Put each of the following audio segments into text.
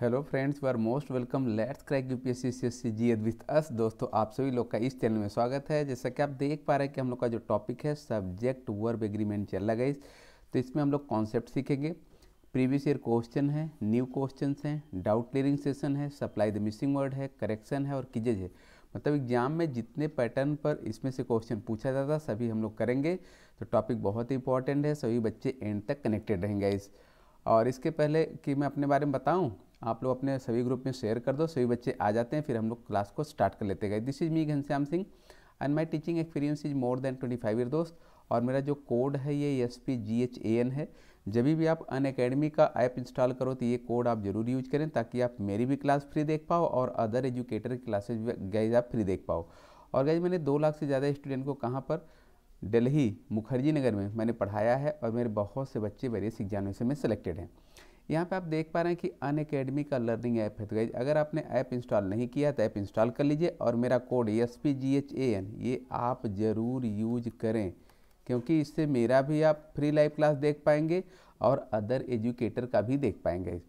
Hello friends you are most welcome let's crack UPSC CSC जी एड with us दोस्तों आप सभी लोग का इस चैनल में स्वागत है जैसा कि आप देख पा रहे हैं कि हम लोग का जो टॉपिक है सब्जेक्ट वर्ब एग्रीमेंट चल रहा है तो इसमें हम लोग कॉन्सेप्ट सीखेंगे प्रीवियस ईयर क्वेश्चन है न्यू क्वेश्चन हैं डाउट क्लियरिंग सेशन है सप्लाई द मिसिंग वर्ड है करेक्शन है और किजेज है मतलब एग्जाम में जितने पैटर्न पर इसमें से क्वेश्चन पूछा जाता सभी हम लोग करेंगे तो टॉपिक बहुत ही इंपॉर्टेंट है सभी बच्चे एंड तक कनेक्टेड रहेंगे इस और इसके पहले कि मैं अपने बारे में बताऊं आप लोग अपने सभी ग्रुप में शेयर कर दो सभी बच्चे आ जाते हैं फिर हम लोग क्लास को स्टार्ट कर लेते गए this is me Ghanshyam Singh and my teaching experience is more than twenty five year दोस्त और मेरा जो कोड है ये S P G H A N है जब भी आप अन अकेडमी का ऐप इंस्टॉल करो तो ये कोड आप जरूर यूज करें ताकि आप मेरी भी क्लास फ्री देख पाओ और अदर एजुकेटर की क्लासेज गाइज आप फ्री देख पाओ और गाइज मैंने दो लाख से ज़्यादा स्टूडेंट को कहाँ पर दिल्ली मुखर्जी नगर में मैंने पढ़ाया है और मेरे बहुत से बच्चे वेरियस एग्जामिनेशन में सेलेक्टेड हैं यहाँ पे आप देख पा रहे हैं कि अन अकेडमी का लर्निंग ऐप है तो गाइज अगर आपने ऐप इंस्टॉल नहीं किया तो ऐप इंस्टॉल कर लीजिए और मेरा code S P G H A N ये आप ज़रूर यूज करें क्योंकि इससे मेरा भी आप फ्री लाइव क्लास देख पाएंगे और अदर एजुकेटर का भी देख पाएंगे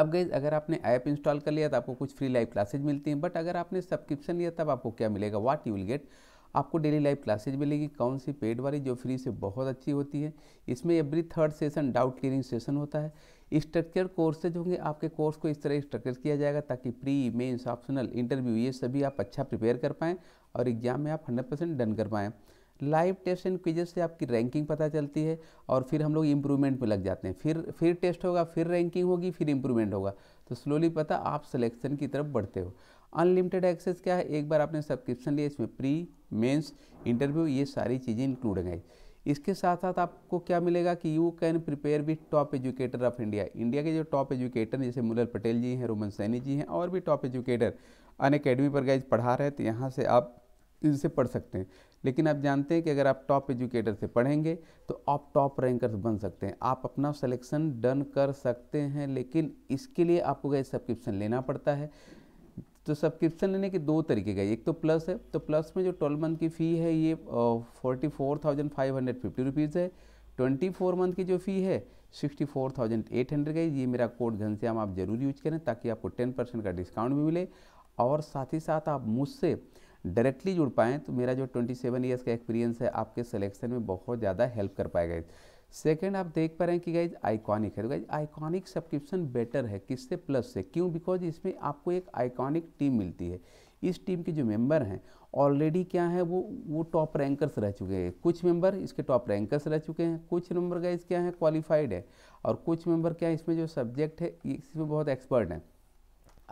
अब गई अगर आपने ऐप इंस्टॉल कर लिया तो आपको कुछ फ्री लाइव क्लासेज मिलती हैं बट अगर आपने सब्सक्रिप्शन लिया तब आपको क्या मिलेगा वाट यू विल गेट आपको डेली लाइव क्लासेज मिलेगी कौन सी पेड वाली जो फ्री से बहुत अच्छी होती है इसमें every third session doubt clearing session होता है स्ट्रक्चर कोर्सेज होंगे आपके कोर्स को इस तरह स्ट्रक्चर किया जाएगा ताकि प्री मेन्स ऑप्शनल इंटरव्यू ये सभी आप अच्छा प्रिपेयर कर पाएँ और एग्जाम में आप हंड्रेड परसेंट डन कर पाएँ लाइव टेस्ट एंड क्विजेस से आपकी रैंकिंग पता चलती है और फिर हम लोग इम्प्रूवमेंट पे लग जाते हैं फिर फिर टेस्ट होगा फिर रैंकिंग होगी फिर इम्प्रूवमेंट होगा तो स्लोली पता आप सिलेक्शन की तरफ बढ़ते हो अनलिमिटेड एक्सेस क्या है एक बार आपने सब्सक्रिप्शन लिया इसमें प्री मेंस इंटरव्यू ये सारी चीज़ें इंक्लूड हैं इसके साथ साथ आपको क्या मिलेगा कि you can prepare with top educator of India India के जो टॉप एजुकेटर जैसे मुलर पटेल जी हैं रोमन सैनी जी हैं और भी टॉप एजुकेटर अन अकेडमी पर गाइज पढ़ा रहे तो यहाँ से आप इनसे पढ़ सकते हैं लेकिन आप जानते हैं कि अगर आप टॉप एजुकेटर से पढ़ेंगे तो आप टॉप रैंकर्स बन सकते हैं आप अपना सिलेक्शन डन कर सकते हैं लेकिन इसके लिए आपको गए सब्सक्रिप्शन लेना पड़ता है तो सब्सक्रिप्शन लेने के दो तरीके का एक तो प्लस है तो प्लस में जो ट्वेल्व मंथ की फ़ी है ये forty four thousand five hundred fifty rupees है ट्वेंटी फोर मंथ की जो फ़ी है sixty four thousand eight hundred का ये मेरा कोड घनश्याम आप ज़रूर यूज करें ताकि आपको टेन परसेंट का डिस्काउंट भी मिले और साथ ही साथ आप मुझसे डायरेक्टली जुड़ पाएँ तो मेरा जो ट्वेंटी सेवन ईयर्स का एक्सपीरियंस है आपके सिलेक्शन में बहुत ज़्यादा हेल्प कर पाएगा सेकेंड आप देख पा रहे हैं कि गाइज आइकॉनिक है गाइज आइकॉनिक सब्सक्रिप्शन बेटर है किससे प्लस से क्यों बिकॉज इसमें आपको एक आइकॉनिक टीम मिलती है इस टीम के जो मेंबर हैं ऑलरेडी क्या है वो वो टॉप रैंकर्स रह चुके हैं कुछ मेंबर इसके टॉप रैंकर्स रह चुके हैं कुछ मेंबर गाइज क्या है क्वालिफाइड है और कुछ मेंबर क्या है इसमें जो सब्जेक्ट है इसमें बहुत एक्सपर्ट हैं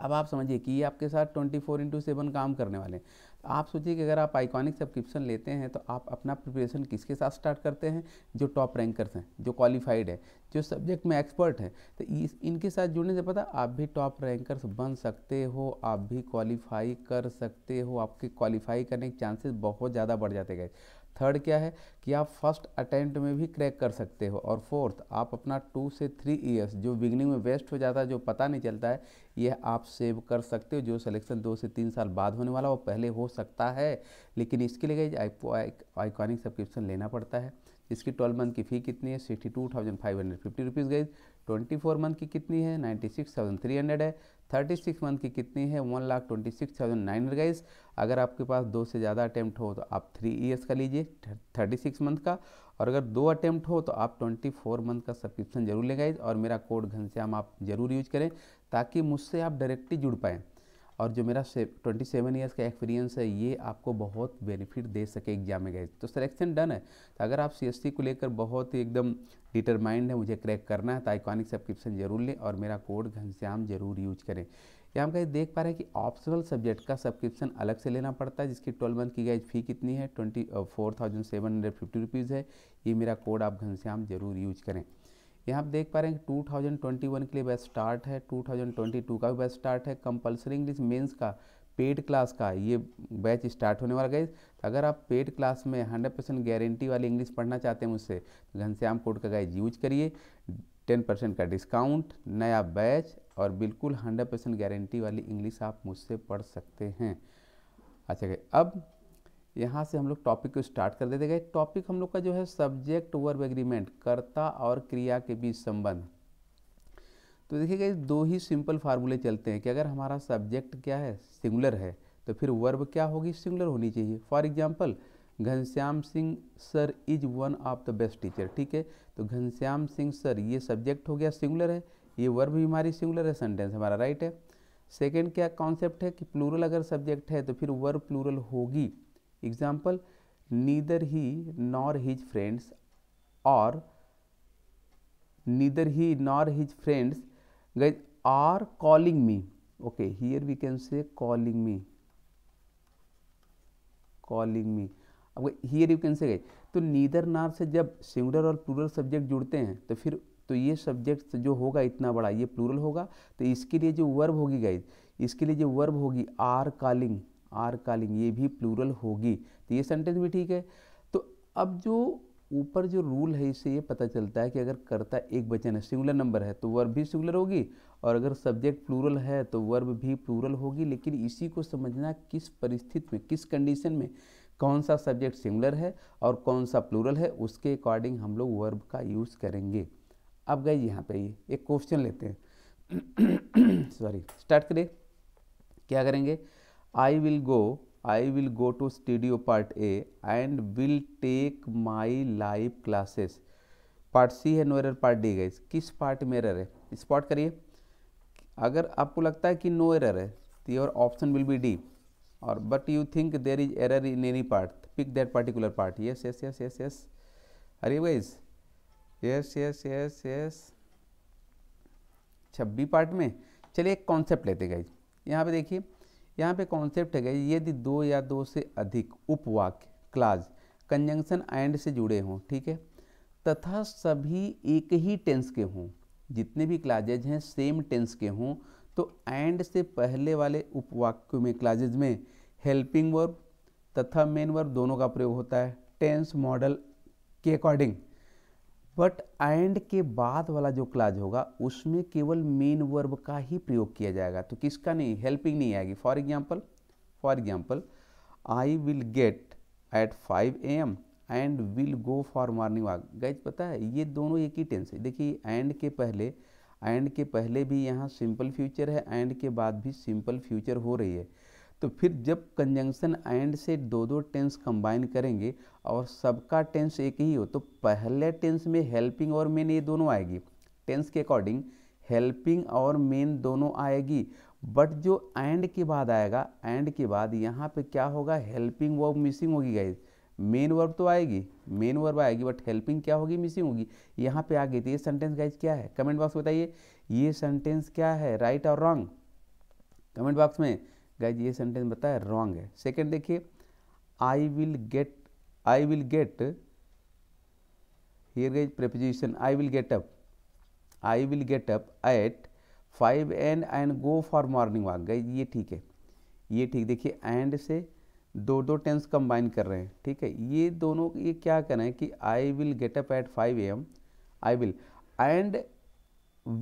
अब आप समझिए कि ये आपके साथ 24 फोर इंटू सेवन काम करने वाले हैं आप सोचिए कि अगर आप आइकॉनिक सब्सक्रिप्शन लेते हैं तो आप अपना प्रिपरेशन किसके साथ स्टार्ट करते हैं जो टॉप रैंकर्स हैं जो क्वालिफाइड है जो सब्जेक्ट में एक्सपर्ट हैं तो इस इनके साथ जुड़ने से पता आप भी टॉप रैंकर्स बन सकते हो आप भी क्वालिफाई कर सकते हो आपके क्वालिफाई करने के चांसेस बहुत ज़्यादा बढ़ जाते गए थर्ड क्या है कि आप फर्स्ट अटेम्प्ट में भी क्रैक कर सकते हो और फोर्थ आप अपना टू से थ्री ईयर्स जो बिगनिंग में वेस्ट हो जाता है जो पता नहीं चलता है यह आप सेव कर सकते हो जो सिलेक्शन दो से तीन साल बाद होने वाला वो पहले हो सकता है लेकिन इसके लिए आपको आइकॉनिक सब्सक्रिप्शन लेना पड़ता है इसकी ट्वेल्व मंथ की फ़ी कितनी है sixty two thousand five hundred fifty rupees guys twenty four month की कितनी है ninety six thousand three hundred है थर्टी सिक्स मंथ की कितनी है one lakh twenty six thousand nine hundred guys अगर आपके पास दो से ज़्यादा अटैम्प्ट हो तो आप थ्री ईयर्स का लीजिए थर्टी सिक्स मंथ का और अगर दो अटैम्प्ट हो तो आप ट्वेंटी फोर मंथ का सब्सक्रिप्शन जरूर लें और मेरा कोड घनश्याम आप जरूर यूज करें ताकि मुझसे आप डायरेक्टली जुड़ पाएँ और जो मेरा ट्वेंटी सेवन ईयर्स का एक्सपीरियंस है ये आपको बहुत बेनिफिट दे सके एग्जाम में गए तो सिलेक्शन डन है तो अगर आप सी को लेकर बहुत ही एकदम डिटरमाइंड है मुझे क्रैक करना है तो आइकॉनिक सब्सक्रिप्शन जरूर लें और मेरा कोड घनश्याम जरूर यूज करें यहाँ हम कहीं देख पा रहे हैं कि ऑप्शनल सब्जेक्ट का सब्सक्रिप्शन अलग से लेना पड़ता है जिसकी ट्वेल्व मंथ की गाइज फी कितनी है twenty four thousand seven hundred fifty rupees है ये मेरा कोड आप घनश्याम जरूर यूज करें यहाँ आप देख पा रहे हैं टू थाउजेंड ट्वेंटी वन के लिए बेस्ट स्टार्ट है टू थाउजेंड ट्वेंटी टू का भी बेस्ट स्टार्ट है कंपलसरी इंग्लिश मेंस का पेड क्लास का ये बैच स्टार्ट होने वाला तो अगर आप पेड क्लास में हंड्रेड परसेंट गारंटी वाली इंग्लिश पढ़ना चाहते हैं मुझसे तो घनश्याम कोड का गाइज यूज करिए टेन परसेंट का डिस्काउंट नया बैच और बिल्कुल हंड्रेड परसेंट गारंटी वाली इंग्लिश आप मुझसे पढ़ सकते हैं अच्छा गए अब यहाँ से हम लोग टॉपिक को स्टार्ट कर देते गए टॉपिक हम लोग का जो है सब्जेक्ट वर्ब एग्रीमेंट कर्ता और क्रिया के बीच संबंध तो देखिएगा दो ही सिंपल फार्मूले चलते हैं कि अगर हमारा सब्जेक्ट क्या है सिंगुलर है तो फिर वर्ब क्या होगी सिंगुलर होनी चाहिए for example Ghanshyam Singh sir is one of the best teacher ठीक है तो घनश्याम सिंह सर ये सब्जेक्ट हो गया सिंगुलर है ये वर्ब भी हमारी सिंगुलर है सेंटेंस हमारा राइट है सेकेंड क्या कॉन्सेप्ट है कि प्लूरल अगर सब्जेक्ट है तो फिर वर्ब प्लूरल होगी example neither he nor his friends और neither he nor his friends guys are calling me okay here we can say calling me calling me अब हियर यू कैन से गई तो neither नार से जब singular और plural subject जुड़ते हैं तो फिर तो ये सब्जेक्ट जो होगा इतना बड़ा ये प्लूरल होगा तो इसके लिए जो वर्ब होगी गाइज इसके लिए जो वर्ब होगी आर कॉलिंग आर कालिंग ये भी प्लूरल होगी तो ये सेंटेंस भी ठीक है तो अब जो ऊपर जो रूल है इससे ये पता चलता है कि अगर कर्ता एक वचन है सिंगुलर नंबर है तो वर्ब भी सिंगुलर होगी और अगर सब्जेक्ट प्लूरल है तो वर्ब भी प्लूरल होगी लेकिन इसी को समझना किस परिस्थिति में किस कंडीशन में कौन सा सब्जेक्ट सिंगुलर है और कौन सा प्लूरल है उसके अकॉर्डिंग हम लोग वर्ब का यूज़ करेंगे अब गए यहाँ पर ये एक क्वेश्चन लेते हैं सॉरी स्टार्ट करिए क्या करेंगे I will go, I will go to studio part A and will take my live classes. Part C है नो एर पार्ट डी गाइज किस पार्ट में एरर है स्पॉट करिए अगर आपको लगता है कि नो एरर है तो your option will be D और but you think there is error in any part pick that particular part yes yes yes yes yes अरे वाइज यस यस यस यस छब्बी पार्ट में चलिए एक कॉन्सेप्ट लेते गाइज यहाँ पे देखिए यहाँ पे कॉन्सेप्ट है यदि दो या दो से अधिक उपवाक्य क्लाज कंजंक्शन एंड से जुड़े हों ठीक है तथा सभी एक ही टेंस के हों जितने भी क्लाजेज हैं सेम टेंस के हों तो एंड से पहले वाले उपवाक्य में क्लाजेज में हेल्पिंग वर्ब तथा मेन वर्ब दोनों का प्रयोग होता है टेंस मॉडल के अकॉर्डिंग बट एंड के बाद वाला जो क्लाज होगा उसमें केवल मेन वर्ब का ही प्रयोग किया जाएगा तो किसका नहीं हेल्पिंग नहीं आएगी for example for example I will get at five A M and will go for morning walk guys पता है ये दोनों एक ही टेंस है देखिए एंड के पहले एंड के पहले भी यहाँ सिंपल फ्यूचर है एंड के बाद भी सिंपल फ्यूचर हो रही है तो फिर जब कंजंक्शन एंड से दो दो टेंस कंबाइन करेंगे और सबका टेंस एक ही हो तो पहले टेंस में हेल्पिंग और मेन ये दोनों आएगी टेंस के अकॉर्डिंग हेल्पिंग और मेन दोनों आएगी बट जो एंड के बाद आएगा एंड के बाद यहाँ पे क्या होगा हेल्पिंग वर्ब मिसिंग होगी गाइज मेन वर्ब तो आएगी मेन वर्ब आएगी बट हेल्पिंग क्या होगी मिसिंग होगी यहाँ पे आ गई तो ये सेंटेंस गाइज क्या है कमेंट बॉक्स बताइए ये सेंटेंस क्या है राइट और रॉन्ग कमेंट बॉक्स में गाइज ये सेंटेंस बताया रॉन्ग है सेकेंड देखिए I will get I will get here guys preposition I will get up I will get up at five and and go for morning walk guys ये ठीक है ये ठीक देखिए एंड से दो दो टेंस कंबाइन कर रहे हैं ठीक है ये दोनों ये क्या कर रहे हैं कि I will get up at five A M I will and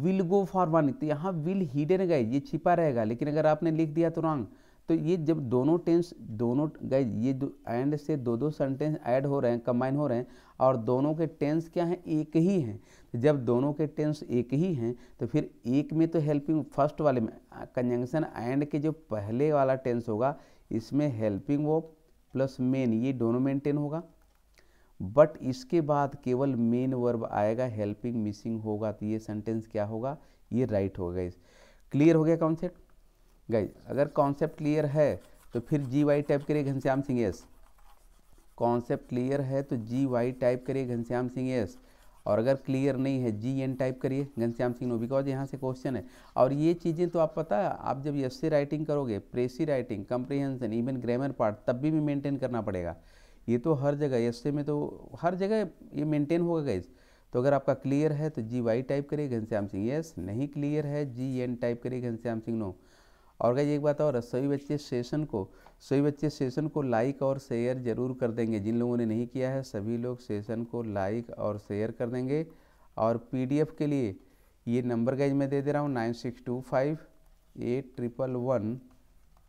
will go for one तो यहाँ विल हिडन गए ये छिपा रहेगा लेकिन अगर आपने लिख दिया तो रॉन्ग तो ये जब दोनों टेंस दोनों गए ये दो एंड से दो दो सेंटेंस ऐड हो रहे हैं कंबाइन हो रहे हैं और दोनों के टेंस क्या हैं एक ही हैं तो जब दोनों के टेंस एक ही हैं तो फिर एक में तो हेल्पिंग फर्स्ट वाले में कंजंक्शन एंड के जो पहले वाला टेंस होगा इसमें हेल्पिंग वो प्लस मेन ये दोनों मेंटेन होगा बट इसके बाद केवल मेन वर्ब आएगा हेल्पिंग मिसिंग होगा तो ये सेंटेंस क्या होगा ये राइट right होगा गाइज क्लियर हो गया कॉन्सेप्ट गाइज अगर कॉन्सेप्ट क्लियर है तो फिर जी वाई टाइप करिए Ghanshyam Singh yes concept clear है तो जी वाई टाइप करिए घनश्याम सिंह यस और अगर क्लियर नहीं है जी एन टाइप करिए घनश्याम सिंह नो बिकॉज यहाँ से क्वेश्चन है और ये चीज़ें तो आप पता है आप जब से राइटिंग करोगे precis writing comprehension even grammar part तब भी, भी मेंटेन करना पड़ेगा ये तो हर जगह एस में तो हर जगह ये मेंटेन होगा गाइज तो अगर आपका क्लियर है तो जी वाई टाइप करिए घनश्याम सिंह यस नहीं क्लियर है जी एन टाइप करिए घनश्याम सिंह नो और गई एक बात और सभी बच्चे सेशन को सभी बच्चे सेशन को लाइक और शेयर जरूर कर देंगे जिन लोगों ने नहीं किया है सभी लोग सेशन को लाइक और शेयर कर देंगे और पीडीएफ के लिए ये नंबर गैज मैं दे दे रहा हूँ nine six two five eight triple one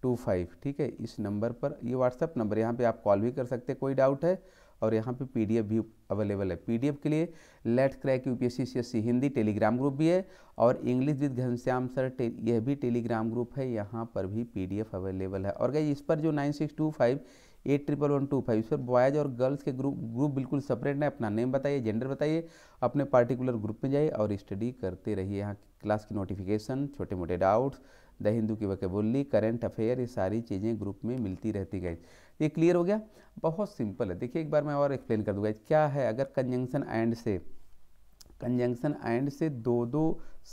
two five ठीक है इस नंबर पर ये व्हाट्सअप नंबर यहाँ पे आप कॉल भी कर सकते हैं कोई डाउट है और यहाँ पे पीडीएफ भी अवेलेबल है पीडीएफ के लिए let crack UPSC CSC Hindi Telegram group भी है और इंग्लिश विद घनश्याम सर यह भी टेलीग्राम ग्रुप है यहाँ पर भी पीडीएफ अवेलेबल है और गई इस पर जो nine six two five eight triple one two five इस पर बॉयज़ और गर्ल्स के ग्रुप ग्रुप बिल्कुल सेपरेट है अपना नेम बताइए जेंडर बताइए अपने पार्टिकुलर ग्रुप में जाइए और स्टडी करते रहिए यहाँ क्लास की नोटिफिकेशन छोटे मोटे डाउट्स द हिंदू की वकेबुल्ली करेंट अफेयर ये सारी चीज़ें ग्रुप में मिलती रहती गई ये क्लियर हो गया बहुत सिंपल है देखिए एक बार मैं और एक्सप्लेन कर दूँगा क्या है अगर कंजंक्शन एंड से कंजंक्शन एंड से दो दो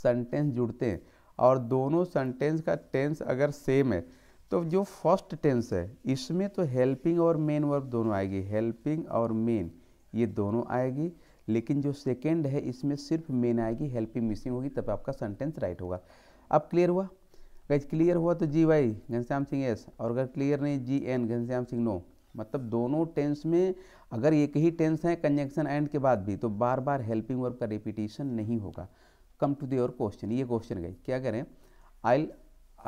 सेंटेंस जुड़ते हैं और दोनों सेंटेंस का टेंस अगर सेम है तो जो फर्स्ट टेंस है इसमें तो हेल्पिंग और मेन वर्ब दोनों आएगी हेल्पिंग और मेन ये दोनों आएगी लेकिन जो सेकेंड है इसमें सिर्फ मेन आएगी हेल्पिंग मिसिंग होगी तब आपका सेंटेंस राइट होगा अब क्लियर हुआ गैज क्लियर हुआ तो G Y Ghanshyam Singh S और अगर क्लियर नहीं G N Ghanshyam Singh no मतलब दोनों टेंस में अगर एक ही टेंस है कंजंक्शन एंड के बाद भी तो बार बार हेल्पिंग वर्ब का रिपीटेशन नहीं होगा कम टू दर क्वेश्चन ये क्वेश्चन गई क्या करें I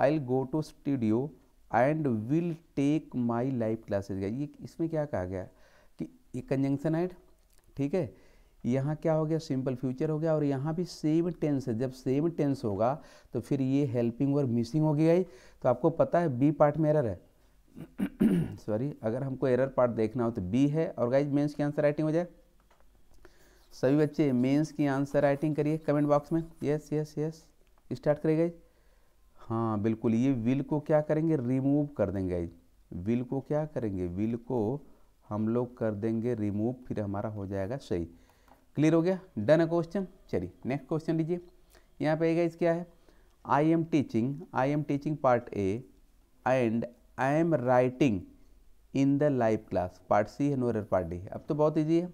I go to studio and will take my live classes guys ये इसमें क्या कहा गया कि ये कंजंक्शन एंड ठीक है यहाँ क्या हो गया सिंपल फ्यूचर हो गया और यहाँ भी सेम टेंस है जब सेम टेंस होगा तो फिर ये हेल्पिंग और मिसिंग हो गया तो आपको पता है बी पार्ट में एरर है सॉरी अगर हमको एरर पार्ट देखना हो तो बी है और गाइज मेंस की आंसर राइटिंग हो जाए सभी बच्चे मेंस की आंसर राइटिंग करिए कमेंट बॉक्स में यस यस यस स्टार्ट करिए गाइज हाँ बिल्कुल ये विल को क्या करेंगे रिमूव कर देंगे गाइज विल को क्या करेंगे विल को हम लोग कर देंगे रिमूव फिर हमारा हो जाएगा सही क्लियर हो गया डन है क्वेश्चन चलिए नेक्स्ट क्वेश्चन लीजिए यहाँ पे आएगा इस क्या है I am teaching I am teaching part A and I am writing in the live class part C है नो पार्ट डी अब तो बहुत ईजी है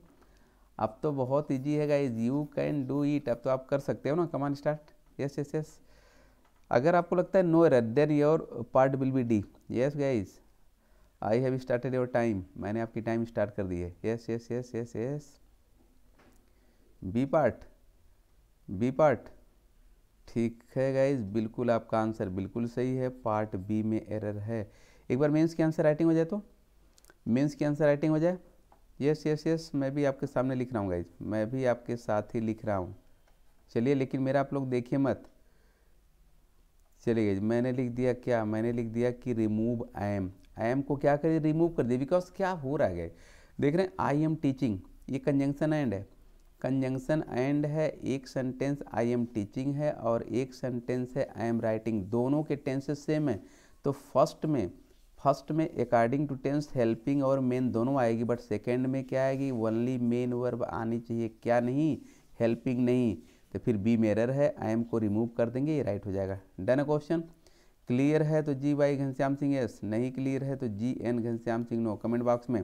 अब तो बहुत ईजी है guys you can do it अब तो आप कर सकते हो ना come on start yes yes yes अगर आपको लगता है no error then your part will be D yes guys I have started your time मैंने आपकी टाइम स्टार्ट कर दी है yes yes yes yes yes B part B part ठीक है गाइज बिल्कुल आपका आंसर बिल्कुल सही है पार्ट बी में एरर है एक बार मेंस की आंसर राइटिंग हो जाए तो मेंस की आंसर राइटिंग हो जाए यस यस यस मैं भी आपके सामने लिख रहा हूँ गाइज मैं भी आपके साथ ही लिख रहा हूँ चलिए लेकिन मेरा आप लोग देखिए मत चलिए गाइज मैंने लिख दिया क्या मैंने लिख दिया कि remove I am I am को क्या करिए रिमूव कर दिए बिकॉज क्या हो रहा है देख रहे हैं आई एम टीचिंग ये कंजंक्शन एंड है कंजंक्शन एंड है एक सेंटेंस आई एम टीचिंग है और एक सेंटेंस है आई एम राइटिंग दोनों के टेंसेस सेम है तो फर्स्ट में फर्स्ट में अकॉर्डिंग टू टेंस हेल्पिंग और मेन दोनों आएगी बट सेकेंड में क्या आएगी ओनली मेन वर्ब आनी चाहिए क्या नहीं हेल्पिंग नहीं तो फिर बी मेरर है आई एम को रिमूव कर देंगे ये राइट हो जाएगा डन क्वेश्चन क्लियर है तो G Y Ghanshyam Singh yes नहीं क्लियर है तो G N Ghanshyam Singh no comment box में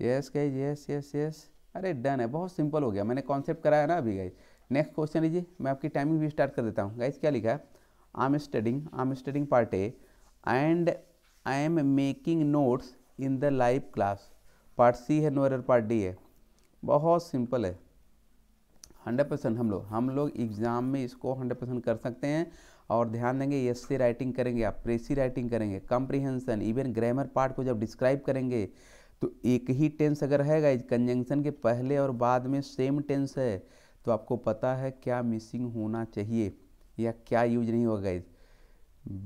यस कही यस यस यस अरे डन है बहुत सिंपल हो गया मैंने कॉन्सेप्ट कराया ना अभी गाइज नेक्स्ट क्वेश्चन लीजिए मैं आपकी टाइमिंग भी स्टार्ट कर देता हूँ गाइज क्या लिखा है I am studying I am studying part A and I am making notes in the live class part C है नो पार्ट डी है बहुत सिंपल है हंड्रेड परसेंट हम लोग हम लोग एग्ज़ाम में इसको हंड्रेड परसेंट कर सकते हैं और ध्यान देंगे यस से राइटिंग करेंगे आप प्रेसी राइटिंग करेंगे कॉम्प्रिहेंसन इवन ग्रामर पार्ट को जब डिस्क्राइब करेंगे तो एक ही टेंस अगर है गाइज कंजंक्शन के पहले और बाद में सेम टेंस है तो आपको पता है क्या मिसिंग होना चाहिए या क्या यूज नहीं होगा गाइज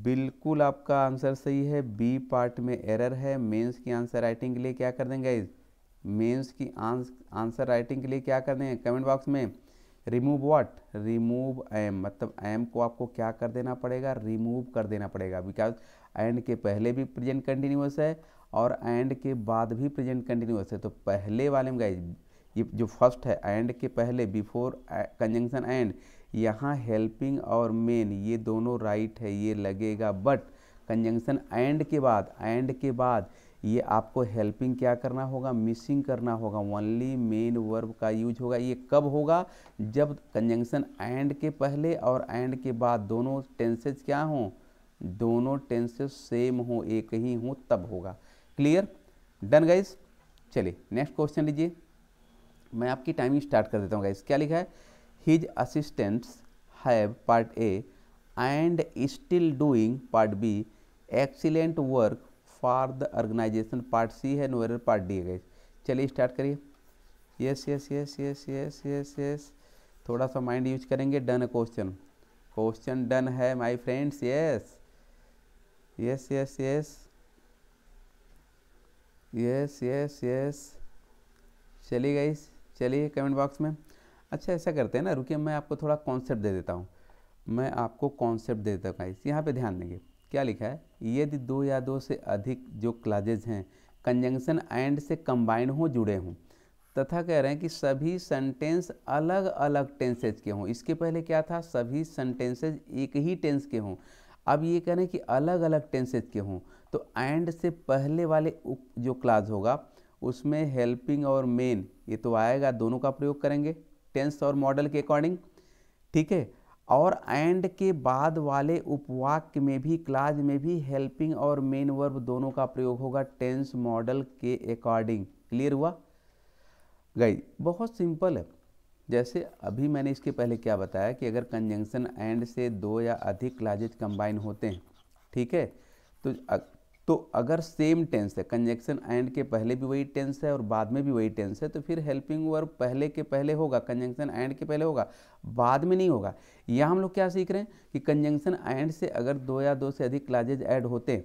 बिल्कुल आपका आंसर सही है बी पार्ट में एरर है मेंस की आंसर राइटिंग के लिए क्या कर देंगे गाइज मेंस की आंसर राइटिंग के लिए क्या कर देंगे कमेंट बॉक्स में रिमूव व्हाट रिमूव एम मतलब एम को आपको क्या कर देना पड़ेगा रिमूव कर देना पड़ेगा बिकॉज एंड के पहले भी प्रेजेंट कंटिन्यूस है और एंड के बाद भी प्रेजेंट कंटिन्यूस है तो पहले वाले में गाइज ये जो फर्स्ट है एंड के पहले बिफोर कंजंक्शन एंड यहाँ हेल्पिंग और मेन ये दोनों राइट right है ये लगेगा बट कंजंक्शन एंड के बाद एंड के बाद ये आपको हेल्पिंग क्या करना होगा मिसिंग करना होगा ओनली मेन वर्ब का यूज होगा ये कब होगा जब कंजंक्शन एंड के पहले और एंड के बाद दोनों टेंसेज क्या हों दोनों टेंसेज सेम हो एक ही हों तब होगा क्लियर डन गाइज चलिए नेक्स्ट क्वेश्चन लीजिए मैं आपकी टाइमिंग स्टार्ट कर देता हूँ गाइज क्या लिखा है his assistants have part A and still doing part B excellent work for the organisation part C है नोवेरल पार्ट डी है गाइज चलिए स्टार्ट करिए yes yes yes yes yes yes yes थोड़ा सा माइंड यूज करेंगे done question question done है my friends yes yes yes yes yes yes yes चलिए guys चलिए कमेंट बॉक्स में अच्छा ऐसा करते हैं ना रुकिए मैं आपको थोड़ा कॉन्सेप्ट दे देता हूँ मैं आपको कॉन्सेप्ट दे देता हूँ गाइस यहाँ पे ध्यान देंगे क्या लिखा है यदि दो या दो से अधिक जो क्लाजेज हैं कंजंक्शन एंड से कंबाइंड हों जुड़े हों तथा कह रहे हैं कि सभी सेंटेंस अलग अलग टेंसेज के हों इसके पहले क्या था सभी सेंटेंसेज एक ही टेंस के हों अब ये कह रहे हैं कि अलग अलग टेंसेज के हों तो एंड से पहले वाले जो क्लास होगा उसमें हेल्पिंग और मेन ये तो आएगा दोनों का प्रयोग करेंगे टेंस और मॉडल के अकॉर्डिंग ठीक है और एंड के बाद वाले उपवाक्य में भी क्लाज में भी हेल्पिंग और मेन वर्ब दोनों का प्रयोग होगा टेंस मॉडल के अकॉर्डिंग क्लियर हुआ गई बहुत सिंपल है जैसे अभी मैंने इसके पहले क्या बताया कि अगर कंजंक्शन एंड से दो या अधिक क्लाजेज कंबाइन होते हैं ठीक है तो तो अगर सेम टेंस है कंजेक्शन एंड के पहले भी वही टेंस है और बाद में भी वही टेंस है तो फिर हेल्पिंग वर्ब पहले के पहले होगा कंजंक्शन एंड के पहले होगा बाद में नहीं होगा यह हम लोग क्या सीख रहे हैं कि कंजंक्शन एंड से अगर दो या दो से अधिक क्लाजेज ऐड होते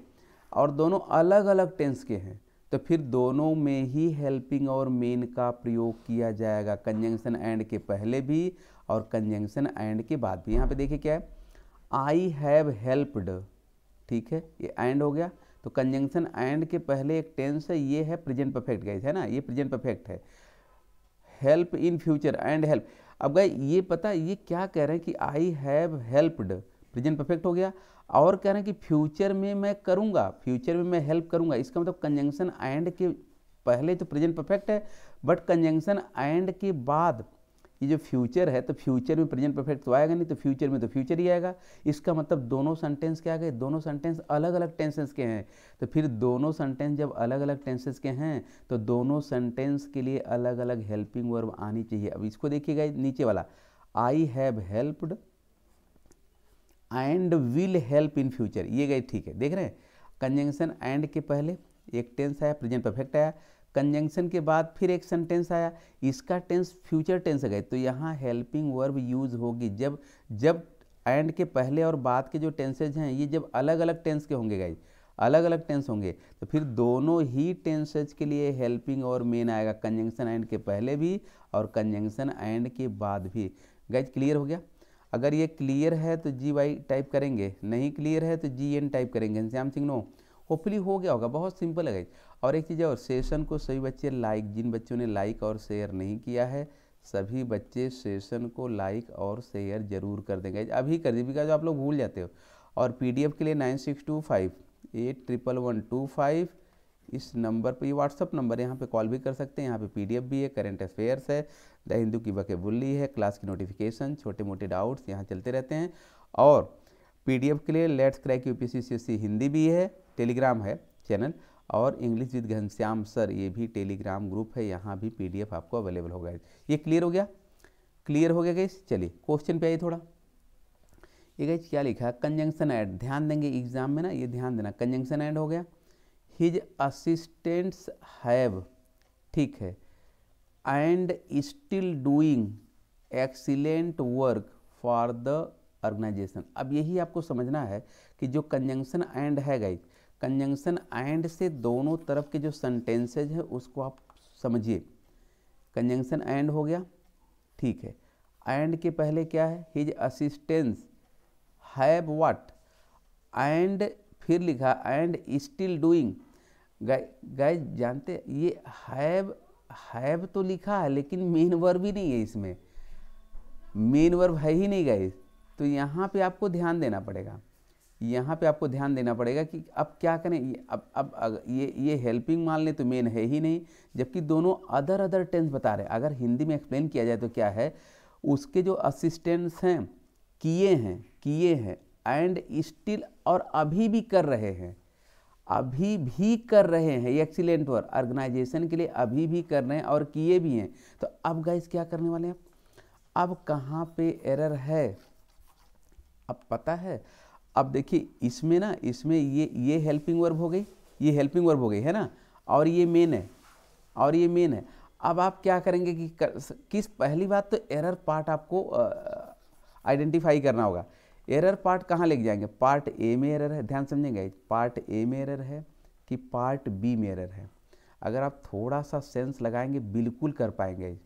और दोनों अलग अलग टेंस के हैं तो फिर दोनों में ही हेल्पिंग और मेन का प्रयोग किया जाएगा कंजंक्शन एंड के पहले भी और कंजंक्शन एंड के बाद भी यहाँ पे देखिए क्या है आई हैव हेल्प्ड ठीक है ये एंड हो गया तो कंजंक्शन एंड के पहले एक टेंस है ये है प्रेजेंट परफेक्ट गाइज है ना ये प्रेजेंट परफेक्ट है help in future and help अब गाइज ये पता ये क्या कह रहे हैं कि I have helped present perfect हो गया और कह रहे हैं कि फ्यूचर में मैं करूँगा फ्यूचर में मैं हेल्प करूँगा इसका मतलब कंजंक्शन एंड के पहले तो प्रेजेंट परफेक्ट है बट कंजंक्शन एंड के बाद ये जो फ्यूचर है तो फ्यूचर में प्रेजेंट परफेक्ट तो आएगा नहीं तो फ्यूचर में तो फ्यूचर ही आएगा इसका मतलब दोनों सेंटेंस क्या गए दोनों सेंटेंस अलग अलग टेंसेस के हैं तो फिर दोनों सेंटेंस जब अलग अलग टेंसेंस के हैं तो दोनों सेंटेंस के लिए अलग अलग हेल्पिंग वर्ब आनी चाहिए अब इसको देखिएगा नीचे वाला I have helped and will help in future ये गए ठीक है देख रहे हैं कंजंक्शन एंड के पहले एक टेंस आया प्रेजेंट परफेक्ट आया कंजंक्शन के बाद फिर एक सेंटेंस आया इसका टेंस फ्यूचर टेंस गए तो यहाँ हेल्पिंग वर्ब यूज होगी जब जब एंड के पहले और बाद के जो टेंसेज हैं ये जब अलग अलग टेंस के होंगे गाइज अलग अलग टेंस होंगे तो फिर दोनों ही टेंसेज के लिए हेल्पिंग और मेन आएगा कंजंक्शन एंड के पहले भी और कंजंक्शन एंड के बाद भी गाइज क्लियर हो गया अगर ये क्लियर है तो जी वाई टाइप करेंगे नहीं क्लियर है तो जी एन टाइप करेंगे घनश्याम सिंह नो होपफुली हो गया होगा बहुत सिंपल है गाइज और एक चीज़ और सेशन को सभी बच्चे लाइक जिन बच्चों ने लाइक और शेयर नहीं किया है सभी बच्चे सेशन को लाइक और शेयर जरूर कर देंगे अभी कर दी बिकॉज आप लोग भूल जाते हो और पीडीएफ के लिए nine six two five eight triple one two five इस नंबर पर ये व्हाट्सअप नंबर है यहाँ पे कॉल भी कर सकते हैं यहाँ पे पीडीएफ भी है करंट अफेयर्स है द हिंदू की बुल्ली है क्लास की नोटिफिकेशन छोटे मोटे डाउट्स यहाँ चलते रहते हैं और पीडीएफ के लिए लेट्स क्रैक पी हिंदी भी है टेलीग्राम है चैनल और इंग्लिश विद घनश्याम सर ये भी टेलीग्राम ग्रुप है यहाँ भी पीडीएफ आपको अवेलेबल होगा ये क्लियर हो गया क्लियर हो गया गई चलिए क्वेश्चन पे आइए थोड़ा ये गई क्या लिखा कंजंक्शन ऐड ध्यान देंगे एग्जाम में ना ये ध्यान देना कंजंक्शन ऐड हो गया हिज असिस्टेंट्स हैव ठीक है and still doing excellent work for the organisation अब यही आपको समझना है कि जो कंजंक्शन एंड है गई कंजंक्शन एंड से दोनों तरफ के जो सेंटेंसेज है उसको आप समझिए कंजंक्शन एंड हो गया ठीक है एंड के पहले क्या है his assistance have what and फिर लिखा एंड स्टिल डूइंग गाय जानते ये हैव हैव तो लिखा है लेकिन मेन वर्ब ही नहीं है इसमें मेन वर्ब है ही नहीं गए तो यहाँ पे आपको ध्यान देना पड़ेगा यहाँ पे आपको ध्यान देना पड़ेगा कि अब क्या करें अब अब, अब ये ये हेल्पिंग मान लें तो मेन है ही नहीं जबकि दोनों अदर अदर टेंस बता रहे हैं अगर हिंदी में एक्सप्लेन किया जाए तो क्या है उसके जो असिस्टेंट्स हैं किए हैं किए हैं एंड स्टिल और अभी भी कर रहे हैं अभी भी कर रहे हैं ये एक्सीलेंट वर्क ऑर्गेनाइजेशन के लिए अभी भी कर रहे हैं और किए भी हैं तो अब गाइस क्या करने वाले हैं अब कहाँ पे एरर है अब पता है अब देखिए इसमें ना इसमें ये ये हेल्पिंग वर्ब हो गई ये हेल्पिंग वर्ब हो गई है ना और ये मेन है और ये मेन है अब आप क्या करेंगे कि कर, किस पहली बात तो एरर पार्ट आपको आइडेंटिफाई करना होगा एरर पार्ट कहाँ लेके जाएंगे पार्ट ए में एरर है ध्यान समझेंगे पार्ट ए में एरर है कि पार्ट बी में एरर है अगर आप थोड़ा सा सेंस लगाएंगे बिल्कुल कर पाएंगे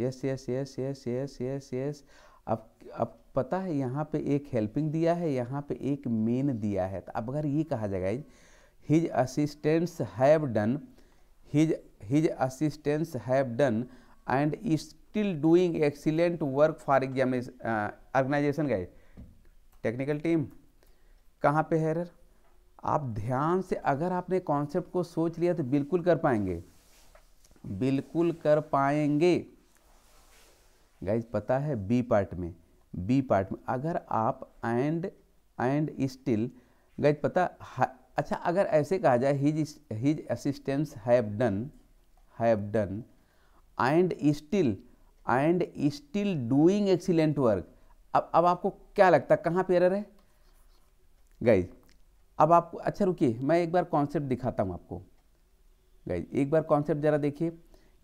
yes yes yes yes yes yes yes अब अब पता है यहाँ पे एक हेल्पिंग दिया है यहाँ पे एक मेन दिया है तो अब अगर ये कहा जाएगा his assistants have done his his assistants have done and is still doing excellent work for examination organisation गए टेक्निकल टीम कहाँ पे है आप ध्यान से अगर आपने कॉन्सेप्ट को सोच लिया तो बिल्कुल कर पाएंगे बिल्कुल कर पाएंगे गाइज पता है बी पार्ट में बी पार्ट में अगर आप एंड एंड स्टिल गाइज पता अच्छा अगर ऐसे कहा जाए his his assistance have done have done and still and still doing excellent work अब अब आपको क्या लगता है कहाँ पे एरर है गाइज अब आपको अच्छा रुकिए मैं एक बार कॉन्सेप्ट दिखाता हूँ आपको गाइज एक बार कॉन्सेप्ट ज़रा देखिए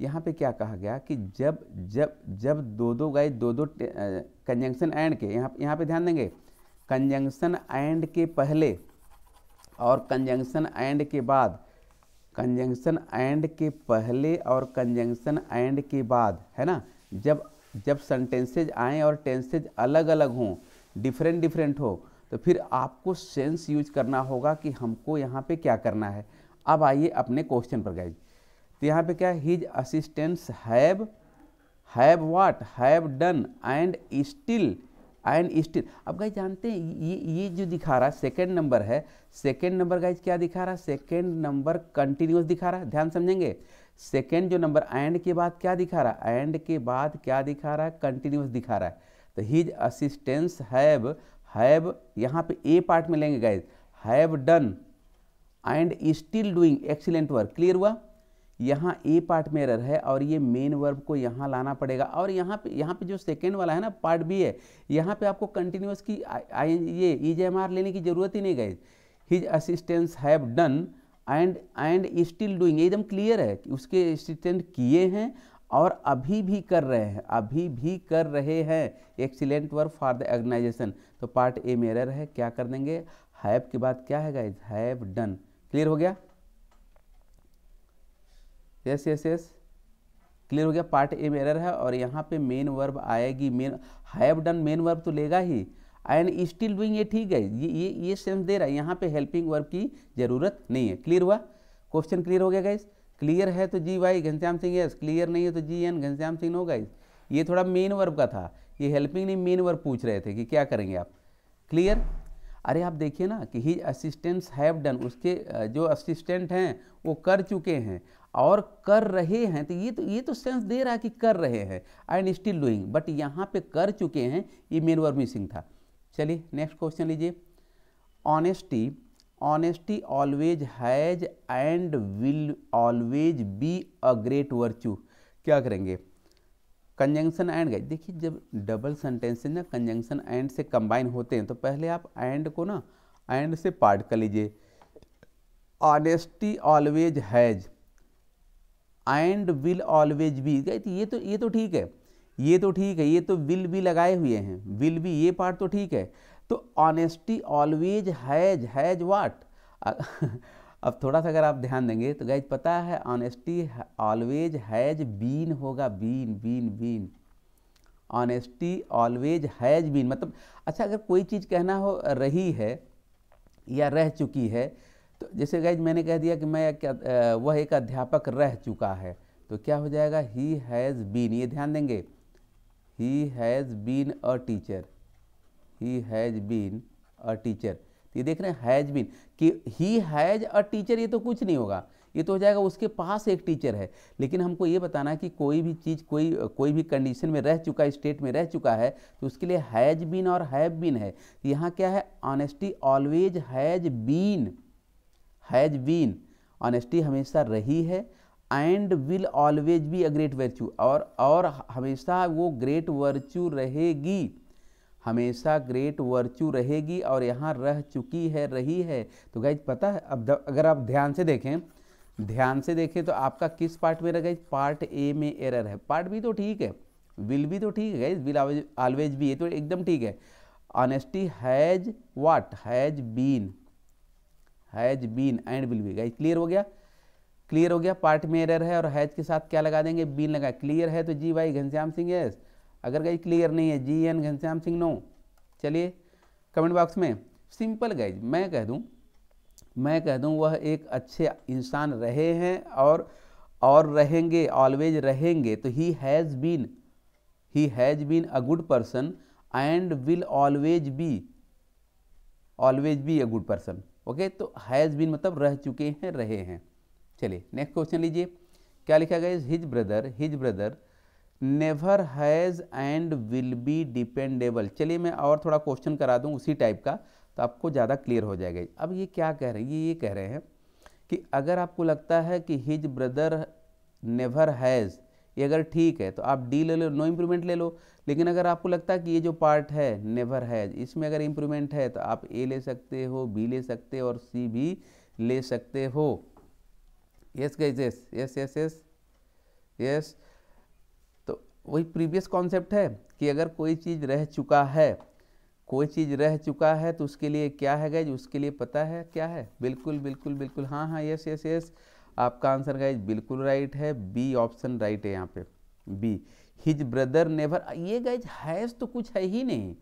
यहाँ पे क्या कहा गया कि जब जब जब दो दो गाय दो दो कंजंक्शन एंड के यहाँ यहाँ पे ध्यान देंगे कंजंक्शन एंड के पहले और कंजंक्शन एंड के बाद कंजंक्शन एंड के पहले और कंजंक्शन एंड के बाद है ना जब जब सेंटेंसेज आए और टेंसेज अलग अलग हों डिफरेंट डिफरेंट हो तो फिर आपको सेंस यूज करना होगा कि हमको यहाँ पे क्या करना है अब आइए अपने क्वेश्चन पर गाइज तो यहाँ पे क्या है his assistants have have what have done and still and still अब गाइज जानते हैं ये ये जो दिखा रहा है सेकेंड नंबर है सेकेंड नंबर गाइज क्या दिखा रहा है सेकेंड नंबर कंटिन्यूस दिखा रहा है ध्यान समझेंगे सेकेंड जो नंबर एंड के बाद क्या दिखा रहा है एंड के बाद क्या दिखा रहा है कंटिन्यूस दिखा रहा है तो हिज असिस्टेंस हैव हैव यहाँ पे ए पार्ट में लेंगे guys have done and still doing excellent work clear हुआ यहाँ ए पार्ट में एरर है और ये मेन वर्ब को यहाँ लाना पड़ेगा और यहाँ पे यहाँ पे जो सेकेंड वाला है ना पार्ट बी है यहाँ पे आपको कंटिन्यूस की आई ये ई जे एम आर लेने की ज़रूरत ही नहीं गई his assistants have done and and still doing एकदम क्लियर है कि उसके असिस्टेंट किए हैं और अभी भी कर रहे हैं अभी भी कर रहे हैं excellent work for the organisation तो पार्ट ए में एरर है क्या कर देंगे हैव के बाद क्या है गाइज हैव डन क्लियर हो गया यस यस यस क्लियर हो गया पार्ट ए में एरर है और यहाँ पे मेन वर्ब आएगी main have done main verb तो लेगा ही एंड स्टिल डूइंग ये ठीक है ये ये ये सेंस दे रहा है यहाँ पे हेल्पिंग वर्ब की ज़रूरत नहीं है क्लियर हुआ क्वेश्चन क्लियर हो गया गाइज क्लियर है तो G Y Ghanshyam Singh yes clear नहीं है तो G N Ghanshyam Singh no guys ये थोड़ा मेन वर्ब का था ये हेल्पिंग नहीं मेन वर्ब पूछ रहे थे कि क्या करेंगे आप क्लियर अरे आप देखिए ना कि ही असिस्टेंट्स हैव डन उसके जो असिस्टेंट हैं वो कर चुके हैं और कर रहे हैं तो ये तो ये तो सेंस दे रहा है कि कर रहे हैं I and still doing but यहाँ पे कर चुके हैं ये मेन वर्ब मिसिंग था चलिए नेक्स्ट क्वेश्चन लीजिए honesty honesty always has and will always be a great virtue क्या करेंगे कंजंक्शन एंड गए देखिए जब डबल सेंटेंसेज ना कंजंक्शन एंड से कंबाइन होते हैं तो पहले आप एंड को ना एंड से पार्ट कर लीजिए honesty always has and will always be ये तो ये तो ठीक है ये तो ठीक है ये तो विल भी लगाए हुए हैं विल भी ये पार्ट तो ठीक है तो honesty always has has what अब थोड़ा सा अगर आप ध्यान देंगे तो गाइज पता है ऑनेस्टी ऑलवेज हैज बीन होगा been been been honesty always has been मतलब अच्छा अगर कोई चीज़ कहना हो रही है या रह चुकी है तो जैसे गाइज मैंने कह दिया कि मैं क्या वह एक अध्यापक रह चुका है तो क्या हो जाएगा ही हैज़ बीन ये ध्यान देंगे he has been a teacher he has been a teacher तो ये देख रहे हैं हैज़ बीन कि ही हैज़ अ टीचर ये तो कुछ नहीं होगा ये तो हो जाएगा उसके पास एक टीचर है लेकिन हमको ये बताना कि कोई भी चीज़ कोई कोई भी कंडीशन में रह चुका है स्टेट में रह चुका है तो उसके लिए हैज़ बीन और हैव बीन है यहाँ क्या है honesty always has been has been ऑनेस्टी हमेशा रही है and will always be a great virtue और और हमेशा वो ग्रेट वर्च्यू रहेगी हमेशा ग्रेट वर्च्यू रहेगी और यहाँ रह चुकी है रही है तो गाइज पता है अब अगर आप ध्यान से देखें ध्यान से देखें तो आपका किस पार्ट में रहेगा पार्ट ए में एरर है पार्ट बी तो ठीक है विल भी तो ठीक है गाइज विल ऑलवेज भी ये तो एकदम ठीक है honesty has what has been has been and will be guys clear हो गया क्लियर हो गया पार्ट में एरर है और हैज के साथ क्या लगा देंगे बीन लगा क्लियर है तो जी भाई घनश्याम सिंह यस अगर गाइज क्लियर नहीं है G N Ghanshyam Singh no चलिए कमेंट बॉक्स में सिंपल गाइज मैं कह दूँ मैं कह दूँ वह एक अच्छे इंसान रहे हैं और और रहेंगे ऑलवेज रहेंगे तो he has been he has been a good person and will always be always be a good person okay तो हैज़ बीन मतलब रह चुके हैं रहे हैं चलिए नेक्स्ट क्वेश्चन लीजिए क्या लिखा गया his brother his brother never has and will be dependable चलिए मैं और थोड़ा क्वेश्चन करा दूँ उसी टाइप का तो आपको ज़्यादा क्लियर हो जाएगा अब ये क्या कह रहे हैं ये ये कह रहे हैं कि अगर आपको लगता है कि हिज ब्रदर नेवर हैज़ ये अगर ठीक है तो आप डी ले लो नो इम्प्रूवमेंट ले लो लेकिन अगर आपको लगता है कि ये जो पार्ट है नेवर है इसमें अगर इम्प्रूवमेंट है तो आप ए ले सकते हो बी ले सकते हो और सी भी ले सकते हो yes guys yes yes yes yes yes तो वही प्रीवियस कॉन्सेप्ट है कि अगर कोई चीज़ रह चुका है कोई चीज़ रह चुका है तो उसके लिए क्या है गाइज उसके लिए पता है क्या है बिल्कुल बिल्कुल बिल्कुल हाँ हाँ यस यस यस आपका आंसर गाइज बिल्कुल राइट है बी ऑप्शन राइट है यहाँ पे बी हिज ब्रदर नेवर ये गैज हैज तो कुछ है ही नहीं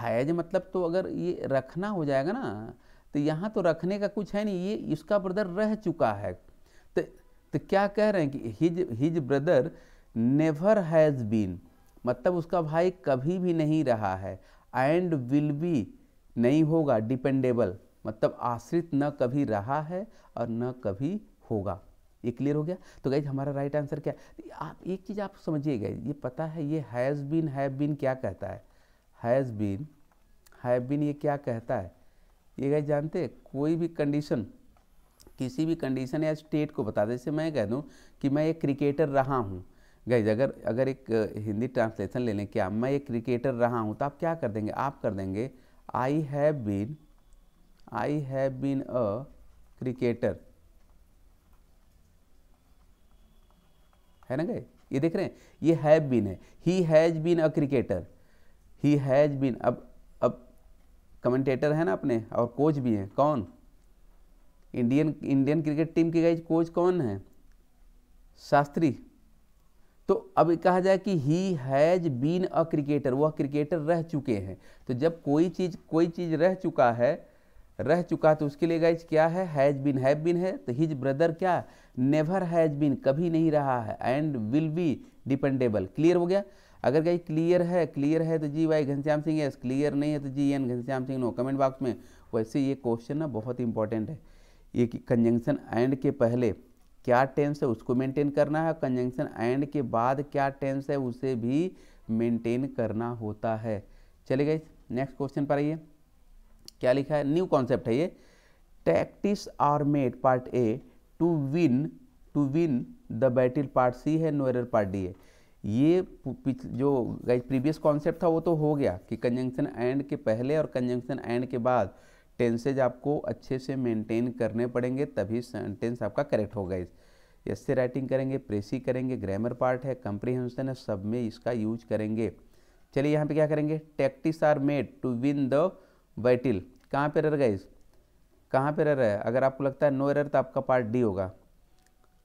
हैज मतलब तो अगर ये रखना हो जाएगा ना तो यहाँ तो रखने का कुछ है नहीं ये इसका ब्रदर रह चुका है तो तो क्या कह रहे हैं कि his his brother never has been मतलब उसका भाई कभी भी नहीं रहा है एंड विल बी नहीं होगा डिपेंडेबल मतलब आश्रित न कभी रहा है और न कभी होगा ये क्लियर हो गया तो गाइज हमारा राइट आंसर क्या आप एक चीज़ आप समझिए गाइज ये पता है ये हैज़ बीन हैव बीन क्या कहता है हैज़ बीन हैव बीन ये क्या कहता है ये गाइज जानते हैं कोई भी कंडीशन किसी भी कंडीशन या स्टेट को बता जैसे मैं कह दूँ कि मैं एक क्रिकेटर रहा हूँ गाइज अगर अगर एक हिंदी ट्रांसलेशन ले लें क्या मैं एक क्रिकेटर रहा हूँ तो आप क्या कर देंगे आप कर देंगे I have been I have been a cricketer है ना गए ये देख रहे हैं ये हैव बीन है he has been a cricketer he has been अब अब कमेंटेटर है ना अपने और कोच भी हैं कौन इंडियन इंडियन क्रिकेट टीम के गई कोच कौन है शास्त्री तो अब कहा जाए कि he has been a cricketer वह क्रिकेटर रह चुके हैं तो जब कोई चीज़ कोई चीज़ रह चुका है रह चुका तो उसके लिए गाइज क्या है हैज बिन हैव बिन है तो हिज ब्रदर क्या नेवर हैज बिन कभी नहीं रहा है and will be dependable clear हो गया अगर गाइज क्लियर है क्लियर है तो G Y Ghanshyam Singh yes clear नहीं है तो G N Ghanshyam Singh no comment box में वैसे ये क्वेश्चन ना बहुत इंपॉर्टेंट है ये कंजंक्शन एंड के पहले क्या टेंस है उसको मेंटेन करना है कंजंक्शन एंड के बाद क्या टेंस है उसे भी मेंटेन करना होता है चले गए नेक्स्ट क्वेश्चन पर आइए क्या लिखा है न्यू कॉन्सेप्ट है ये tactics are made part A to win to win the battle part C है नोएरर पार्ट डी है ये जो गाइज प्रीवियस कॉन्सेप्ट था वो तो हो गया कि कंजंक्शन एंड के पहले और कंजंक्शन एंड के बाद टेंसेज आपको अच्छे से मेंटेन करने पड़ेंगे तभी सेंटेंस आपका करेक्ट होगा इस ऐसे राइटिंग करेंगे प्रेसी करेंगे ग्रामर पार्ट है कंप्रीहेंशन है सब में इसका यूज करेंगे चलिए यहाँ पे क्या करेंगे tactics are made to win the battle कहाँ पर रह गाइज कहाँ पर रह रहा है अगर आपको लगता है नो एरर तो आपका पार्ट डी होगा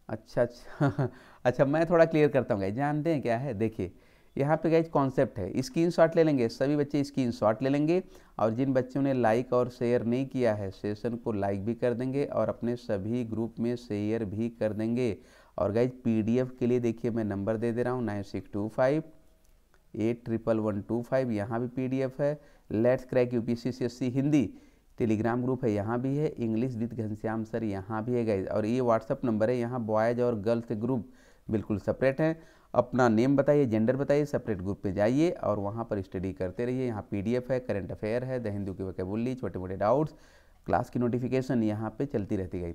अच्छा अच्छा अच्छा मैं थोड़ा क्लियर करता हूँ गाइज जानते हैं क्या है देखिए यहाँ पे गाइज कॉन्सेप्ट है स्क्रीन शॉट ले लेंगे सभी बच्चे स्क्रीन शॉट ले लेंगे और जिन बच्चों ने लाइक और शेयर नहीं किया है सेशन को लाइक भी कर देंगे और अपने सभी ग्रुप में शेयर भी कर देंगे और गाइज पी के लिए देखिए मैं नंबर दे दे रहा हूँ nine six two five eight triple one two five यहाँ भी पीडीएफ है let's crack U P Hindi Telegram group है यहाँ भी है इंग्लिश विद घनश्याम सर यहाँ भी है गाइज और ये व्हाट्सअप नंबर है यहाँ बॉयज़ और गर्ल्स के ग्रुप बिल्कुल सेपरेट हैं अपना नेम बताइए जेंडर बताइए सेपरेट ग्रुप में जाइए और वहाँ पर स्टडी करते रहिए यहाँ पीडीएफ है करंट अफेयर है द हिंदू की वकेबुल्ली छोटे मोटे डाउट्स क्लास की नोटिफिकेशन यहाँ पे चलती रहती गई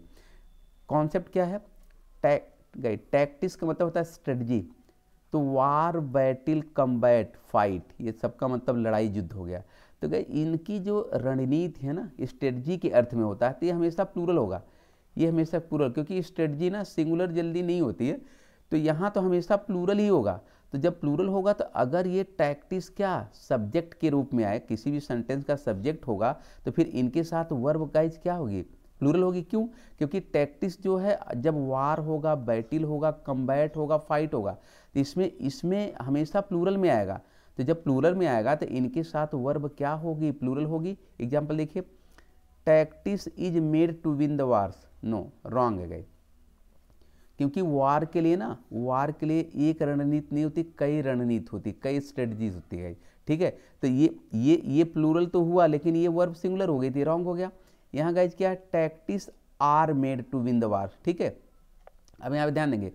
कॉन्सेप्ट क्या है टैक गई टैक्टिस का मतलब होता है स्ट्रेटजी तो वार बैटिल कम्बैट फाइट ये सबका मतलब लड़ाई युद्ध हो गया तो गए इनकी जो रणनीति है ना स्ट्रेटजी के अर्थ में होता है तो ये हमेशा प्लूरल होगा ये हमेशा प्लूरल क्योंकि स्ट्रेटजी ना सिंगुलर जल्दी नहीं होती है तो यहाँ तो हमेशा प्लूरल ही होगा तो जब प्लूरल होगा तो अगर ये टैक्टिस क्या सब्जेक्ट के रूप में आए किसी भी सेंटेंस का सब्जेक्ट होगा तो फिर इनके साथ वर्ब गाइज क्या होगी प्लूरल होगी क्यों क्योंकि टैक्टिस जो है जब वार होगा बैटिल होगा कम्बैट होगा फाइट होगा तो इसमें इसमें हमेशा प्लूरल में आएगा तो जब प्लूरल में आएगा तो इनके साथ वर्ब क्या होगी प्लूरल होगी एग्जाम्पल देखिए tactics is made to win the wars no wrong है गई क्योंकि वार के लिए ना वार के लिए एक रणनीति नहीं होती कई रणनीति होती कई स्ट्रेटजीज होती है ठीक है तो ये ये ये प्लूरल तो हुआ लेकिन ये वर्ब सिंगुलर हो गई थी रॉन्ग हो गया यहाँ गाइज क्या है tactics are made to win the war ठीक है अब यहाँ पे ध्यान देंगे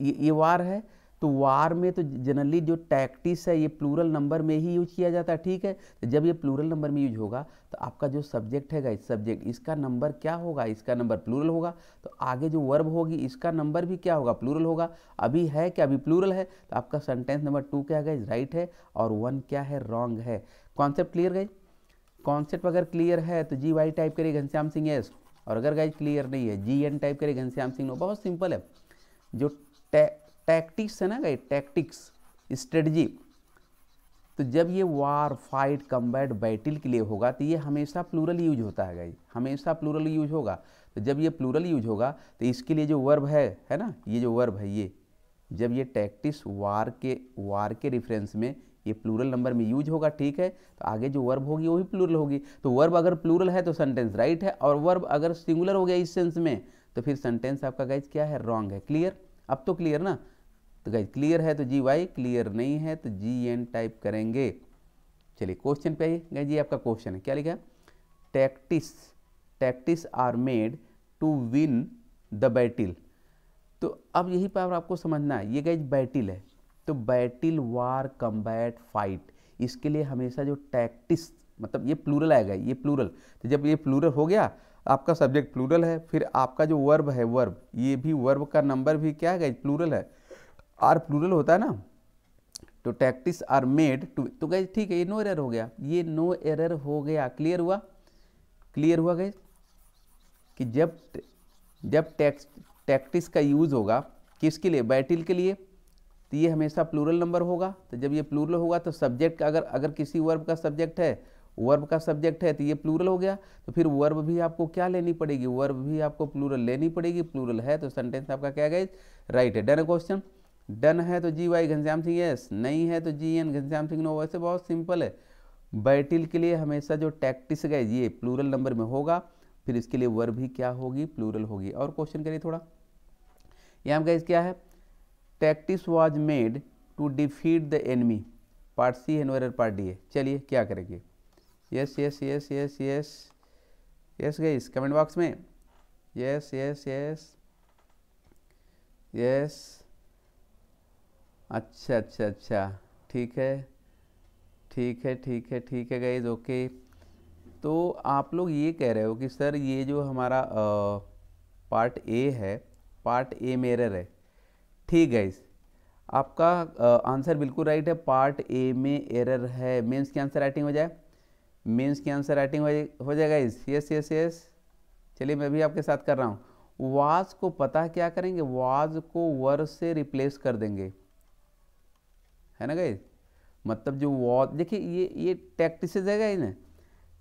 ये ये वार है तो वार में तो जनरली जो टैक्टिस है ये प्लूरल नंबर में ही यूज किया जाता है ठीक है तो जब ये प्लूरल नंबर में यूज होगा तो आपका जो सब्जेक्ट है गाइस सब्जेक्ट इसका नंबर क्या होगा इसका नंबर प्लूरल होगा तो आगे जो वर्ब होगी इसका नंबर भी क्या होगा प्लूरल होगा अभी है क्या अभी प्लूरल है तो आपका सेंटेंस नंबर टू क्या है गाइज राइट है और वन क्या है रॉन्ग है कॉन्सेप्ट क्लियर गाइज कॉन्सेप्ट अगर क्लियर है तो जी वाई टाइप करिए घनश्याम सिंह एस और अगर गाइज क्लियर नहीं है जी एन टाइप करिए घनश्याम सिंह नो बहुत सिंपल है जो टैक्टिक्स है ना गई टैक्टिक्स स्ट्रेटजी तो जब ये वार फाइट कम्बैट बैटिल के लिए होगा तो ये हमेशा प्लूरल यूज होता है गई हमेशा प्लूरल यूज होगा तो जब ये प्लूरल यूज होगा तो इसके लिए जो वर्ब है है ना ये जो वर्ब है ये जब ये टैक्टिस वार के वार के रेफरेंस में ये प्लूरल नंबर में यूज होगा ठीक है तो आगे जो वर्ब होगी वो भी प्लूरल होगी तो वर्ब अगर प्लूरल है तो सेंटेंस राइट है और वर्ब अगर सिंगुलर हो गया इस सेंस में तो फिर सेंटेंस आपका गाइज क्या है रॉन्ग है क्लियर अब तो क्लियर ना तो गाइज क्लियर है तो जी वाई क्लियर नहीं है तो जी एन टाइप करेंगे चलिए क्वेश्चन पे आइए गाइज ये आपका क्वेश्चन है क्या लिखा tactics tactics are made to win the battle तो अब यही पावर आपको समझना है ये गाइज बैटिल है तो बैटिल वार कम्बैट फाइट इसके लिए हमेशा जो टैक्टिस मतलब ये प्लूरल आएगा ये प्लूरल तो जब ये प्लूरल हो गया आपका सब्जेक्ट प्लूरल है फिर आपका जो वर्ब है वर्ब ये भी वर्ब का नंबर भी क्या है गाइज प्लूरल है आर प्लूरल होता है ना तो टैक्टिस आर मेड टू तो गए ठीक है ये नो एरर हो गया ये नो एरर हो गया क्लियर हुआ क्लियर हुआ गए कि जब जब टैक्स टैक्टिस का यूज़ होगा किसके लिए बैटिल के लिए तो ये हमेशा प्लूरल नंबर होगा तो जब ये प्लूरल होगा तो सब्जेक्ट का अगर अगर किसी वर्ब का सब्जेक्ट है वर्ब का सब्जेक्ट है तो ये प्लूरल हो गया तो फिर वर्ब भी आपको क्या लेनी पड़ेगी वर्ब भी आपको प्लूरल लेनी पड़ेगी प्लूरल है तो सेंटेंस आपका क्या गया राइट है डन क्वेश्चन डन है तो G Y Ghanshyam Singh yes नहीं है तो G N Ghanshyam Singh no वैसे बहुत सिंपल है बैटिल के लिए हमेशा जो टैक्टिस गए ये प्लूरल नंबर में होगा फिर इसके लिए वर्ब भी क्या होगी प्लूरल होगी और क्वेश्चन करिए थोड़ा यहाँ गाइज क्या है tactics was made to defeat the enemy part C and were part D A चलिए क्या करेंगे yes yes yes yes yes yes गई कमेंट बॉक्स में यस यस यस यस अच्छा अच्छा अच्छा ठीक है ठीक है ठीक है ठीक है गाइज ओके तो आप लोग ये कह रहे हो कि सर ये जो हमारा आ, पार्ट ए है पार्ट ए में है ठीक गाइज आपका आंसर बिल्कुल राइट है पार्ट ए में एरर है मेंस की आंसर राइटिंग हो जाए मेंस की आंसर राइटिंग हो जाएगा इस यस यस यस चलिए मैं भी आपके साथ कर रहा हूँ वाज को पता क्या करेंगे वाज को वर से रिप्लेस कर देंगे है ना गई मतलब जो वॉ देखिए ये ये टैक्टिसेज है गाइज ना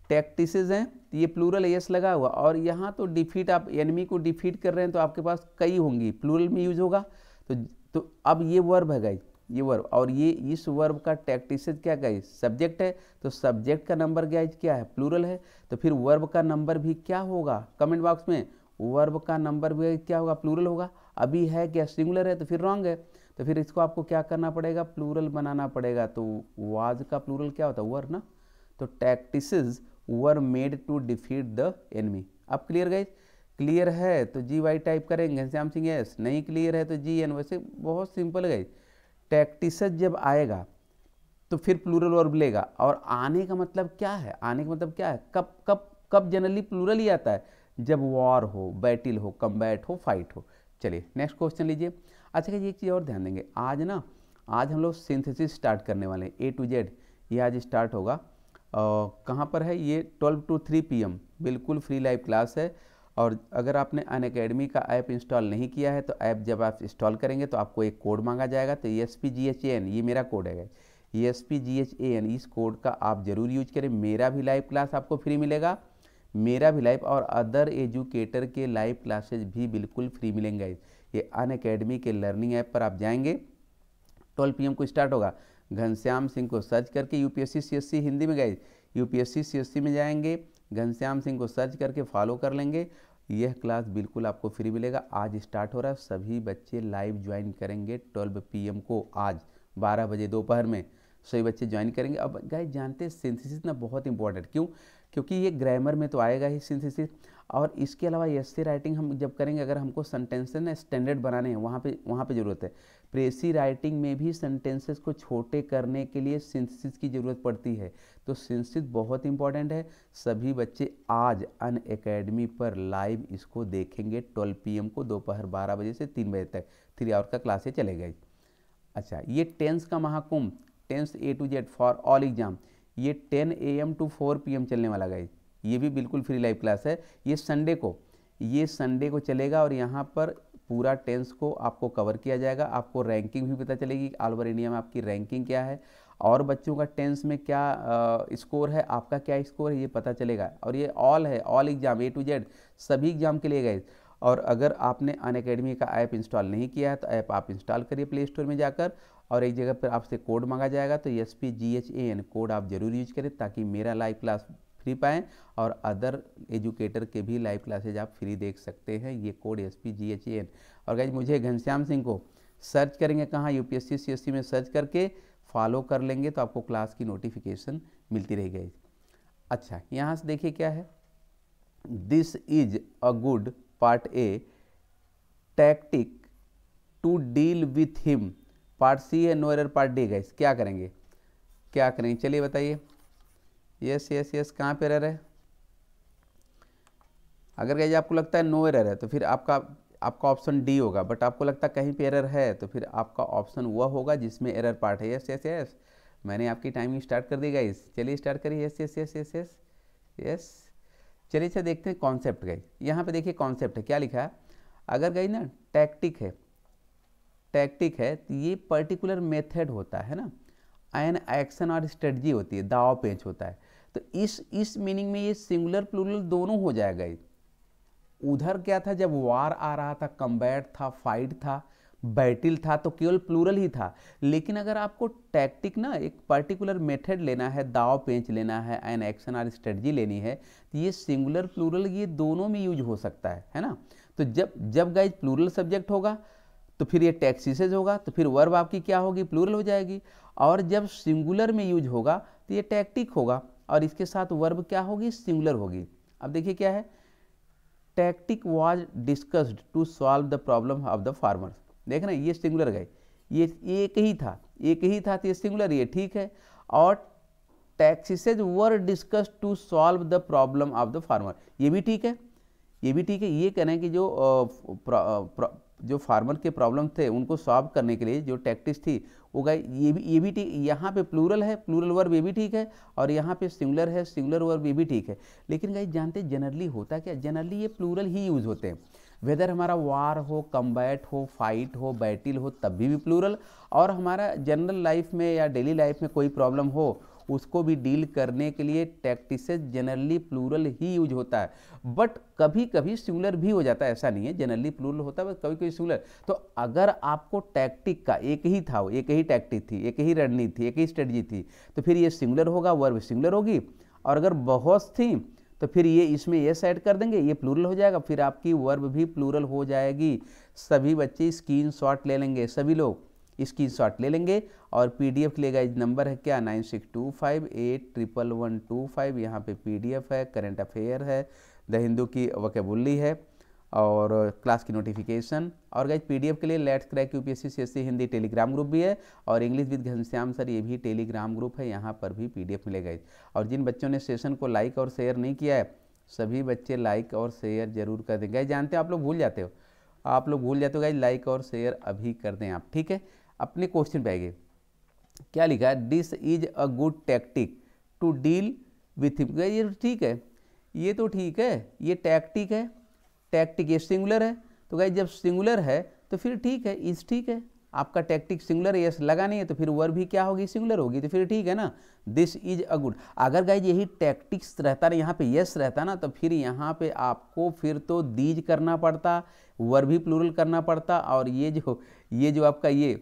टैक्टिस हैं तो ये प्लूरल एस लगा हुआ और यहाँ तो डिफीट आप एनमी को डिफीट कर रहे हैं तो आपके पास कई होंगी प्लूरल में यूज होगा तो तो अब ये वर्ब है गाइज ये वर्ब और ये इस वर्ब का टैक्टिस क्या गाइज सब्जेक्ट है तो सब्जेक्ट का नंबर गाइज क्या है प्लूरल है तो फिर वर्ब का नंबर भी क्या होगा कमेंट बॉक्स में वर्ब का नंबर भी क्या होगा प्लूरल होगा अभी है क्या सिंगुलर है तो फिर रॉन्ग है तो फिर इसको आपको क्या करना पड़ेगा प्लूरल बनाना पड़ेगा तो वाज का प्लूरल क्या होता है वर ना तो tactics were made to defeat the enemy अब क्लियर गए क्लियर है तो जी वाई टाइप करेंगे घनश्याम सिंह एस नहीं क्लियर है तो जी एन वैसे बहुत सिंपल गए टैक्टिस जब आएगा तो फिर प्लूरल वर्ब लेगा और आने का मतलब क्या है आने का मतलब क्या है कब कब कब जनरली प्लूरल ही आता है जब वॉर हो बैटिल हो कम्बैट हो फाइट हो चलिए नेक्स्ट क्वेश्चन लीजिए अच्छा ये चीज़ और ध्यान देंगे आज ना आज हम लोग सिंथेसिस स्टार्ट करने वाले हैं ए टू जेड ये आज स्टार्ट होगा कहाँ पर है ये 12 टू 3 पीएम बिल्कुल फ्री लाइव क्लास है और अगर आपने अन अकेडमी का ऐप इंस्टॉल नहीं किया है तो ऐप जब आप इंस्टॉल करेंगे तो आपको एक कोड मांगा जाएगा तो E S P G H A N ये मेरा कोड है ये S P G H A N इस कोड का आप ज़रूर यूज करें मेरा भी लाइव क्लास आपको फ्री मिलेगा मेरा भी लाइव और अदर एजुकेटर के लाइव क्लासेज भी बिल्कुल फ्री मिलेंगे ये अन अकेडमी के लर्निंग ऐप पर आप जाएंगे ट्वेल्व पी को स्टार्ट होगा घनश्याम सिंह को सर्च करके यूपीएससी सीएससी हिंदी में गए यूपीएससी सीएससी में जाएंगे घनश्याम सिंह को सर्च करके फॉलो कर लेंगे यह क्लास बिल्कुल आपको फ्री मिलेगा आज स्टार्ट हो रहा है सभी बच्चे लाइव ज्वाइन करेंगे ट्वेल्व पी को आज बारह बजे दोपहर में सभी बच्चे ज्वाइन करेंगे अब गाय जानते हैं सिंथिस ना बहुत इंपॉर्टेंट क्यों क्योंकि ये ग्रामर में तो आएगा ही सिंथिस और इसके अलावा एस राइटिंग हम जब करेंगे अगर हमको सेंटेंसेज ना स्टैंडर्ड बनाने हैं वहाँ पे वहाँ पे ज़रूरत है प्रेसी राइटिंग में भी सेंटेंसेस को छोटे करने के लिए सिंथसिस की ज़रूरत पड़ती है तो सिंथेसिस बहुत इंपॉर्टेंट है सभी बच्चे आज अन एकेडमी पर लाइव इसको देखेंगे पी एम को दोपहर बारह बजे से तीन बजे तक थ्री आवर का क्लासे चले गए अच्छा ये टेंस का Mahakumbh tense A to Z for all exam ये ten A M to four P M चलने वाला गाइज ये भी बिल्कुल फ्री लाइव क्लास है ये संडे को ये संडे को चलेगा और यहाँ पर पूरा टेंस को आपको कवर किया जाएगा आपको रैंकिंग भी पता चलेगी ऑल ओवर इंडिया में आपकी रैंकिंग क्या है और बच्चों का टेंस में क्या स्कोर है आपका क्या स्कोर है ये पता चलेगा और ये ऑल है all exam A to Z सभी एग्जाम के लिए गए और अगर आपने अन अकेडमी का ऐप इंस्टॉल नहीं किया है तो ऐप आप इंस्टॉल करिए प्ले स्टोर में जाकर और एक जगह पर आपसे कोड मांगा जाएगा तो S P G H A N code आप जरूर यूज करें ताकि मेरा लाइव क्लास फ्री पाएँ और अदर एजुकेटर के भी लाइव क्लासेज आप फ्री देख सकते हैं ये code S P G H A N और गाइज मुझे घनश्याम सिंह को सर्च करेंगे कहाँ यू पी एस सी में सर्च करके फॉलो कर लेंगे तो आपको क्लास की नोटिफिकेशन मिलती रहेगी अच्छा यहाँ से देखिए क्या है this is a good part A tactic to deal with him part C and no error part D guys क्या करेंगे क्या करेंगे चलिए बताइए यस यस यस कहाँ पे एरर है अगर गई आपको लगता है नो एरर है तो फिर आपका आपका ऑप्शन डी होगा बट आपको लगता है कहीं पे एरर है तो फिर आपका ऑप्शन वह होगा जिसमें एरर पार्ट है यस यस यस मैंने आपकी टाइमिंग स्टार्ट कर दी गाइस चलिए स्टार्ट करिए yes yes yes yes yes yes चलिए सर अच्छा देखते हैं कॉन्सेप्ट गई यहाँ पे देखिए कॉन्सेप्ट है क्या लिखा है अगर गई ना टैक्टिक है टैक्टिक है तो ये पर्टिकुलर मेथड होता है ना एन एक्शन और स्ट्रेटजी होती है दाव पेंच होता है तो इस इस मीनिंग में ये सिंगुलर प्लूरल दोनों हो जाएगा उधर क्या था जब वार आ रहा था कम्बैट था फाइट था बैटिल था तो केवल प्लूरल ही था लेकिन अगर आपको टैक्टिक ना एक पर्टिकुलर मेथड लेना है दाव पेंच लेना है एन एक्शन और स्ट्रेटजी लेनी है तो ये सिंगुलर प्लूरल ये दोनों में यूज हो सकता है है ना तो जब जब गाइज प्लूरल सब्जेक्ट होगा तो फिर ये टैक्सीसेज होगा तो फिर वर्ब आपकी क्या होगी प्लूरल हो जाएगी और जब सिंगुलर में यूज होगा तो ये टैक्टिक होगा और इसके साथ वर्ब क्या होगी सिंगुलर होगी अब देखिए क्या है tactic was discussed to solve the problem of the farmer देख रहे ये सिंगुलर गए ये एक ही था एक ही था तो ये सिंगुलर ये ठीक है और tactics were discuss to solve the problem of the farmer ये भी ठीक है ये भी ठीक है ये कह रहे हैं कि जो जो फार्मर के प्रॉब्लम थे उनको सॉल्व करने के लिए जो टैक्टिस थी वो गए ये भी ये भी ठीक यहाँ पे प्लूरल है प्लूरल वर्ब ये भी ठीक है और यहाँ पे सिंगुलर है सिंगुलर वर्ब ये भी ठीक है लेकिन गाइज जानते जनरली होता क्या जनरली ये प्लूरल ही यूज़ होते हैं वेदर हमारा वार हो कम्बैट हो फाइट हो बैटिल हो तब भी, भी प्लूरल और हमारा जनरल लाइफ में या डेली लाइफ में कोई प्रॉब्लम हो उसको भी डील करने के लिए टैक्टिस जनरली प्लूरल ही यूज होता है बट कभी कभी सिंगुलर भी हो जाता है ऐसा नहीं है जनरली प्लूरल होता है कभी कभी सिंगुलर तो अगर आपको टैक्टिक का एक ही था एक ही टैक्टिक थी एक ही रणनीति थी एक ही स्ट्रेटजी थी तो फिर ये सिंगुलर होगा वर्ब सिंगुलर होगी और अगर बहुत थी तो फिर ये इसमें ये साइड कर देंगे ये प्लूरल हो जाएगा फिर आपकी वर्ब भी प्लूरल हो जाएगी सभी बच्चे स्क्रीन शॉट ले लेंगे सभी लोग इसकी शॉर्ट ले लेंगे और पी डी एफ के लिए गाइज नंबर है क्या nine six two five eight triple one two five यहाँ पर पी डी एफ है करेंट अफेयर है द हिंदू की वकेबुल्ली है और क्लास की नोटिफिकेशन और गाइज पीडीएफ के लिए let's crack S C Hindi Telegram group भी है और इंग्लिश विद घनश्याम सर ये भी टेलीग्राम ग्रुप है यहाँ पर भी पीडीएफ मिलेगा और जिन बच्चों ने सेशन को लाइक और शेयर नहीं किया है सभी बच्चे लाइक और शेयर जरूर कर दें गाइज जानते हो आप लोग भूल जाते हो आप लोग भूल जाते हो गाइज लाइक और शेयर अभी कर दें आप ठीक है अपने क्वेश्चन पे आएंगे क्या लिखा है this is a good tactic to deal with him ये तो ठीक है ये तो ठीक है ये टैक्टिक है टैक्टिक ये सिंगुलर है तो गाइज जब सिंगुलर है तो फिर ठीक है इस ठीक है आपका टैक्टिक सिंगुलर यस लगा नहीं है तो फिर वर्ब भी क्या होगी सिंगुलर होगी तो फिर ठीक है ना दिस इज अ गुड अगर गाइज यही टैक्टिक्स रहता ना यहाँ पे यस रहता ना तो फिर यहाँ पे आपको फिर तो दीज करना पड़ता वर्ब भी प्लूरल करना पड़ता और ये जो ये जो आपका ये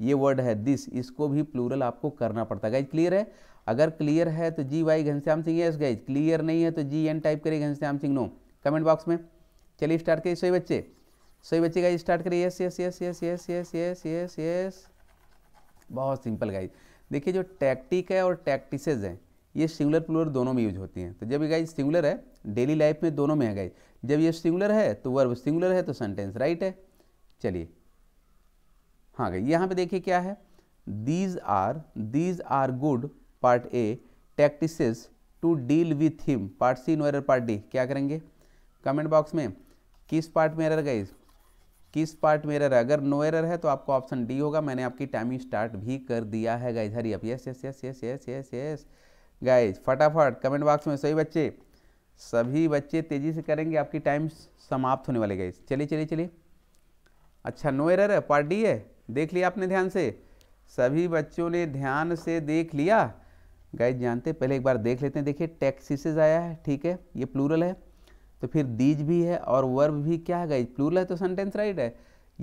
ये वर्ड है दिस इसको भी प्लूरल आपको करना पड़ता है गाइज क्लियर है अगर क्लियर है तो G Y Ghanshyam Singh yes guys clear नहीं है तो जी एन टाइप करिए Ghanshyam Singh no comment box में चलिए स्टार्ट करिए सही बच्चे सही बच्चे गाइज स्टार्ट करिए yes yes yes yes yes yes yes yes yes बहुत सिंपल गाइज देखिए जो टैक्टिक है और टैक्टिसज हैं ये सिंगुलर प्लूरल दोनों में यूज होती हैं तो जब ये गाइज सिंगुलर है डेली लाइफ में दोनों में है गाइज जब ये सिंगुलर है तो वर्ब सिंगुलर है तो सेंटेंस राइट है चलिए हाँ गई यहाँ पे देखिए क्या है these are these are good part A tactics to deal with him part C no part D क्या करेंगे कमेंट बॉक्स में किस पार्ट में एरर गई किस पार्ट में एरर है अगर नो एरर है तो आपको ऑप्शन डी होगा मैंने आपकी टाइमिंग स्टार्ट भी कर दिया है गाइज हरी अब yes yes yes yes yes yes yes guys फटाफट कमेंट बॉक्स में सही बच्चे सभी बच्चे तेज़ी से करेंगे आपकी टाइम समाप्त होने वाले गाइज चलिए चलिए चलिए अच्छा नो एरर है पार्ट डी है देख लिया आपने ध्यान से सभी बच्चों ने ध्यान से देख लिया गाइज जानते पहले एक बार देख लेते हैं देखिए टैक्सीसेज आया है ठीक है ये प्लूरल है तो फिर दीज भी है और वर्ब भी क्या है गाइज प्लूरल है तो सेंटेंस राइट है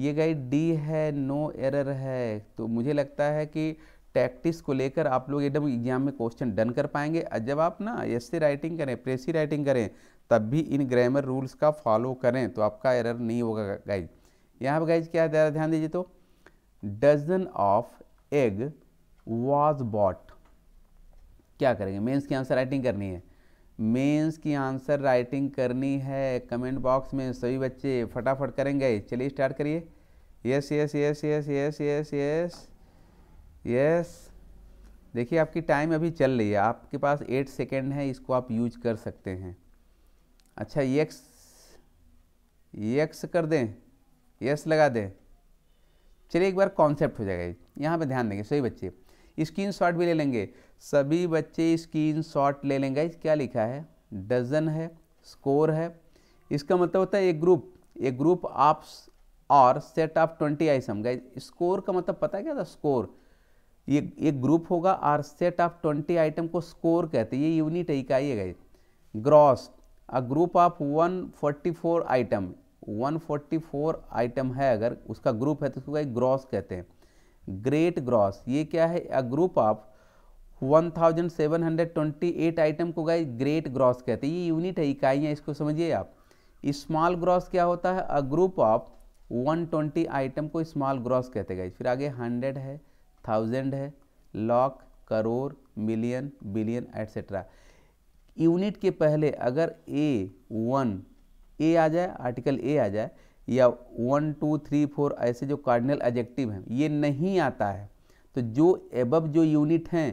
ये गाइज डी है नो एरर है तो मुझे लगता है कि टैक्टिस को लेकर आप लोग एकदम एग्जाम में क्वेश्चन डन कर पाएंगे जब आप ना एस राइटिंग करें प्रेसी राइटिंग करें तब भी इन ग्रामर रूल्स का फॉलो करें तो आपका एरर नहीं होगा गाइज यहाँ पर गाइज क्या ध्यान दीजिए तो dozen of egg was bought क्या करेंगे मेंस की आंसर राइटिंग करनी है मेंस की आंसर राइटिंग करनी है कमेंट बॉक्स में सभी बच्चे फटाफट करेंगे चलिए स्टार्ट करिए yes yes yes yes yes yes yes yes देखिए आपकी टाइम अभी चल रही है आपके पास एट सेकेंड है इसको आप यूज कर सकते हैं अच्छा यक्स यक्स कर दें यस लगा दें चलिए एक बार कॉन्सेप्ट हो जाएगा यहाँ पे ध्यान देंगे सभी बच्चे स्क्रीन शॉट भी ले लेंगे सभी बच्चे स्क्रीन शॉट ले लेंगे क्या लिखा है डजन है स्कोर है इसका मतलब होता है एक ग्रुप एक ग्रुप ऑफ और सेट ऑफ ट्वेंटी आइसम गाइज स्कोर का मतलब पता है क्या था स्कोर ये एक ग्रुप होगा और सेट ऑफ ट्वेंटी आइटम को स्कोर कहते हैं ये यूनिट इकाई है guys gross a group of one forty four item 144 item है अगर उसका ग्रुप है तो उसको एक ग्रॉस कहते हैं ग्रेट ग्रॉस ये क्या है अ ग्रुप ऑफ 1728 आइटम को गए ग्रेट ग्रॉस कहते हैं ये यूनिट है इकाइयाँ इसको समझिए आप स्मॉल ग्रॉस क्या होता है अ ग्रुप ऑफ 120 आइटम को स्मॉल ग्रॉस कहते गए फिर आगे हंड्रेड है थाउजेंड है lakh crore million billion etcetera unit के पहले अगर ए वन ए आ जाए आर्टिकल ए आ जाए या वन टू थ्री फोर ऐसे जो कार्डिनल एजेक्टिव हैं ये नहीं आता है तो जो एबब जो यूनिट हैं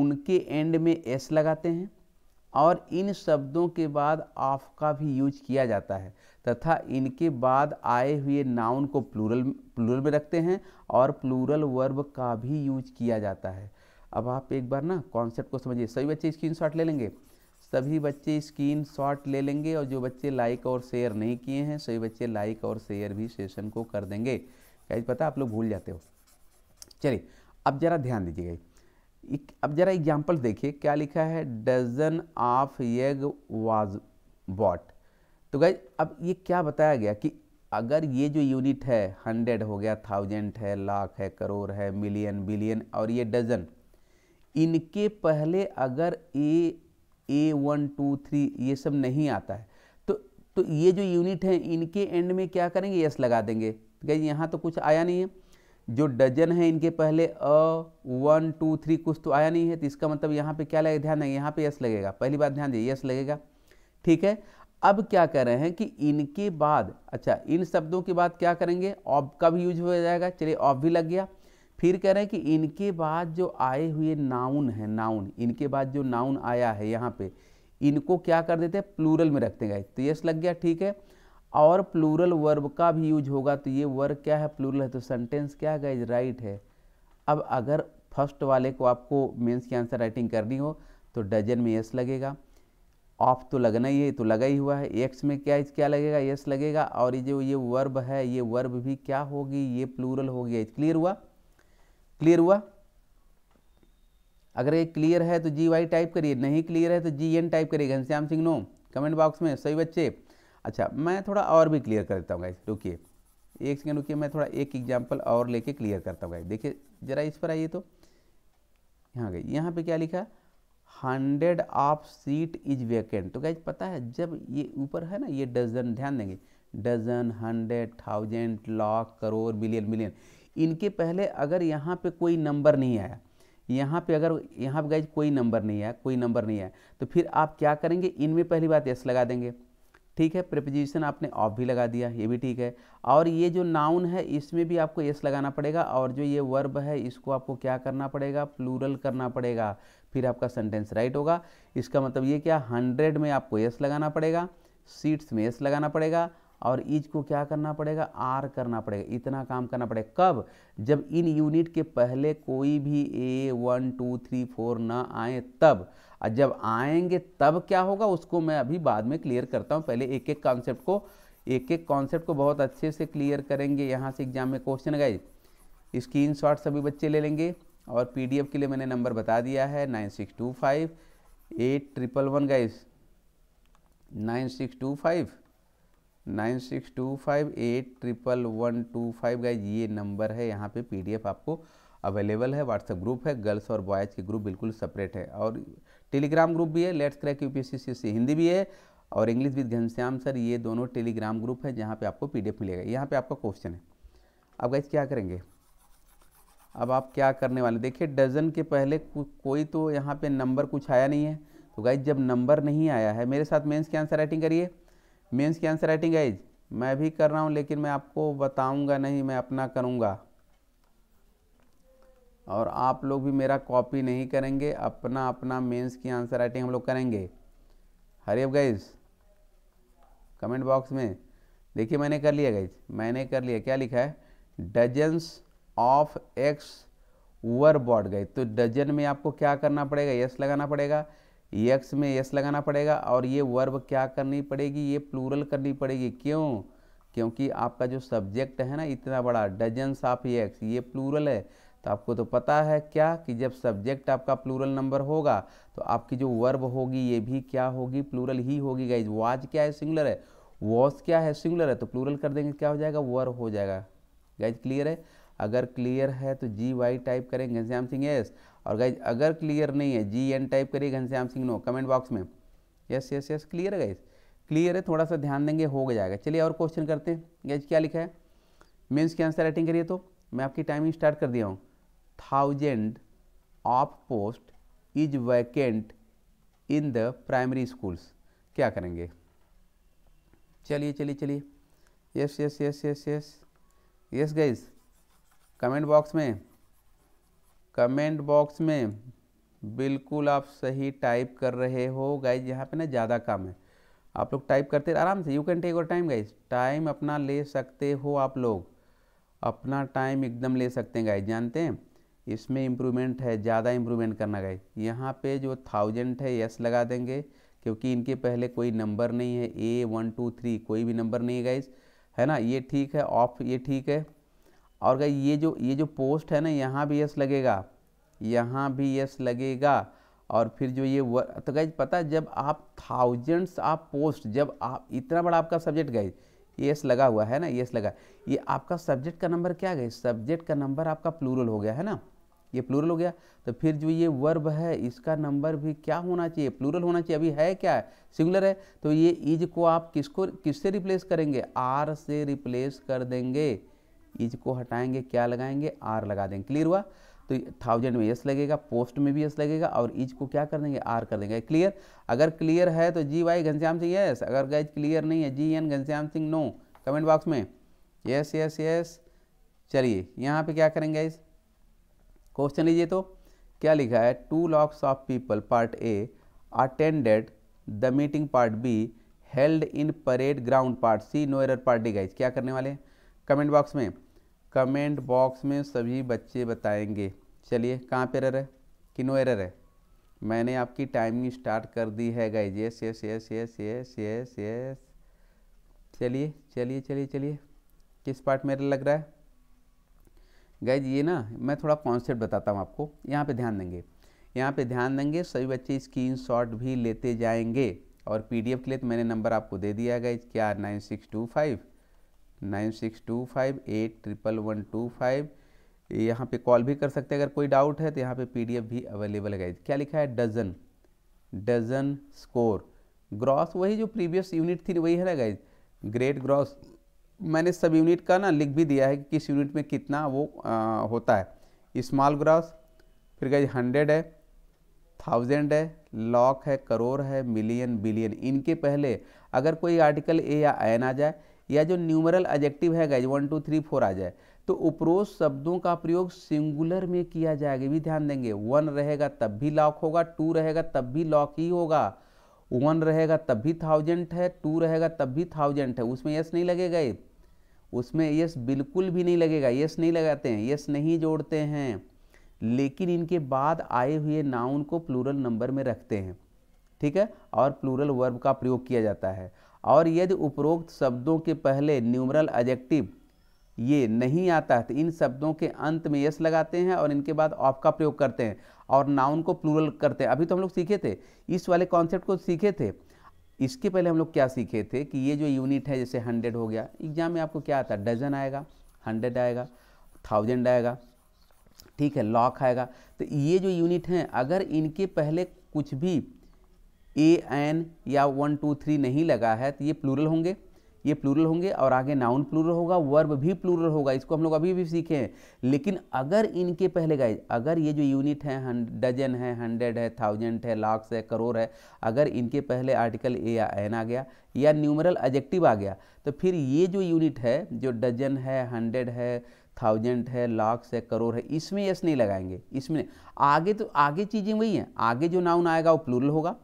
उनके एंड में एस लगाते हैं और इन शब्दों के बाद ऑफ का भी यूज किया जाता है तथा इनके बाद आए हुए नाउन को प्लूरल प्लूरल में रखते हैं और प्लूरल वर्ब का भी यूज किया जाता है अब आप एक बार ना कॉन्सेप्ट को समझिए सभी बच्चे स्क्रीन ले लेंगे सभी बच्चे स्क्रीन शॉट ले लेंगे और जो बच्चे लाइक और शेयर नहीं किए हैं सभी बच्चे लाइक और शेयर भी सेशन को कर देंगे गाइज पता आप लोग भूल जाते हो चलिए अब ज़रा ध्यान दीजिएगा अब ज़रा एग्जाम्पल देखिए क्या लिखा है dozen of egg was bought तो गाइज अब ये क्या बताया गया कि अगर ये जो यूनिट है हंड्रेड हो गया थाउजेंड है लाख है करोड़ है मिलियन बिलियन और ये डजन इनके पहले अगर A A one two three ये सब नहीं आता है तो तो ये जो यूनिट हैं इनके एंड में क्या करेंगे यस लगा देंगे क्या यहाँ तो कुछ आया नहीं है जो डजन है इनके पहले अ वन टू थ्री कुछ तो आया नहीं है तो इसका मतलब यहाँ पे क्या लगेगा ध्यान देंगे यहाँ पे यस लगेगा पहली बात ध्यान दिए यस लगेगा ठीक है अब क्या कह रहे हैं कि इनके बाद अच्छा इन शब्दों के बाद क्या करेंगे ऑब का भी यूज हो जाएगा चलिए ऑब भी लग गया फिर कह रहे हैं कि इनके बाद जो आए हुए नाउन है नाउन इनके बाद जो नाउन आया है यहाँ पे इनको क्या कर देते हैं प्लूरल में रखते गए तो यस लग गया ठीक है और प्लूरल वर्ब का भी यूज होगा तो ये वर्ब क्या है प्लूरल है तो सेंटेंस क्या है गाइज राइट है अब अगर फर्स्ट वाले को आपको मेंस की आंसर राइटिंग करनी हो तो डजन में यस लगेगा ऑफ तो लगना ही है तो लगा ही हुआ है एक्स में क्या इस क्या लगेगा यस लगेगा और ये जो ये वर्ब है ये वर्ब भी क्या होगी ये प्लूरल होगी क्लियर हुआ क्लियर हुआ अगर ये क्लियर है तो जी वाई टाइप करिए नहीं क्लियर है तो जी एन टाइप करिए Ghanshyam Singh no comment box में सही बच्चे अच्छा मैं थोड़ा और भी क्लियर कर देता हूँ गाइज रुकिए एक सेकेंड रुकिए मैं थोड़ा एक एग्जाम्पल और लेके क्लियर करता हूँ गाइज देखिए ज़रा इस पर आइए तो यहाँ गई यहाँ पे क्या लिखा hundred of seat is vacant तो गाइज पता है जब ये ऊपर है ना ये डजन ध्यान देंगे dozen hundred thousand lakh crore billion million इनके पहले अगर यहाँ पे कोई नंबर नहीं आया यहाँ पे अगर यहाँ पे गए कोई नंबर नहीं आया कोई नंबर नहीं आया तो फिर आप क्या करेंगे इनमें पहली बात एस लगा देंगे ठीक है प्रिपोजिशन आपने ऑफ भी लगा दिया ये भी ठीक है और ये जो नाउन है इसमें भी आपको यस लगाना पड़ेगा और जो ये वर्ब है इसको आपको क्या करना पड़ेगा प्लूरल करना पड़ेगा फिर आपका सेंटेंस राइट होगा इसका मतलब ये क्या हंड्रेड में आपको यस लगाना पड़ेगा सीट्स में यस लगाना पड़ेगा और इज को क्या करना पड़ेगा आर करना पड़ेगा इतना काम करना पड़ेगा कब जब इन यूनिट के पहले कोई भी A one two three four ना आए तब और जब आएंगे तब क्या होगा उसको मैं अभी बाद में क्लियर करता हूँ पहले एक एक कॉन्सेप्ट को एक एक कॉन्सेप्ट को बहुत अच्छे से क्लियर करेंगे यहाँ से एग्जाम में क्वेश्चन गाइज स्क्रीन शॉट सभी बच्चे ले लेंगे और पी के लिए मैंने नंबर बता दिया है nine six two five eight triple one guys nine six two five nine six two five eight triple one two five guys ये नंबर है यहाँ पे पीडीएफ आपको अवेलेबल है व्हाट्सएप ग्रुप है गर्ल्स और बॉयज़ के ग्रुप बिल्कुल सेपरेट है और टेलीग्राम ग्रुप भी है let's crack U P Hindi भी है और इंग्लिश विद घनश्याम सर ये दोनों टेलीग्राम ग्रुप है जहाँ पे आपको पीडीएफ मिलेगा यहाँ पे आपका क्वेश्चन है अब गाइज क्या करेंगे अब आप क्या करने वाले देखिए डजन के पहले कोई तो यहाँ पर नंबर कुछ आया नहीं है तो गाइज जब नंबर नहीं आया है मेरे साथ मेन्स की आंसर राइटिंग करिए मेंस की आंसर राइटिंग गाइज मैं भी कर रहा हूँ लेकिन मैं आपको बताऊँगा नहीं मैं अपना करूँगा और आप लोग भी मेरा कॉपी नहीं करेंगे अपना अपना मेंस की आंसर राइटिंग हम लोग करेंगे अब गाइज कमेंट बॉक्स में देखिए मैंने कर लिया गाइज मैंने कर लिया क्या लिखा है dozens of eggs were bought गए तो डजन में आपको क्या करना पड़ेगा यस लगाना पड़ेगा यक्स में यस लगाना पड़ेगा और ये वर्ब क्या करनी पड़ेगी ये प्लूरल करनी पड़ेगी क्यों क्योंकि आपका जो सब्जेक्ट है ना इतना बड़ा डजन्स ऑफ यक्स ये प्लूरल है तो आपको तो पता है क्या कि जब सब्जेक्ट आपका प्लूरल नंबर होगा तो आपकी जो वर्ब होगी ये भी क्या होगी प्लूरल ही होगी गाइज वाज क्या है सिंगुलर है वॉस क्या है सिंगुलर है तो प्लूरल कर देंगे क्या हो जाएगा वर हो जाएगा गाइज क्लियर है अगर क्लियर है तो जी वाई टाइप करेंगे श्याम सिंह एस और गाइज अगर क्लियर नहीं है जी एन टाइप करिए Ghanshyam Singh no comment box में यस यस यस क्लियर है गाइज क्लियर है थोड़ा सा ध्यान देंगे हो जाएगा चलिए और क्वेश्चन करते हैं गाइज क्या लिखा है मीन्स की आंसर राइटिंग करिए तो मैं आपकी टाइमिंग स्टार्ट कर दिया हूँ thousand of post is vacant in the primary schools क्या करेंगे चलिए चलिए चलिए yes yes yes yes yes yes guys comment box में कमेंट बॉक्स में बिल्कुल आप सही टाइप कर रहे हो गाइज यहाँ पे ना ज़्यादा काम है आप लोग टाइप करते आराम से you can take your time guys time अपना ले सकते हो आप लोग अपना टाइम एकदम ले सकते हैं गाइज जानते हैं इसमें इम्प्रूवमेंट है ज़्यादा इम्प्रूवमेंट करना गाइज यहाँ पे जो थाउजेंड है यस लगा देंगे क्योंकि इनके पहले कोई नंबर नहीं है ए वन टू थ्री कोई भी नंबर नहीं है गाइज है ना ये ठीक है ऑफ ये ठीक है और गई ये जो ये जो पोस्ट है ना यहाँ भी यस लगेगा यहाँ भी यस लगेगा और फिर जो ये वर, तो गई पता है जब आप थाउजेंड्स आप पोस्ट जब आप इतना बड़ा आपका सब्जेक्ट गए एस लगा हुआ है ना एस लगा ये आपका सब्जेक्ट का नंबर क्या गई सब्जेक्ट का नंबर आपका प्लूरल हो गया है ना ये प्लूरल हो गया तो फिर जो ये वर्ब है इसका नंबर भी क्या होना चाहिए प्लूरल होना चाहिए अभी है क्या है सिंगुलर है तो ये इज को आप किसको किससे रिप्लेस करेंगे आर से रिप्लेस कर देंगे इज को हटाएंगे क्या लगाएंगे आर लगा देंगे क्लियर हुआ तो थाउजेंड में यस लगेगा पोस्ट में भी यस लगेगा और इज को क्या कर देंगे आर कर देंगे क्लियर अगर क्लियर है तो G Y Ghanshyam Singh yes अगर गाइज क्लियर नहीं है G N Ghanshyam Singh no comment box में यस यस यस चलिए यहाँ पे क्या करेंगे इस क्वेश्चन लीजिए तो क्या लिखा है two lakhs of people part A attended the meeting part B held in parade ground part C no एर पार्ट डी गाइज क्या करने वाले कमेंट बॉक्स में कमेंट बॉक्स में सभी बच्चे बताएंगे चलिए कहाँ पर एरर है किनो एरर है मैंने आपकी टाइमिंग स्टार्ट कर दी है guys yes yes yes yes yes yes yes चलिए चलिए चलिए चलिए किस पार्ट में लग रहा है गाइज ये ना मैं थोड़ा कॉन्सेप्ट बताता हूँ आपको यहाँ पे ध्यान देंगे यहाँ पे ध्यान देंगे सभी बच्चे स्क्रीन शॉट भी लेते जाएंगे और पीडीएफ के लिए तो मैंने नंबर आपको दे दिया गाइज क्या nine six two five nine six two five eight triple one two five यहाँ पे कॉल भी कर सकते हैं अगर कोई डाउट है तो यहाँ पे पीडीएफ भी अवेलेबल है क्या लिखा है डजन डजन स्कोर ग्रॉस वही जो प्रीवियस यूनिट थी वही है ना गाइज ग्रेट ग्रॉस मैंने सब यूनिट का ना लिख भी दिया है कि किस यूनिट में कितना वो आ, होता है स्मॉल ग्रॉस फिर गाइज हंड्रेड है थाउजेंड है लॉक है करोड़ है मिलियन बिलियन इनके पहले अगर कोई आर्टिकल ए या एन आ जाए या जो न्यूमरल एजेक्टिव है guys one two three four आ जाए तो उपरोक्त शब्दों का प्रयोग सिंगुलर में किया जाएगा भी ध्यान देंगे वन रहेगा तब भी लॉक होगा टू रहेगा तब भी लॉक ही होगा वन रहेगा तब भी थाउजेंड है टू रहेगा तब भी थाउजेंड है उसमें यस नहीं लगेगा ये उसमें यस बिल्कुल भी नहीं लगेगा यस नहीं लगाते हैं यस नहीं जोड़ते हैं लेकिन इनके बाद आए हुए नाउन को प्लूरल नंबर में रखते हैं ठीक है और प्लूरल वर्ब का प्रयोग किया जाता है और यदि उपरोक्त शब्दों के पहले न्यूमरल एडजेक्टिव ये नहीं आता है तो इन शब्दों के अंत में यस लगाते हैं और इनके बाद ऑफ का प्रयोग करते हैं और नाउन को प्लूरल करते हैं अभी तो हम लोग सीखे थे इस वाले कॉन्सेप्ट को सीखे थे इसके पहले हम लोग क्या सीखे थे कि ये जो यूनिट है जैसे हंड्रेड हो गया एग्जाम में आपको क्या आता है डजन आएगा हंड्रेड आएगा थाउजेंड आएगा ठीक है लॉक आएगा तो ये जो यूनिट हैं अगर इनके पहले कुछ भी ए एन या वन टू थ्री नहीं लगा है तो ये प्लूरल होंगे ये प्लूरल होंगे और आगे नाउन प्लूरल होगा वर्ब भी प्लूरल होगा इसको हम लोग अभी भी सीखे हैं लेकिन अगर इनके पहले गए अगर ये जो यूनिट है डजन है हंड्रेड है थाउजेंड है लाख्स है करोड़ है अगर इनके पहले आर्टिकल ए या एन आ गया या न्यूमरल एजेक्टिव आ गया तो फिर ये जो यूनिट है जो डजन है हंड्रेड है थाउजेंड है लाख्स है करोड़ है इसमें यस नहीं लगाएंगे इसमें आगे तो आगे चीज़ें वही हैं आगे जो नाउन आएगा वो प्लूरल होगा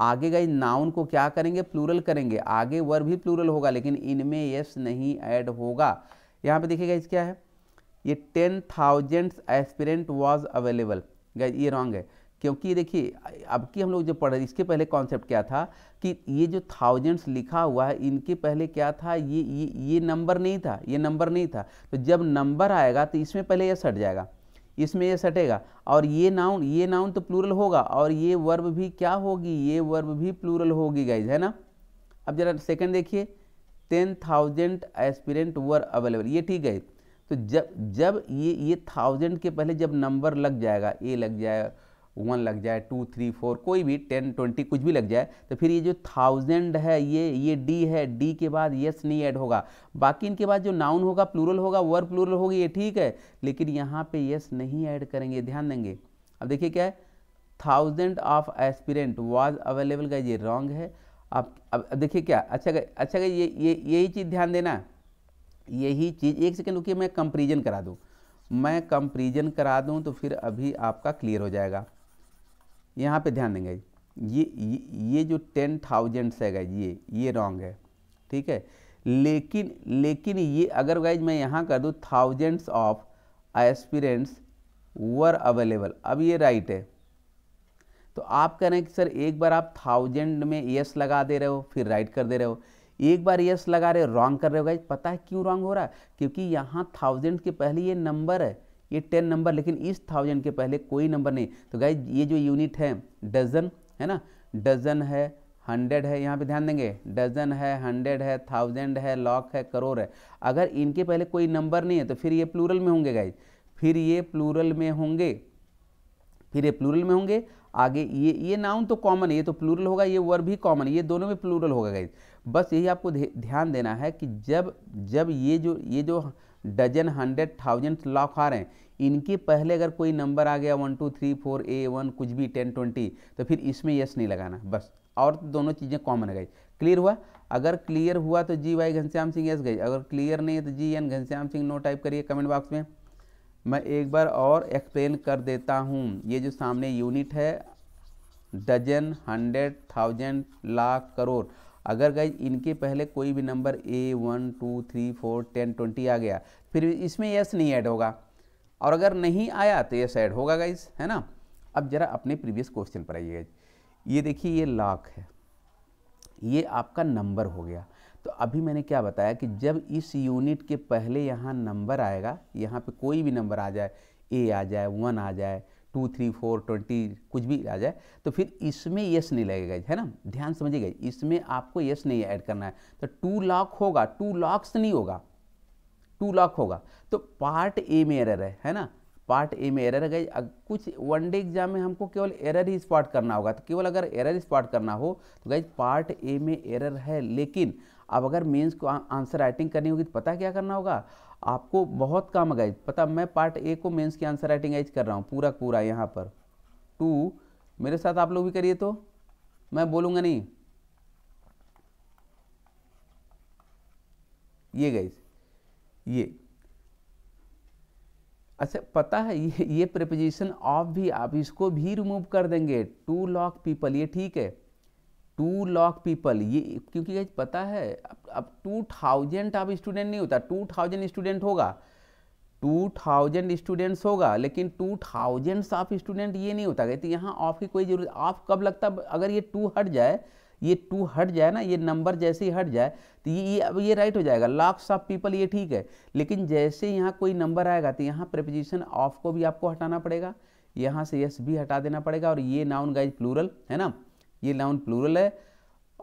आगे इन नाउन को क्या करेंगे प्लूरल करेंगे आगे वर भी प्लूरल होगा लेकिन इनमें यस नहीं ऐड होगा यहाँ पे देखिएगा इस क्या है ये ten thousand aspirant was available guys ये रॉन्ग है क्योंकि देखिए अब की हम लोग जो पढ़ रहे इसके पहले कॉन्सेप्ट क्या था कि ये जो थाउजेंड्स लिखा हुआ है इनके पहले क्या था ये ये ये नंबर नहीं था ये नंबर नहीं था तो जब नंबर आएगा तो इसमें पहले यह सट जाएगा इसमें ये सटेगा और ये नाउन ये नाउन तो प्लूरल होगा और ये वर्ब भी क्या होगी ये वर्ब भी प्लूरल होगी गाइज है ना अब जरा सेकंड देखिए ten thousand aspirant were available ये ठीक है तो जब जब ये ये थाउजेंड के पहले जब नंबर लग जाएगा ए लग जाएगा वन लग जाए टू थ्री फोर कोई भी टेन ट्वेंटी कुछ भी लग जाए तो फिर ये जो थाउजेंड है ये ये डी है डी के बाद यस नहीं ऐड होगा बाकी इनके बाद जो नाउन होगा प्लूरल होगा वर प्लूरल होगी ये ठीक है लेकिन यहाँ पे यस नहीं ऐड करेंगे ध्यान देंगे अब देखिए क्या है thousand of aspirant was available का ये रॉन्ग है आप अब देखिए क्या अच्छा गा, अच्छा गई ये ये यही चीज़ ध्यान देना यही चीज़ एक सेकेंड रुकी मैं कंपेरिजन करा दूँ मैं कंपेरिजन करा दूँ तो फिर अभी आपका क्लियर हो जाएगा यहाँ पे ध्यान देंगे ये ये जो टेन थाउजेंड्स है गाइज ये ये रॉन्ग है ठीक है लेकिन लेकिन ये अगर गाइज मैं यहाँ कर दूँ thousands of aspirants were available अब ये राइट है तो आप कह रहे हैं कि सर एक बार आप थाउजेंड में यस लगा दे रहे हो फिर राइट कर दे रहे हो एक बार यस लगा रहे हो रॉन्ग कर रहे हो गाइज पता है क्यों रॉन्ग हो रहा है क्योंकि यहाँ थाउजेंड के पहले ये नंबर है ये टेन नंबर लेकिन इस थाउजेंड के पहले कोई नंबर नहीं तो गाइज ये जो यूनिट है डजन है ना डजन है हंड्रेड है यहाँ पे ध्यान देंगे डजन है हंड्रेड है थाउजेंड है लॉक है करोड़ है अगर इनके पहले कोई नंबर नहीं है तो फिर ये प्लूरल में होंगे गाइज फिर ये प्लूरल में होंगे फिर ये प्लूरल में होंगे आगे ये ये नाउन तो कॉमन है ये तो प्लूरल होगा ये वर्ब भी कॉमन ये दोनों में प्लूरल होगा गाइज बस यही आपको ध्यान देना है कि जब जब ये जो ये जो डजन हंड्रेड थाउजेंड लॉक आ रहे हैं इनके पहले अगर कोई नंबर आ गया one two three four A one कुछ भी टेन ट्वेंटी तो फिर इसमें यस नहीं लगाना बस और तो दोनों चीज़ें कॉमन है गई क्लियर हुआ अगर क्लियर हुआ तो G Y Ghanshyam Singh yes guys अगर क्लियर नहीं है तो G N Ghanshyam Singh no type करिए कमेंट बॉक्स में मैं एक बार और एक्सप्लेन कर देता हूँ ये जो सामने यूनिट है dozen hundred thousand lakh crore अगर गाइज इनके पहले कोई भी number A one two three four ten twenty आ गया फिर इसमें यस नहीं ऐड होगा और अगर नहीं आया तो यस ऐड होगा गाइज है ना अब ज़रा अपने प्रीवियस क्वेश्चन पर आइए गाइज ये देखिए ये लाख है ये आपका नंबर हो गया तो अभी मैंने क्या बताया कि जब इस यूनिट के पहले यहाँ नंबर आएगा यहाँ पे कोई भी नंबर आ जाए ए आ जाए वन आ जाए टू थ्री फोर ट्वेंटी कुछ भी आ जाए तो फिर इसमें यस नहीं लगेगा है ना ध्यान समझिएगा इसमें आपको यस नहीं ऐड करना है तो टू लाख होगा टू लॉक्स नहीं होगा टू लाख होगा तो पार्ट ए में एरर है है ना पार्ट ए में एरर है अगर कुछ वन डे एग्जाम में हमको केवल एरर ही स्पॉट करना होगा तो केवल अगर एरर स्पॉट करना हो तो गाइज पार्ट ए में एरर है लेकिन अब अगर मेंस को आंसर राइटिंग करनी होगी तो पता क्या करना होगा आपको बहुत कम गाइज पता मैं पार्ट ए को मेंस की आंसर राइटिंग एज कर रहा हूँ पूरा पूरा यहाँ पर टू मेरे साथ आप लोग भी करिए तो मैं बोलूँगा नहीं ये गाइज ये अच्छा पता है ये ये प्रिपोजिशन ऑफ भी आप इसको भी रिमूव कर देंगे टू लॉक पीपल ये ठीक है टू लाख पीपल ये क्योंकि पता है अब अब टू थाउजेंड अब स्टूडेंट नहीं होता टू थाउजेंड स्टूडेंट होगा टू थाउजेंड स्टूडेंट्स होगा लेकिन टू थाउजेंड्स ऑफ स्टूडेंट ये नहीं होता कहते यहाँ ऑफ की कोई जरूरत ऑफ कब लगता अगर ये टू हट जाए ये टू हट जाए ना ये नंबर जैसे ही हट जाए तो ये ये अब ये राइट हो जाएगा लाख्स ऑफ पीपल ये ठीक है लेकिन जैसे यहाँ कोई नंबर आएगा तो यहाँ प्रपोजिशन ऑफ को भी आपको हटाना पड़ेगा यहाँ से यस भी हटा देना पड़ेगा और ये नाउन गाइज प्लूरल है ना ये नाउन प्लूरल है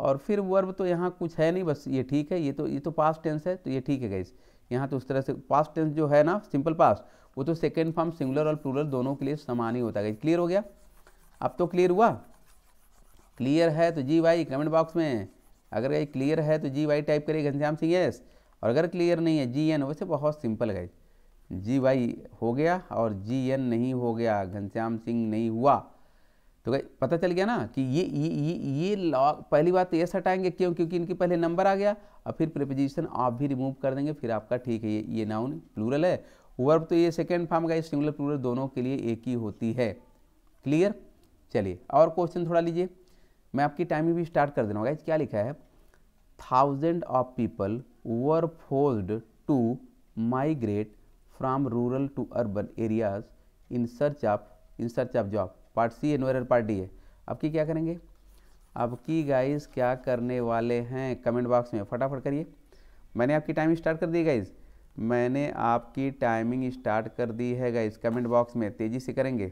और फिर वर्ब तो यहाँ कुछ है नहीं बस ये ठीक है ये तो ये तो पास्ट टेंस है तो ये ठीक है गाइस यहाँ तो उस तरह से पास्ट टेंस जो है ना सिंपल पास्ट वो तो सेकेंड फॉर्म सिंगुलर और प्लूरल दोनों के लिए समान ही होता है गाइस क्लियर हो गया अब तो क्लियर हुआ क्लियर है तो जी भाई कमेंट बॉक्स में अगर गाइस क्लियर है तो जी भाई टाइप करिए घनश्याम सिंह यस और अगर क्लियर नहीं है जी एन वैसे बहुत सिंपल गाइस जी भाई हो गया और जी एन नहीं हो गया घनश्याम सिंह नहीं हुआ तो पता चल गया ना कि ये ये ये ये लॉग पहली बात तो यस हटाएंगे क्यों क्योंकि इनके पहले नंबर आ गया और फिर प्रिपोजिशन आप भी रिमूव कर देंगे फिर आपका ठीक है ये ये नाउन प्लूरल है वर्ब तो ये सेकेंड फॉर्म का सिंगुलर प्लूरल दोनों के लिए एक ही होती है क्लियर चलिए और क्वेश्चन थोड़ा लीजिए मैं आपकी टाइमिंग भी स्टार्ट कर देना होगा क्या लिखा है thousand of people were forced to migrate from rural to urban areas in search of in search of job part C है पार्ट डी है अब की क्या करेंगे अब की गाइज क्या करने वाले हैं कमेंट बॉक्स में फटाफट करिए मैंने आपकी टाइमिंग स्टार्ट कर दी गाइज मैंने आपकी टाइमिंग स्टार्ट कर दी है गाइज कमेंट बॉक्स में तेज़ी से करेंगे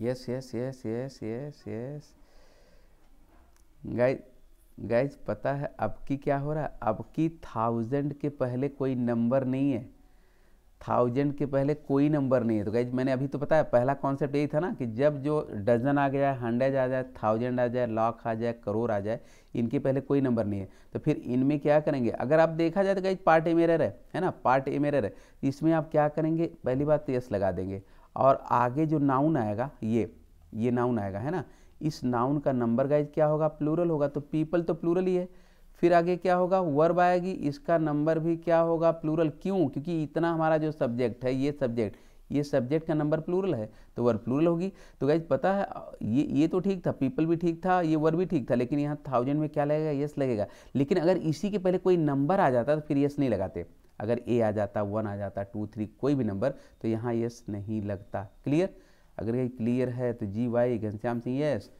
yes yes yes yes yes yes guys guys पता है अब की क्या हो रहा है अब की थाउजेंड के पहले कोई नंबर नहीं है थाउजेंड के पहले कोई नंबर नहीं है तो गाइज मैंने अभी तो पता है पहला कॉन्सेप्ट यही था ना कि जब जो डजन आ गया हंड्रेड आ जाए थाउजेंड आ जाए लाख आ जाए करोड़ आ जाए इनके पहले कोई नंबर नहीं है तो फिर इनमें क्या करेंगे अगर आप देखा जाए तो गाइज पार्ट ए मेरर है है ना पार्ट ए मेरर है इसमें आप क्या करेंगे पहली बात यस तो लगा देंगे और आगे जो नाउन आएगा ये ये नाउन आएगा है ना इस नाउन का नंबर गाइज क्या होगा प्लूरल होगा तो पीपल तो प्लूरल ही है फिर आगे क्या होगा वर्ब आएगी इसका नंबर भी क्या होगा प्लूरल क्यों क्योंकि इतना हमारा जो सब्जेक्ट है ये सब्जेक्ट ये सब्जेक्ट का नंबर प्लूरल है तो वर्ब प्लूरल होगी तो गाइज पता है ये ये तो ठीक था पीपल भी ठीक था ये वर्ब भी ठीक था लेकिन यहाँ थाउजेंड में क्या लगेगा यस लगेगा लेकिन अगर इसी के पहले कोई नंबर आ जाता तो फिर यस नहीं लगाते अगर ए आ जाता वन आ जाता टू थ्री कोई भी नंबर तो यहाँ यस नहीं लगता क्लियर अगर ये क्लियर है तो G Y Ghanshyam Singh yes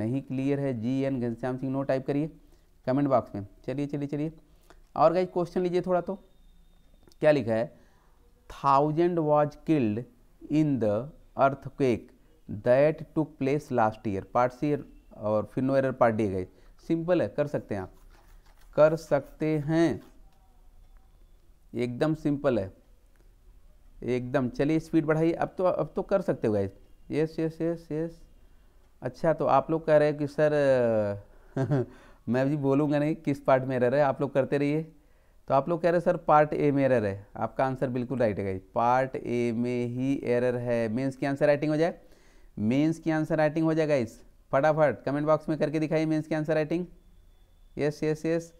नहीं क्लियर है G N Ghanshyam Singh no type करिए कमेंट बॉक्स में चलिए चलिए चलिए और गाइज क्वेश्चन लीजिए थोड़ा तो क्या लिखा है thousand was killed in the earthquake that took place last year part C और फिर नो एर पार्ट डी गाइज सिंपल है कर सकते हैं आप कर सकते हैं एकदम सिंपल है एकदम चलिए स्पीड बढ़ाइए अब तो अब तो कर सकते हो guys yes yes yes yes अच्छा तो आप लोग कह रहे हैं कि सर मैं जी बोलूँगा नहीं किस पार्ट में एरर है आप लोग करते रहिए तो आप लोग कह रहे सर पार्ट ए में एरर है आपका आंसर बिल्कुल राइट है पार्ट ए में ही एरर है मेंस की आंसर राइटिंग हो जाए मेंस की आंसर राइटिंग हो जाए गाइस फटाफट कमेंट बॉक्स में करके दिखाइए मेंस की answer writing yes yes yes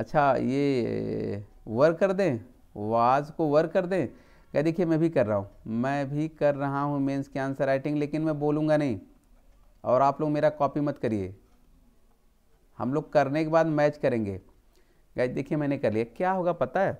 अच्छा ये वर्क कर दें वाज को वर्क कर दें क्या देखिए मैं भी कर रहा हूँ मैं भी कर रहा हूँ मेन्स की आंसर राइटिंग लेकिन मैं बोलूँगा नहीं और आप लोग मेरा कॉपी मत करिए हम लोग करने के बाद मैच करेंगे गाइज देखिए मैंने कर लिया क्या होगा पता है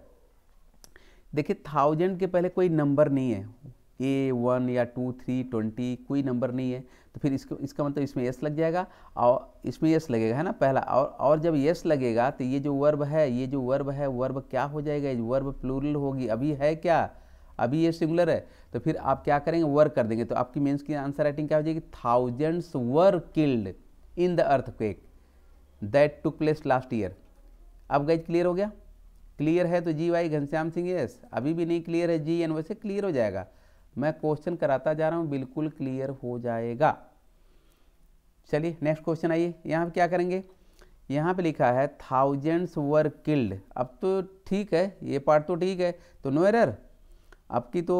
देखिए थाउजेंड के पहले कोई नंबर नहीं है ए वन या टू थ्री ट्वेंटी कोई नंबर नहीं है तो फिर इसको इसका मतलब इसमें यस लग जाएगा और इसमें यस लगेगा है ना पहला और और जब यस लगेगा तो ये जो वर्ब है ये जो वर्ब है वर्ब क्या हो जाएगा ये वर्ब प्लूरल होगी अभी है क्या अभी ये सिंगुलर है तो फिर आप क्या करेंगे वर्क कर देंगे तो आपकी मीन्स की आंसर राइटिंग क्या हो जाएगी thousands were killed in the earth that took place last year अब गैज क्लियर हो गया क्लियर है तो G Y Ghanshyam Singh yes अभी भी नहीं क्लियर है जी एन वैसे क्लियर हो जाएगा मैं क्वेश्चन कराता जा रहा हूँ बिल्कुल क्लियर हो जाएगा चलिए नेक्स्ट क्वेश्चन आइए यहाँ पर क्या करेंगे यहाँ पे लिखा है थाउजेंड्स वर किल्ड अब तो ठीक है ये पार्ट तो ठीक है तो नो एरर अब की तो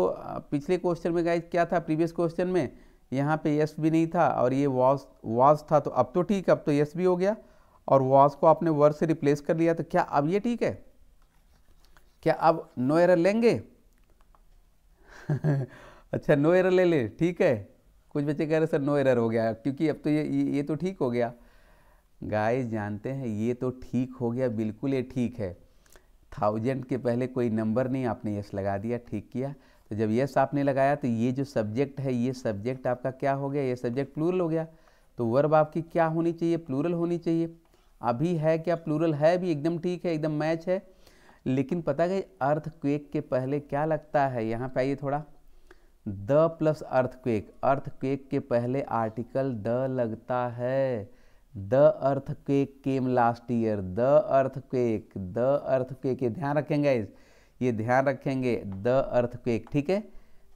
पिछले क्वेश्चन में गाइज क्या था प्रीवियस क्वेश्चन में यहाँ पे यस भी नहीं था और ये वॉज वॉज था तो अब तो ठीक अब तो यस भी हो गया और वॉज को आपने वर्ब से रिप्लेस कर लिया तो क्या अब ये ठीक है क्या अब नो एरर लेंगे अच्छा नो एरर ले ले ठीक है कुछ बच्चे कह रहे सर नो एरर हो गया क्योंकि अब तो ये ये तो ठीक हो गया गाय जानते हैं ये तो ठीक हो गया बिल्कुल ये ठीक है थाउजेंड के पहले कोई नंबर नहीं आपने यस लगा दिया ठीक किया तो जब यस आपने लगाया तो ये जो सब्जेक्ट है ये सब्जेक्ट आपका क्या हो गया ये सब्जेक्ट प्लूरल हो गया तो वर्ब आपकी क्या होनी चाहिए प्लूरल होनी चाहिए अभी है क्या प्लूरल है भी एकदम ठीक है एकदम मैच है लेकिन पता गई अर्थ क्वेक के पहले क्या लगता है यहाँ पे आइए थोड़ा the plus earthquake earthquake के पहले आर्टिकल द लगता है the earthquake came last year the earthquake the earthquake ये ध्यान रखेंगे इस ये ध्यान रखेंगे द अर्थ क्वेक ठीक है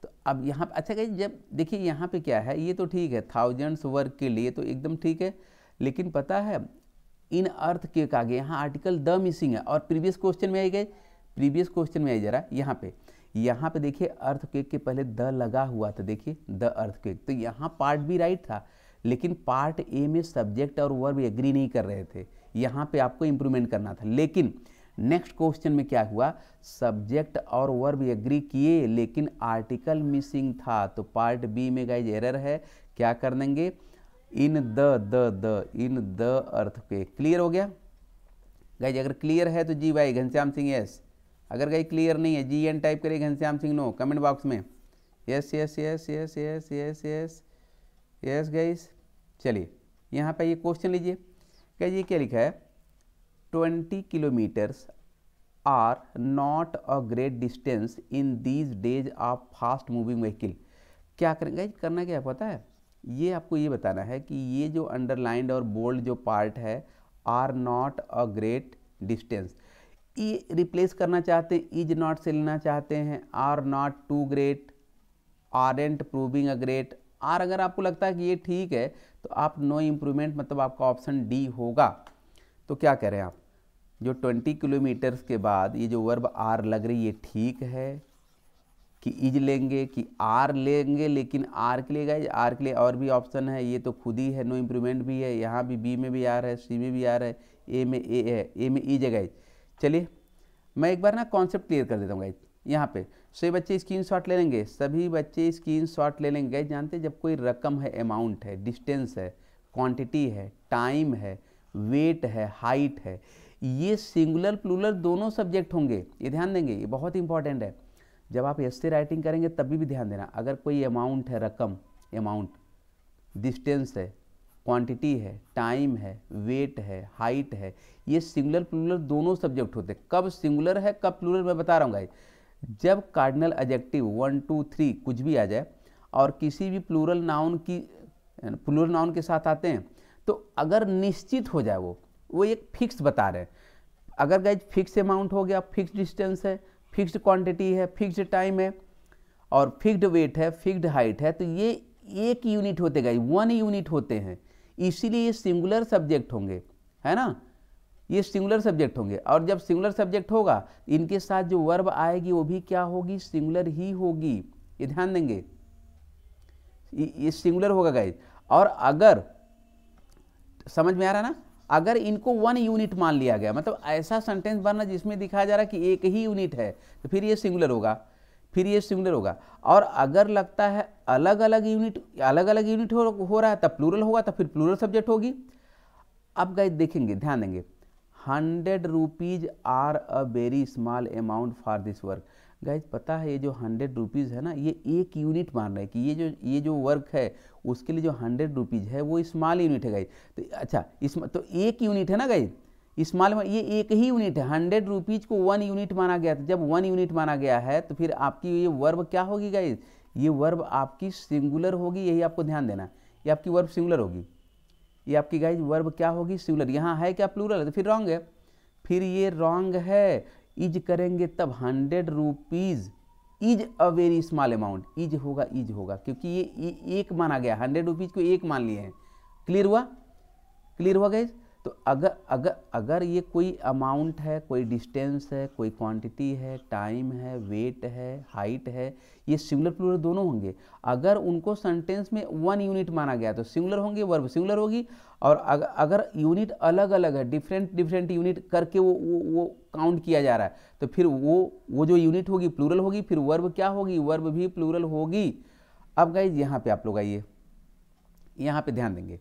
तो अब यहाँ पे अच्छा कहीं जब देखिए यहाँ पे क्या है ये तो ठीक है थाउजेंड्स वर्क के लिए तो एकदम ठीक है लेकिन पता है इन अर्थ के आगे यहाँ आर्टिकल द मिसिंग है और प्रीवियस क्वेश्चन में आई गए प्रीवियस क्वेश्चन में आई जरा यहाँ पे यहाँ पे देखिए अर्थ केक के पहले द लगा हुआ था देखिए द अर्थ केक तो यहाँ पार्ट भी राइट था लेकिन पार्ट ए में सब्जेक्ट और वर्ब एग्री नहीं कर रहे थे यहाँ पे आपको इम्प्रूवमेंट करना था लेकिन नेक्स्ट क्वेश्चन में क्या हुआ सब्जेक्ट और वर्ब एग्री किए लेकिन आर्टिकल मिसिंग था तो पार्ट बी में गाइज एरर है क्या कर देंगे in the the the in the earth पे क्लियर हो गया गाइज अगर क्लियर है तो जी भाई घनश्याम सिंह यस अगर गाई क्लियर नहीं है जी एन टाइप करिए Ghanshyam Singh no comment box में yes yes yes yes yes yes yes yes guys चलिए यहाँ पर ये क्वेश्चन लीजिए गाइज ये क्या लिखा है twenty kilometres are not a great distance in these days of fast moving vehicle क्या करेंगे करना क्या पता है ये आपको ये बताना है कि ये जो अंडरलाइंड और बोल्ड जो पार्ट है are not a great distance ई रिप्लेस करना चाहते हैं इज नॉट से लेना चाहते हैं are not too great are and proving a great are अगर आपको लगता है कि ये ठीक है तो आप नो इम्प्रूवमेंट मतलब आपका ऑप्शन डी होगा तो क्या करें आप जो 20 किलोमीटर्स के बाद ये जो वर्ब आर लग रही है ठीक है कि इज लेंगे कि आर लेंगे लेकिन आर के लिए गए आर के लिए और भी ऑप्शन है ये तो खुद ही है नो इम्प्रूवमेंट भी है यहाँ भी बी में भी आर है सी में भी आर है ए में ए है ए में इज e है गाइज चलिए मैं एक बार ना कॉन्सेप्ट क्लियर कर देता हूँ गाइज यहाँ पे सभी बच्चे स्क्रीन शॉट ले लेंगे सभी बच्चे स्क्रीन शॉट ले लेंगे गाइज जानते जब कोई रकम है अमाउंट है डिस्टेंस है क्वान्टिटी है टाइम है वेट है हाइट है ये सिंगुलर प्लूलर दोनों सब्जेक्ट होंगे ये ध्यान देंगे ये बहुत इंपॉर्टेंट है जब आप एस राइटिंग करेंगे तभी भी ध्यान देना अगर कोई अमाउंट है रकम अमाउंट डिस्टेंस है क्वांटिटी है टाइम है वेट है हाइट है ये सिंगुलर प्लूलर दोनों सब्जेक्ट होते हैं कब सिंगुलर है कब प्लूलर मैं बता रहा हूँ गाई जब cardinal adjective one two three कुछ भी आ जाए और किसी भी प्लूरल नाउन की प्लूरल नाउन के साथ आते हैं तो अगर निश्चित हो जाए वो वो एक फिक्स बता रहे हैं अगर गाइज फिक्स अमाउंट हो गया फिक्स डिस्टेंस है फिक्स्ड क्वांटिटी है फिक्स्ड टाइम है और फिक्स्ड वेट है फिक्स्ड हाइट है तो ये एक यूनिट होते गए वन यूनिट होते हैं इसीलिए ये सिंगुलर सब्जेक्ट होंगे है ना ये सिंगुलर सब्जेक्ट होंगे और जब सिंगुलर सब्जेक्ट होगा इनके साथ जो वर्ब आएगी वो भी क्या होगी सिंगुलर ही होगी ये ध्यान देंगे ये सिंगुलर होगा गाइज और अगर समझ में आ रहा ना अगर इनको वन यूनिट मान लिया गया मतलब ऐसा सेंटेंस बनना जिसमें दिखाया जा रहा है कि एक ही यूनिट है तो फिर ये सिंगुलर होगा फिर ये सिंगुलर होगा और अगर लगता है अलग अलग यूनिट अलग अलग यूनिट हो, हो रहा है तब प्लूरल होगा तो फिर प्लूरल सब्जेक्ट होगी अब गए देखेंगे ध्यान देंगे hundred rupees are a very small amount for this work guys पता है ये जो हंड्रेड रुपीज़ है ना ये एक यूनिट मान रहे हैं कि ये जो ये जो वर्क है उसके लिए जो हंड्रेड रुपीज़ है वो स्मॉल यूनिट है गाइज तो अच्छा इस तो एक यूनिट है ना गाइज स्मॉल ये एक ही यूनिट है हंड्रेड रुपीज़ को वन यूनिट माना गया था जब वन यूनिट माना गया है तो फिर आपकी ये वर्ब क्या होगी गाइज ये वर्ब आपकी सिंगुलर होगी यही आपको ध्यान देना ये आपकी वर्ब सिंगुलर होगी ये आपकी गाइज वर्ब क्या होगी सिंगुलर यहाँ है क्या प्लूरल है तो फिर रॉन्ग है फिर ये रॉन्ग है इज करेंगे तब hundred rupees is a very small amount is होगा इज होगा क्योंकि ये, एक माना गया हंड्रेड रुपीज़ को एक मान लिए हैं क्लियर हुआ क्लियर हुआ गैस तो अगर अगर अगर ये कोई अमाउंट है कोई डिस्टेंस है कोई क्वांटिटी है टाइम है वेट है हाइट है ये सिंगुलर प्लूरल दोनों होंगे अगर उनको सेंटेंस में वन यूनिट माना गया तो सिंगुलर होंगे वर्ब सिंगुलर होगी और अगर अगर यूनिट अलग अलग है डिफरेंट डिफरेंट यूनिट करके वो वो, वो काउंट किया जा रहा है तो फिर वो वो जो यूनिट होगी प्लूरल होगी फिर वर्ब क्या होगी वर्ब भी प्लूरल होगी अब गाइज यहाँ पे आप लोग आइए यहाँ पे ध्यान देंगे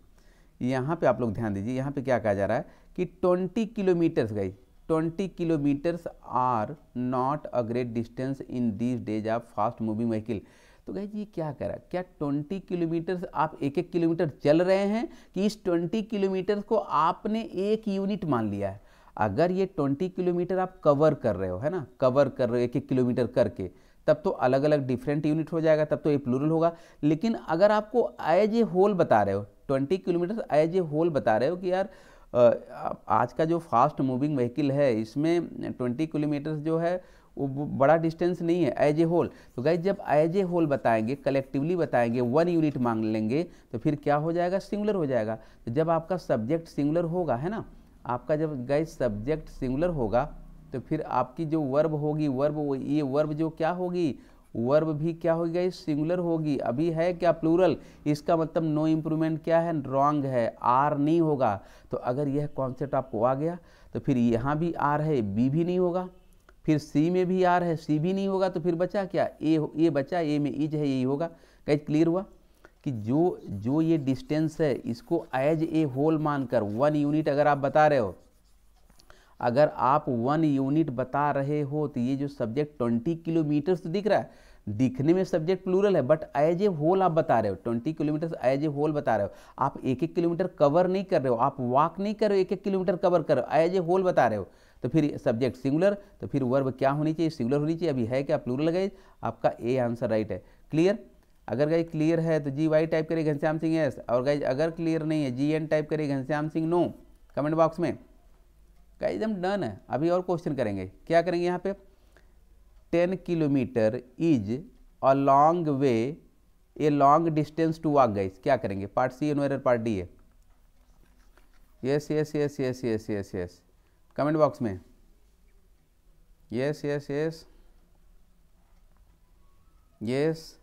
यहाँ पे आप लोग ध्यान दीजिए यहाँ पे क्या कहा जा रहा है कि 20 kilometres guys 20 kilometres are not a great distance in this days of fast moving vehicle तो गई ये क्या कह रहा है क्या 20 किलोमीटर्स आप एक एक किलोमीटर चल रहे हैं कि इस 20 किलोमीटर्स को आपने एक यूनिट मान लिया है अगर ये 20 किलोमीटर आप कवर कर रहे हो है ना कवर कर रहे हो एक एक किलोमीटर करके तब तो अलग अलग डिफरेंट यूनिट हो जाएगा तब तो ये प्लूरल होगा लेकिन अगर आपको एज ए होल बता रहे हो twenty kilometre as a whole बता रहे हो कि यार आज का जो फास्ट मूविंग व्हीकल है इसमें ट्वेंटी किलोमीटर जो है वो बड़ा डिस्टेंस नहीं है एज ए होल तो गाइज जब एज ए होल बताएंगे कलेक्टिवली बताएंगे वन यूनिट मांग लेंगे तो फिर क्या हो जाएगा सिंगुलर हो जाएगा तो जब आपका सब्जेक्ट सिंगुलर होगा है ना आपका जब गाइज सब्जेक्ट सिंगुलर होगा तो फिर आपकी जो वर्ब होगी वर्ब ये वर्ब जो क्या होगी वर्ब भी क्या होगी गई सिंगुलर होगी अभी है क्या प्लूरल इसका मतलब नो इम्प्रूवमेंट क्या है रॉन्ग है आर नहीं होगा तो अगर यह कॉन्सेप्ट आपको आ गया तो फिर यहाँ भी आर है बी भी नहीं होगा फिर सी में भी आर है सी भी नहीं होगा तो फिर बचा क्या ए ए बचा ए में इज है यही होगा कहीं क्लियर हुआ कि जो जो ये डिस्टेंस है इसको एज ए होल मानकर वन यूनिट अगर आप बता रहे हो अगर आप वन यूनिट बता रहे हो तो ये जो सब्जेक्ट ट्वेंटी किलोमीटर तो दिख रहा है दिखने में सब्जेक्ट प्लूरल है बट एज ए होल आप बता रहे हो twenty kilometre as a whole बता रहे हो आप एक एक किलोमीटर कवर नहीं कर रहे हो आप वॉक नहीं कर रहे हो एक एक किलोमीटर कवर कर रहे हो एज ए होल बता रहे हो तो फिर सब्जेक्ट सिंगुलर तो फिर वर्ब क्या होनी चाहिए सिंगुलर होनी चाहिए अभी है क्या प्लूरल गए आपका ए आंसर राइट है क्लियर अगर गाइज क्लियर है तो जी वाई टाइप करिए घनश्याम सिंह एस और गई अगर क्लियर नहीं है जी एन टाइप करिए Ghanshyam Singh no comment box में का हम डन है अभी और क्वेश्चन करेंगे क्या करेंगे यहाँ पे ten kilometre is a long way a long distance to walk guys क्या करेंगे part C no part D है yes yes yes yes yes yes yes comment box में यस यस यस यस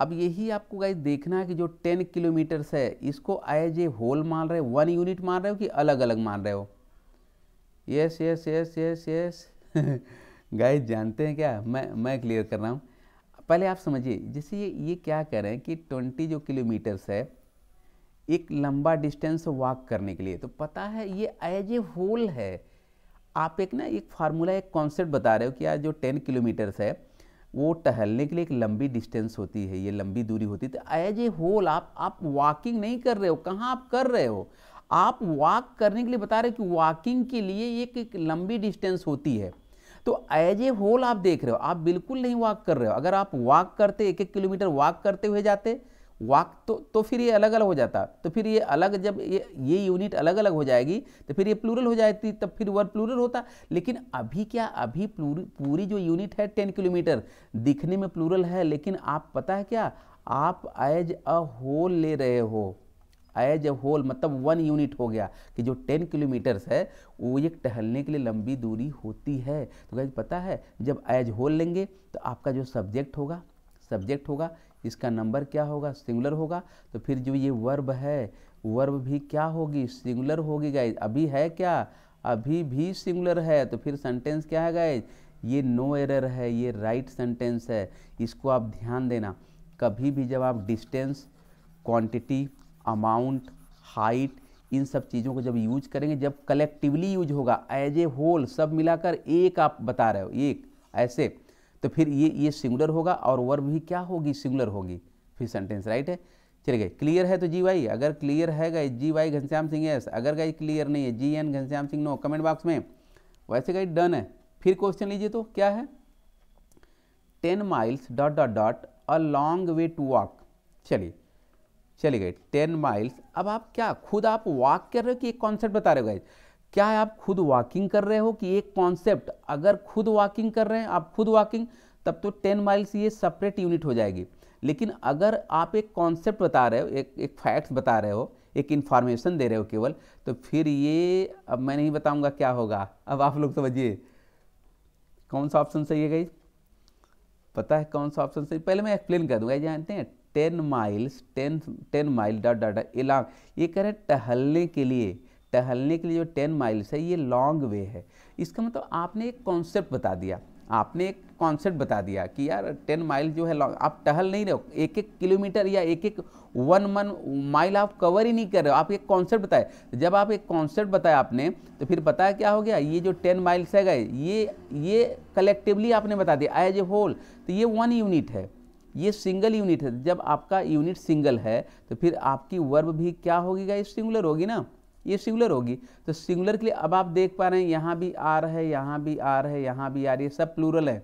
अब यही आपको गाइज देखना है कि जो टेन किलोमीटर्स है इसको एज ए होल मान रहे हो वन यूनिट मान रहे हो कि अलग अलग मान रहे हो yes yes yes yes yes guys जानते हैं क्या मैं मैं क्लियर कर रहा हूँ पहले आप समझिए जैसे ये ये क्या कह रहे हैं कि ट्वेंटी जो किलोमीटर्स है एक लंबा डिस्टेंस वॉक करने के लिए तो पता है ये एज ए होल है आप एक ना एक फार्मूला एक कॉन्सेप्ट बता रहे हो कि यार जो टेन किलोमीटर्स है वो टहलने के लिए एक लंबी डिस्टेंस होती है ये लंबी दूरी होती है तो एज ए होल आप आप वॉकिंग नहीं कर रहे हो कहाँ आप कर रहे हो आप वॉक करने के लिए बता रहे हो कि वॉकिंग के लिए एक, एक लंबी डिस्टेंस होती है तो एज ए होल आप देख रहे हो आप बिल्कुल नहीं वॉक कर रहे हो अगर आप वॉक करते एक एक किलोमीटर वॉक करते हुए जाते वाक तो तो फिर ये अलग अलग हो जाता तो फिर ये अलग जब ये ये यूनिट अलग अलग हो जाएगी तो फिर ये प्लूरल हो जाती तब फिर वर्ड प्लूरल होता लेकिन अभी क्या अभी पूरी जो यूनिट है टेन किलोमीटर दिखने में प्लूरल है लेकिन आप पता है क्या आप एज अ होल ले रहे हो एज अ होल मतलब वन यूनिट हो गया कि जो टेन किलोमीटर्स है वो एक टहलने के लिए लंबी दूरी होती है तो क्या पता है जब एज होल लेंगे तो आपका जो सब्जेक्ट होगा सब्जेक्ट होगा इसका नंबर क्या होगा सिंगुलर होगा तो फिर जो ये वर्ब है वर्ब भी क्या होगी सिंगुलर होगी गाइज अभी है क्या अभी भी सिंगुलर है तो फिर सेंटेंस क्या है गाइज ये नो एरर है ये राइट right सेंटेंस है इसको आप ध्यान देना कभी भी जब आप डिस्टेंस क्वांटिटी अमाउंट हाइट इन सब चीज़ों को जब यूज करेंगे जब कलेक्टिवली यूज होगा एज ए होल सब मिलाकर एक आप बता रहे हो एक ऐसे तो फिर ये ये सिंगुलर होगा और वर्ब भी क्या होगी सिंगुलर होगी फिर सेंटेंस राइट है चलिए क्लियर है तो जी वाई अगर क्लियर है guys G Y Ghanshyam Singh yes अगर गई क्लियर नहीं है G N Ghanshyam Singh no comment box में वैसे गई डन है फिर क्वेश्चन लीजिए तो क्या है ten miles dot dot dot a long way to walk चलिए चलिए गए टेन माइल्स अब आप क्या खुद आप वॉक कर रहे हो कि एक कॉन्सेप्ट बता रहे हो गाइज क्या है आप खुद वॉकिंग कर रहे हो कि एक कॉन्सेप्ट अगर खुद वॉकिंग कर रहे हैं आप खुद वॉकिंग तब तो टेन माइल्स ये सेपरेट यूनिट हो जाएगी लेकिन अगर आप एक कॉन्सेप्ट बता रहे हो एक एक फैक्ट्स बता रहे हो एक इन्फॉर्मेशन दे रहे हो केवल तो फिर ये अब मैं नहीं बताऊंगा क्या होगा अब आप लोग समझिए कौन सा ऑप्शन सही है गई पता है कौन सा ऑप्शन सही पहले मैं एक्सप्लेन कर दूंगा जानते हैं ten miles ten ten mile dot dot a ये कह रहे टहलने के लिए टहलने के लिए जो टेन माइल्स है ये लॉन्ग वे है इसका मतलब आपने एक कॉन्सेप्ट बता दिया आपने एक कॉन्सेप्ट बता दिया कि यार टेन माइल जो है लॉन्ग आप टहल नहीं रहे हो एक एक किलोमीटर या एक एक वन मन माइल आप कवर ही नहीं कर रहे हो आप एक कॉन्सेप्ट बताए जब आप एक कॉन्सेप्ट बताया आपने तो फिर बताया क्या हो गया ये जो टेन माइल्स है गए ये ये कलेक्टिवली आपने बता दिया एज ए होल तो ये वन यूनिट है ये सिंगल यूनिट है जब आपका यूनिट सिंगल है तो फिर आपकी वर्ब भी क्या होगी गाइस सिंगुलर होगी ना ये सिंगुलर होगी तो सिंगुलर के लिए अब आप देख पा रहे हैं यहाँ भी आर है यहाँ भी आर है यहाँ भी रही है सब प्लूरल है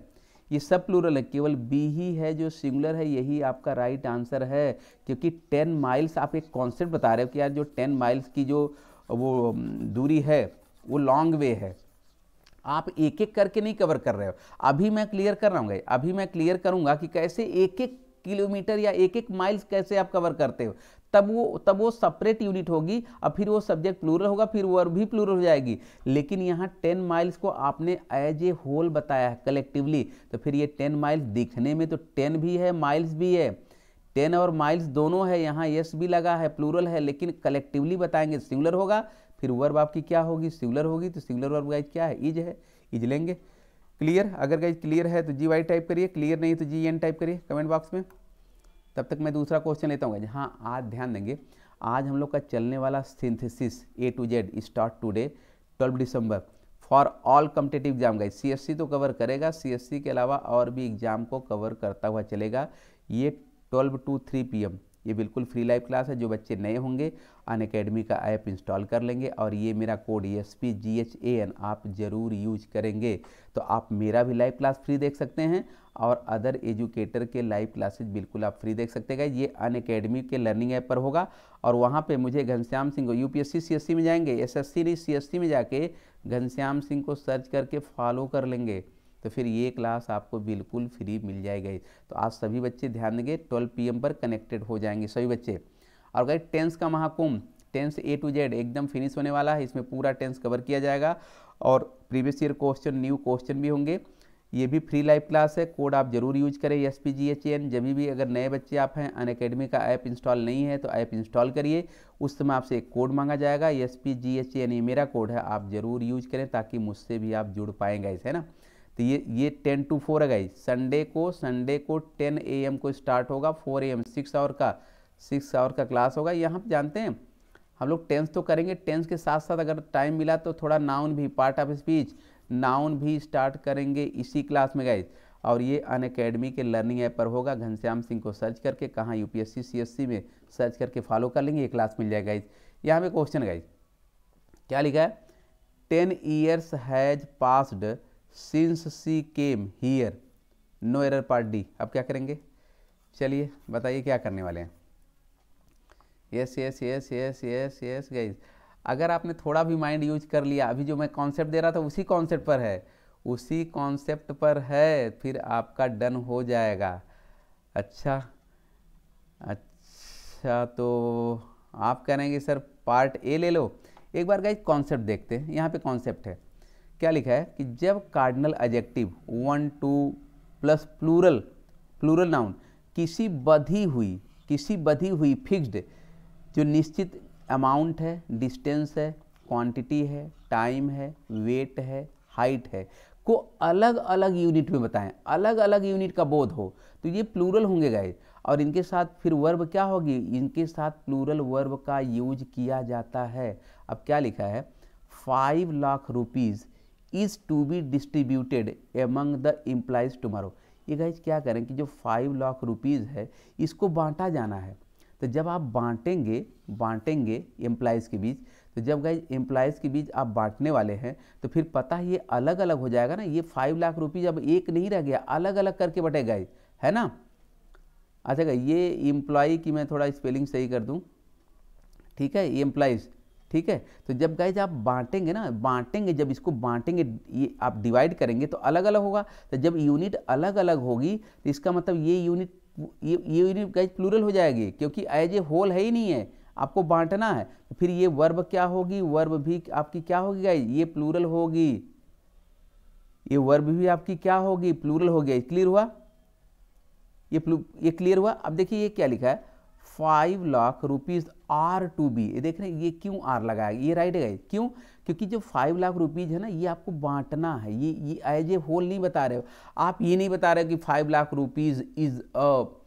ये सब प्लूरल है केवल बी ही है जो सिंगुलर है यही आपका राइट आंसर है क्योंकि टेन माइल्स आप एक कॉन्सेप्ट बता रहे हो कि यार जो टेन माइल्स की जो वो दूरी है वो लॉन्ग वे है आप एक एक करके नहीं कवर कर रहे हो अभी मैं क्लियर कर रहा हूँ अभी मैं क्लियर करूँगा कि कैसे एक एक किलोमीटर या एक एक माइल्स कैसे आप कवर करते हो तब वो तब वो सेपरेट यूनिट होगी और फिर वो सब्जेक्ट प्लूरल होगा फिर वर्ब भी प्लूरल हो जाएगी लेकिन यहाँ टेन माइल्स को आपने एज ए होल बताया है कलेक्टिवली तो फिर ये टेन माइल्स दिखने में तो टेन भी है माइल्स भी है टेन और माइल्स दोनों है यहाँ यस भी लगा है प्लूरल है लेकिन कलेक्टिवली बताएंगे सिंगुलर होगा फिर वर्ब आपकी क्या होगी सिंगुलर होगी तो सिंगुलर वर्ब गाइज क्या है इज है इज लेंगे क्लियर अगर गाइज क्लियर है तो जी वाई टाइप करिए क्लियर नहीं तो जी एन टाइप करिए कमेंट बॉक्स में तब तक मैं दूसरा क्वेश्चन लेता हूँ हाँ आज ध्यान देंगे आज हम लोग का चलने वाला synthesis A to Z start today twelve December for all competitive exam guys सी तो कवर करेगा सी के अलावा और भी एग्जाम को कवर करता हुआ चलेगा ये 12 टू 3 एम ये बिल्कुल फ्री लाइव क्लास है जो बच्चे नए होंगे अन अकेडमी का ऐप इंस्टॉल कर लेंगे और ये मेरा code S P G H A N आप ज़रूर यूज करेंगे तो आप मेरा भी लाइव क्लास फ्री देख सकते हैं और अदर एजुकेटर के लाइव क्लासेज बिल्कुल आप फ्री देख सकते हैं ये अन अकेडमी के लर्निंग ऐप पर होगा और वहाँ पे मुझे घनश्याम सिंह को यूपीएससी सीएससी में जाएंगे एसएससी नहीं सीएससी में जाके घनश्याम सिंह को सर्च करके फॉलो कर लेंगे तो फिर ये क्लास आपको बिल्कुल फ्री मिल जाएगी तो आज सभी बच्चे ध्यान देंगे ट्वेल्व पी पर कनेक्टेड हो जाएंगे सभी बच्चे और गए टेंस का Mahakumbh tense A to Z एकदम फिनिश होने वाला है इसमें पूरा टेंस कवर किया जाएगा और previous year question new question भी होंगे ये भी फ्री लाइव क्लास है कोड आप जरूर यूज करें S P G H N जब भी अगर नए बच्चे आप हैं अन अकेडमी का ऐप इंस्टॉल नहीं है तो ऐप इंस्टॉल करिए उस समय आपसे एक कोड मांगा जाएगा S P G H N ये मेरा कोड है आप जरूर यूज करें ताकि मुझसे भी आप जुड़ पाएंगे इसे है ना तो ये ये टेन टू फोर है गाई संडे को संडे को टेन ए एम को स्टार्ट होगा four A M six hour का सिक्स आवर का क्लास होगा यहाँ पर जानते हैं हम लोग टेंस तो करेंगे टेंस के साथ साथ अगर टाइम मिला तो थोड़ा नाउन भी पार्ट ऑफ स्पीच नाउन भी स्टार्ट करेंगे इसी क्लास में गाइज और ये अन अकेडमी के लर्निंग ऐप पर होगा घनश्याम सिंह को सर्च करके कहाँ यूपीएससी सीएससी में सर्च करके फॉलो कर लेंगे ये क्लास मिल जाएगा गाइज यहाँ पे क्वेश्चन गाइज क्या लिखा है ten years has passed since she came here no error part D अब क्या करेंगे चलिए बताइए क्या करने वाले हैं yes yes yes yes yes yes guys अगर आपने थोड़ा भी माइंड यूज कर लिया अभी जो मैं कॉन्सेप्ट दे रहा था उसी कॉन्सेप्ट पर है उसी कॉन्सेप्ट पर है फिर आपका डन हो जाएगा अच्छा अच्छा तो आप कह रहे हैं कि सर पार्ट ए ले लो एक बार गाइज कॉन्सेप्ट देखते हैं यहाँ पे कॉन्सेप्ट है क्या लिखा है कि जब cardinal adjective one two plus plural plural noun किसी बधी हुई किसी बधी हुई फिक्स्ड जो निश्चित अमाउंट है डिस्टेंस है क्वांटिटी है टाइम है वेट है हाइट है को अलग अलग यूनिट में बताएं अलग अलग यूनिट का बोध हो तो ये प्लूरल होंगे गए और इनके साथ फिर वर्ब क्या होगी इनके साथ प्लूरल वर्ब का यूज किया जाता है अब क्या लिखा है five lakh rupees is to be distributed among the employees tomorrow ये गाइज क्या करें कि जो फाइव लाख रुपीज़ है इसको बांटा जाना है तो जब आप बांटेंगे बांटेंगे एम्प्लाइज़ के बीच तो जब गाइज एम्प्लाइज के बीच आप बांटने वाले हैं तो फिर पता ये अलग अलग हो जाएगा ना ये फाइव लाख रुपीज़ अब एक नहीं रह गया अलग अलग करके बटे गाइज है ना अच्छा गाइज ये एम्प्लॉय की मैं थोड़ा स्पेलिंग सही कर दूँ ठीक है एम्प्लाइज ठीक है तो जब गाइज आप बांटेंगे ना बांटेंगे जब इसको बांटेंगे ये आप डिवाइड करेंगे तो अलग अलग होगा तो जब यूनिट अलग अलग होगी तो इसका मतलब ये यूनिट ये ये गाइज प्लूरल हो जाएगी क्योंकि एज ए होल है ही नहीं है आपको बांटना है तो फिर ये वर्ब क्या होगी वर्ब भी आपकी क्या होगी गाइज ये प्लूरल होगी ये वर्ब भी आपकी क्या होगी प्लूरल हो गया क्लियर हुआ ये ये क्लियर हुआ अब देखिए ये क्या लिखा है five lakh rupees are to be ये देख रहे हैं ये क्यों आर लगाया ये राइट है गाइज क्यों क्योंकि जो फाइव लाख रुपीज़ है ना ये आपको बांटना है ये ये एज ए होल नहीं बता रहे हो आप ये नहीं बता रहे हो कि five lakh rupees is a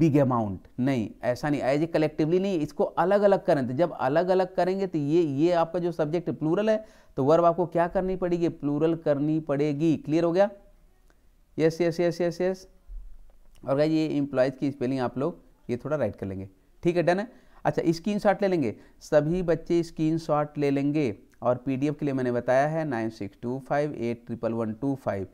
big amount नहीं ऐसा नहीं एज ए कलेक्टिवली नहीं इसको अलग अलग करें तो जब अलग अलग करेंगे तो ये ये आपका जो सब्जेक्ट प्लूरल है तो वर्ब आपको क्या करनी पड़ेगी प्लूरल करनी पड़ेगी क्लियर हो गया yes yes yes yes yes और क्या ये इम्प्लॉयज की स्पेलिंग आप लोग ये थोड़ा राइट कर लेंगे ठीक है डन है अच्छा स्क्रीन ले लेंगे सभी बच्चे स्क्रीन ले लेंगे और पीडीएफ के लिए मैंने बताया है nine six two five eight triple one two five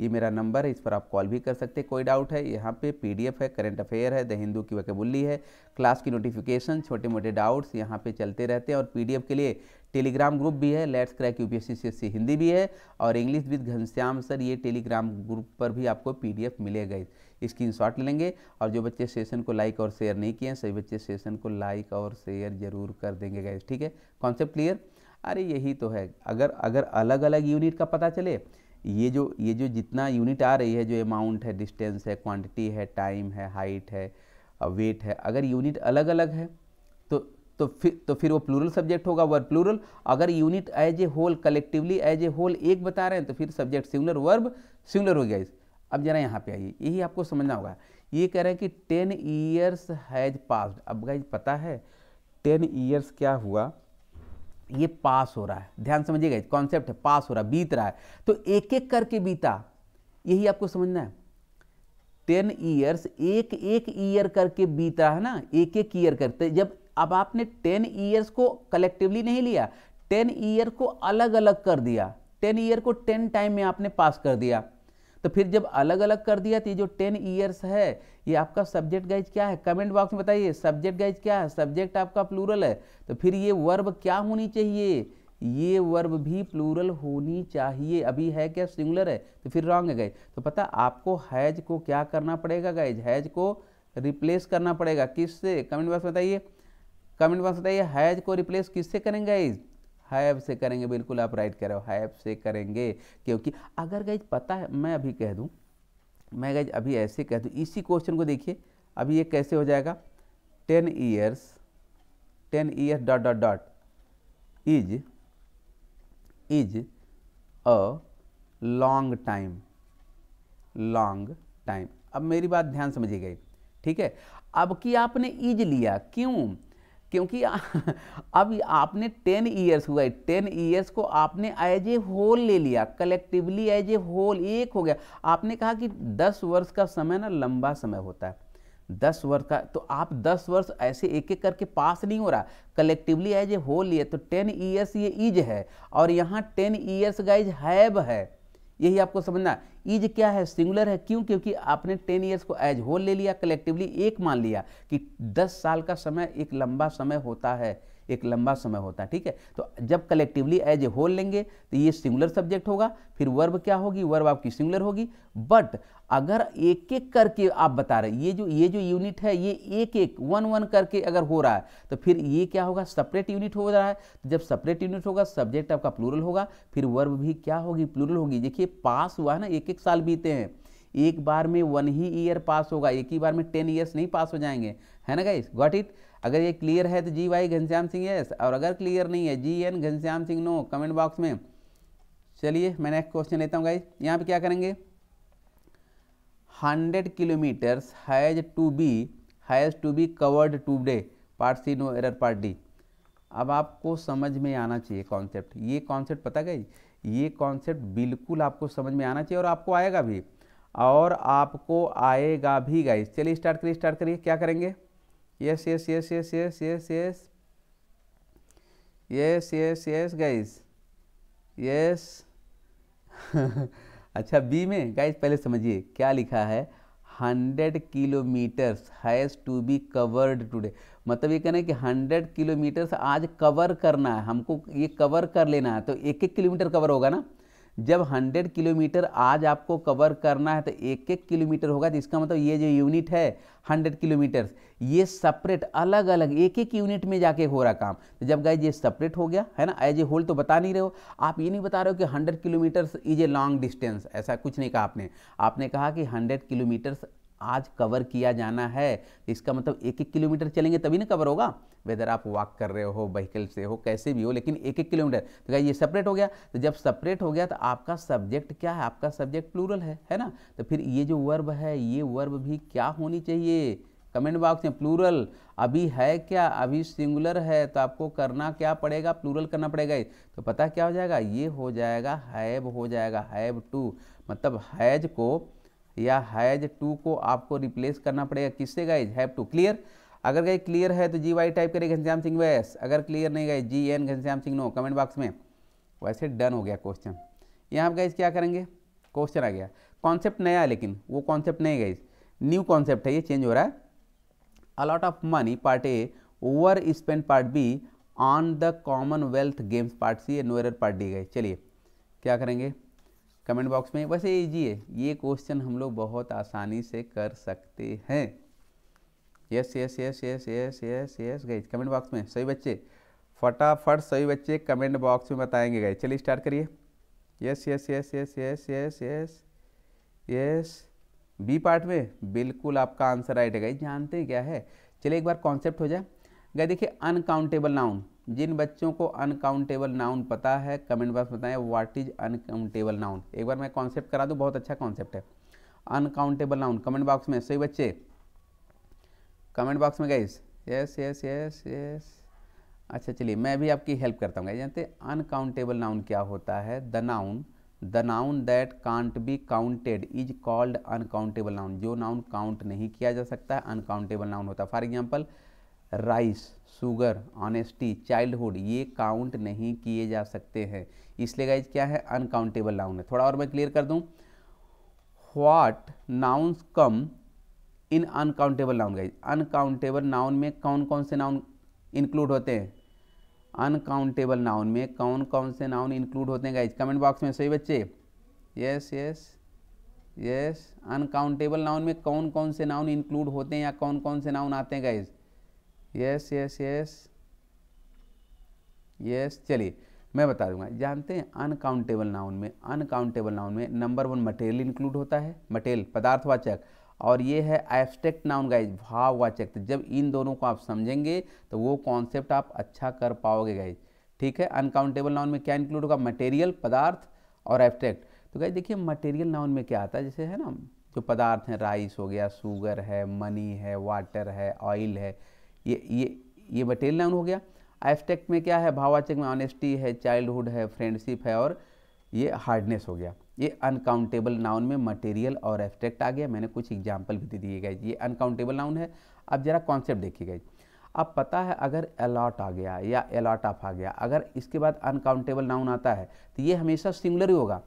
ये मेरा नंबर है इस पर आप कॉल भी कर सकते हैं कोई डाउट है यहाँ पे पीडीएफ है करंट अफेयर है द हिंदू की वकबुल्ली है क्लास की नोटिफिकेशन छोटे मोटे डाउट्स यहाँ पे चलते रहते हैं और पीडीएफ के लिए टेलीग्राम ग्रुप भी है let's crack UPSC CSC Hindi भी है और इंग्लिश विद घनश्याम सर ये टेलीग्राम ग्रुप पर भी आपको पीडीएफ मिलेगा स्क्रीन शॉट लेंगे और जो बच्चे सेशन को लाइक और शेयर नहीं किए हैं सभी बच्चे सेशन को लाइक और शेयर जरूर कर देंगे गाइज ठीक है कॉन्सेप्ट क्लियर अरे यही तो है अगर अगर अलग अलग यूनिट का पता चले ये जो ये जो जितना यूनिट आ रही है जो अमाउंट है डिस्टेंस है क्वांटिटी है टाइम है हाइट है वेट uh, है अगर यूनिट अलग अलग है तो तो फिर तो फिर वो प्लूरल सब्जेक्ट होगा वर्ब प्लूरल अगर unit as a whole collectively as a whole एक बता रहे हैं तो फिर सब्जेक्ट सिंगुलर वर्ब सिंगुलर हो गया अब जरा यहाँ पे आइए यही आपको समझना होगा ये कह रहे हैं कि टेन ईयर्स हैज पास्ड अब गाइज पता है टेन ईयर्स क्या हुआ ये पास हो रहा है ध्यान समझिएगा कॉन्सेप्ट है पास हो रहा है बीत रहा है तो एक एक करके बीता यही आपको समझना है टेन ईयर्स एक एक ईयर करके बीता है ना एक एक ईयर करते तो जब अब आपने टेन ईयर्स को कलेक्टिवली नहीं लिया टेन ईयर को अलग अलग कर दिया टेन ईयर को टेन टाइम में आपने पास कर दिया तो फिर जब अलग अलग कर दिया तो ये जो टेन ईयर्स है ये आपका सब्जेक्ट गाइज क्या है कमेंट बॉक्स में बताइए सब्जेक्ट गाइज क्या है सब्जेक्ट आपका प्लूरल है तो फिर ये वर्ब क्या होनी चाहिए ये वर्ब भी प्लूरल होनी चाहिए अभी है क्या सिंगुलर है तो फिर रॉन्ग है गाइज तो पता आपको हैज को क्या करना पड़ेगा गाइज हैज को रिप्लेस करना पड़ेगा किससे कमेंट बॉक्स बताइए कमेंट बॉक्स बताइए हैज को रिप्लेस किससे करेंगे गाइज हैव से करेंगे बिल्कुल आप राइट कह रहे हो हैव से करेंगे क्योंकि अगर गई पता है मैं अभी कह दूँ मैं गई अभी ऐसे कह दूँ इसी क्वेश्चन को देखिए अभी ये कैसे हो जाएगा ten years ten years dot dot dot is is a long time long time अब मेरी बात ध्यान समझिए गई ठीक है अब कि आपने इज लिया क्यों क्योंकि अब आपने टेन ईयर्स हुआ है टेन ईयर्स को आपने एज ए होल ले लिया कलेक्टिवली एज ए होल एक हो गया आपने कहा कि दस वर्ष का समय ना लंबा समय होता है दस वर्ष का तो आप दस वर्ष ऐसे एक एक करके पास नहीं हो रहा कलेक्टिवली एज ए होल लिए तो टेन ईयर्स ये इज है और यहाँ टेन ईयर्स गाइज हैब है यही आपको समझना इज क्या है सिंगुलर है क्यों क्योंकि आपने टेन ईयर्स को एज होल ले लिया कलेक्टिवली एक मान लिया कि दस साल का समय एक लंबा समय होता है एक लंबा समय होता है ठीक है तो जब कलेक्टिवली एज ए होल लेंगे तो ये सिंगुलर सब्जेक्ट होगा फिर वर्ब क्या होगी वर्ब आपकी सिंगुलर होगी बट अगर एक एक करके आप बता रहे ये जो ये जो यूनिट है ये एक एक वन वन करके अगर हो रहा है तो फिर ये क्या होगा सेपरेट यूनिट हो रहा है तो जब सेपरेट यूनिट होगा सब्जेक्ट आपका प्लूरल होगा फिर वर्ब भी क्या होगी प्लूरल होगी देखिए पास हुआ है ना एक एक साल बीते हैं एक बार में वन ही ईयर पास होगा एक ही बार में टेन ईयर्स नहीं पास हो जाएंगे है ना गाइस गॉट इट अगर ये क्लियर है तो G Y Ghanshyam Singh yes और अगर क्लियर नहीं है G N Ghanshyam Singh no comment box में चलिए मैं नेक्स्ट क्वेश्चन लेता हूँ गाइज यहाँ पे क्या करेंगे hundred kilometres has to be has to be covered today part C no error part D अब आपको समझ में आना चाहिए कॉन्सेप्ट ये कॉन्सेप्ट पता गई ये कॉन्सेप्ट बिल्कुल आपको समझ में आना चाहिए और आपको आएगा भी और आपको आएगा भी गाइज चलिए स्टार्ट करिए स्टार्ट करिए क्या करेंगे yes yes yes yes yes yes yes yes yes yes guys yes अच्छा बी में गाइस पहले समझिए क्या लिखा है hundred kilometres has to be covered today मतलब ये कहना है कि हंड्रेड किलोमीटर्स आज कवर करना है हमको ये कवर कर लेना है तो एक एक किलोमीटर कवर होगा ना जब 100 किलोमीटर आज आपको कवर करना है तो एक एक किलोमीटर होगा तो इसका मतलब ये जो यूनिट है 100 किलोमीटर ये सेपरेट अलग अलग एक एक यूनिट में जाके हो रहा काम तो जब गाइज ये सेपरेट हो गया है ना एज ए होल तो बता नहीं रहे हो आप ये नहीं बता रहे हो कि 100 kilometres is a long distance ऐसा कुछ नहीं कहा आपने आपने कहा कि 100 किलोमीटर्स आज कवर किया जाना है इसका मतलब एक एक किलोमीटर चलेंगे तभी ना कवर होगा वेदर तो आप वॉक कर रहे हो व्हीकल से हो कैसे भी हो लेकिन एक एक किलोमीटर तो क्या ये सेपरेट हो गया तो जब सेपरेट हो गया तो आपका सब्जेक्ट क्या है आपका सब्जेक्ट प्लूरल है है ना तो फिर ये जो वर्ब है ये वर्ब भी क्या होनी चाहिए कमेंट बॉक्स में प्लूरल अभी है क्या अभी सिंगुलर है तो आपको करना क्या पड़ेगा प्लूरल करना पड़ेगा तो पता क्या हो जाएगा ये हो जाएगा हैब हो जाएगा हैब टू मतलब हैज को या हैज़ टू को आपको रिप्लेस करना पड़ेगा किससे गाइज हैव टू क्लियर अगर गाइज क्लियर है तो जी वाई टाइप करें घनश्याम सिंह वैस अगर क्लियर नहीं गए G N Ghanshyam Singh no comment box में वैसे डन हो गया क्वेश्चन यहाँ गाइज क्या करेंगे क्वेश्चन आ गया कॉन्सेप्ट नया है लेकिन वो कॉन्सेप्ट नहीं गाइज न्यू कॉन्सेप्ट है ये चेंज हो रहा है a lot of money part A over spend part B on the Commonwealth Games part C a nor part D गए चलिए क्या करेंगे कमेंट बॉक्स में वैसे ईजी है ये क्वेश्चन हम लोग बहुत आसानी से कर सकते हैं yes yes yes yes yes yes yes गई कमेंट बॉक्स में सभी बच्चे फटाफट सभी बच्चे कमेंट बॉक्स में बताएंगे गए चलिए स्टार्ट करिए yes yes yes yes yes yes yes yes B part में बिल्कुल आपका आंसर राइट है गई जानते हैं क्या है चलिए एक बार कॉन्सेप्ट हो जाए गए देखिए अनकाउंटेबल नाउन जिन बच्चों को अनकाउंटेबल नाउन पता है कमेंट बॉक्स बताएं व्हाट इज अनकाउंटेबल नाउन एक बार मैं कॉन्सेप्ट करा दूँ बहुत अच्छा कॉन्सेप्ट है अनकाउंटेबल नाउन कमेंट बॉक्स में सही बच्चे कमेंट बॉक्स में guys yes yes yes yes अच्छा चलिए मैं भी आपकी हेल्प करता हूँ जानते अनकाउंटेबल नाउन क्या होता है the noun the noun that can't be counted is called uncountable noun जो नाउन काउंट नहीं किया जा सकता है अनकाउंटेबल नाउन होता है for example rice sugar honesty childhood ये काउंट नहीं किए जा सकते हैं इसलिए गाइज क्या है अनकाउंटेबल नाउन है थोड़ा और मैं क्लियर कर दूँ what nouns come in uncountable noun guys uncountable noun में कौन कौन से नाउन इंक्लूड होते हैं अनकाउंटेबल नाउन में कौन कौन से नाउन इंक्लूड होते हैं गाइज कमेंट बॉक्स में सही बच्चे yes yes yes uncountable noun में कौन कौन से नाउन इंक्लूड होते हैं या कौन कौन से नाउन आते हैं guys yes yes yes yes चलिए मैं बता दूंगा जानते हैं अनकाउंटेबल नाउन में अनकाउंटेबल नाउन में नंबर वन मटेरियल इंक्लूड होता है मटेरियल पदार्थवाचक और ये है एब्स्ट्रैक्ट नाउन गाइज भाववाचक तो जब इन दोनों को आप समझेंगे तो वो कॉन्सेप्ट आप अच्छा कर पाओगे गाइज ठीक है अनकाउंटेबल नाउन में क्या इंक्लूड होगा मटेरियल पदार्थ और एब्स्ट्रैक्ट तो गाइज देखिए मटेरियल नाउन में क्या आता है जैसे है ना जो पदार्थ हैं राइस हो गया शुगर है मनी है वाटर है ऑयल है ये ये ये मटेरियल नाउन हो गया एफटेक्ट में क्या है भावाचक में ऑनेस्टी है चाइल्डहुड है फ्रेंडशिप है और ये हार्डनेस हो गया ये अनकाउंटेबल नाउन में मटेरियल और एफटेक्ट आ गया मैंने कुछ एग्जाम्पल भी दे दिए गए ये अनकाउंटेबल नाउन है अब जरा कॉन्सेप्ट देखिए गए अब पता है अगर अलॉट आ गया या अलॉट ऑफ आ गया अगर इसके बाद अनकाउंटेबल नाउन आता है तो ये हमेशा सिंगुलर ही होगा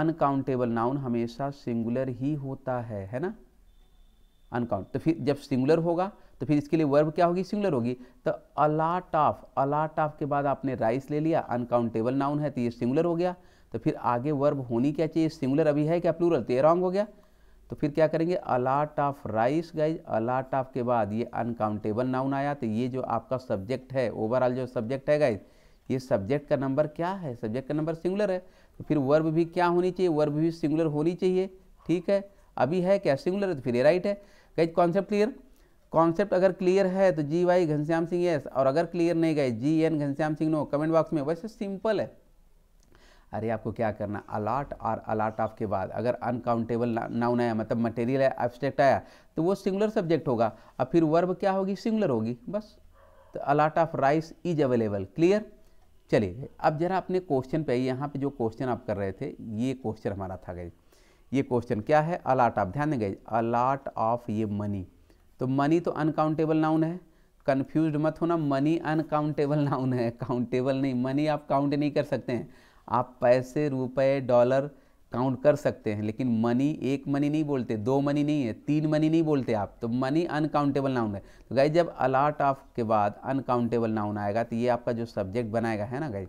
अनकाउंटेबल नाउन हमेशा सिंगुलर ही होता है है ना अनकाउंट तो फिर जब सिंगुलर होगा तो फिर इसके लिए वर्ब क्या होगी सिंगुलर होगी तो अलाट ऑफ अलाट ऑफ के बाद आपने राइस ले लिया अनकाउंटेबल नाउन है तो ये सिंगुलर हो गया तो फिर आगे वर्ब होनी क्या चाहिए सिंगुलर अभी है क्या प्लूरल तो ये रॉन्ग हो गया तो फिर क्या करेंगे a lot of rice guys a lot of के बाद ये अनकाउंटेबल नाउन आया तो ये जो आपका सब्जेक्ट है ओवरऑल जो सब्जेक्ट है गाइज ये सब्जेक्ट का नंबर क्या है सब्जेक्ट का नंबर सिंगुलर है तो फिर वर्ब भी क्या होनी चाहिए वर्ब भी सिंगुलर होनी चाहिए ठीक है अभी है क्या सिंगुलर तो फिर ये राइट है गाइज कॉन्सेप्ट क्लियर कॉन्सेप्ट अगर क्लियर है तो G Y Ghanshyam Singh yes और अगर क्लियर नहीं गए G N Ghanshyam Singh no comment box में वैसे सिंपल है अरे आपको क्या करना अलाट और अलाट ऑफ के बाद अगर अनकाउंटेबल नाउन आया मतलब मटेरियल आया एब्स्ट्रैक्ट आया तो वो सिंगुलर सब्जेक्ट होगा और फिर वर्ब क्या होगी सिंगुलर होगी बस तो a lot of rice is available clear चलिए अब जरा अपने क्वेश्चन पे यहाँ पे जो क्वेश्चन आप कर रहे थे ये क्वेश्चन हमारा था गई ये क्वेश्चन क्या है अलाट ऑफ ध्यान दें गई अलाट ऑफ ये मनी तो मनी तो अनकाउंटेबल नाउन है कन्फ्यूज मत होना मनी अनकाउंटेबल नाउन है काउंटेबल नहीं मनी आप काउंट नहीं कर सकते हैं आप पैसे रुपए डॉलर काउंट कर सकते हैं लेकिन मनी एक मनी नहीं बोलते दो मनी नहीं है तीन मनी नहीं बोलते आप तो मनी अनकाउंटेबल नाउन है तो गाइज जब अलाट ऑफ के बाद अनकाउंटेबल नाउन आएगा तो ये आपका जो सब्जेक्ट बनाएगा है ना गाइज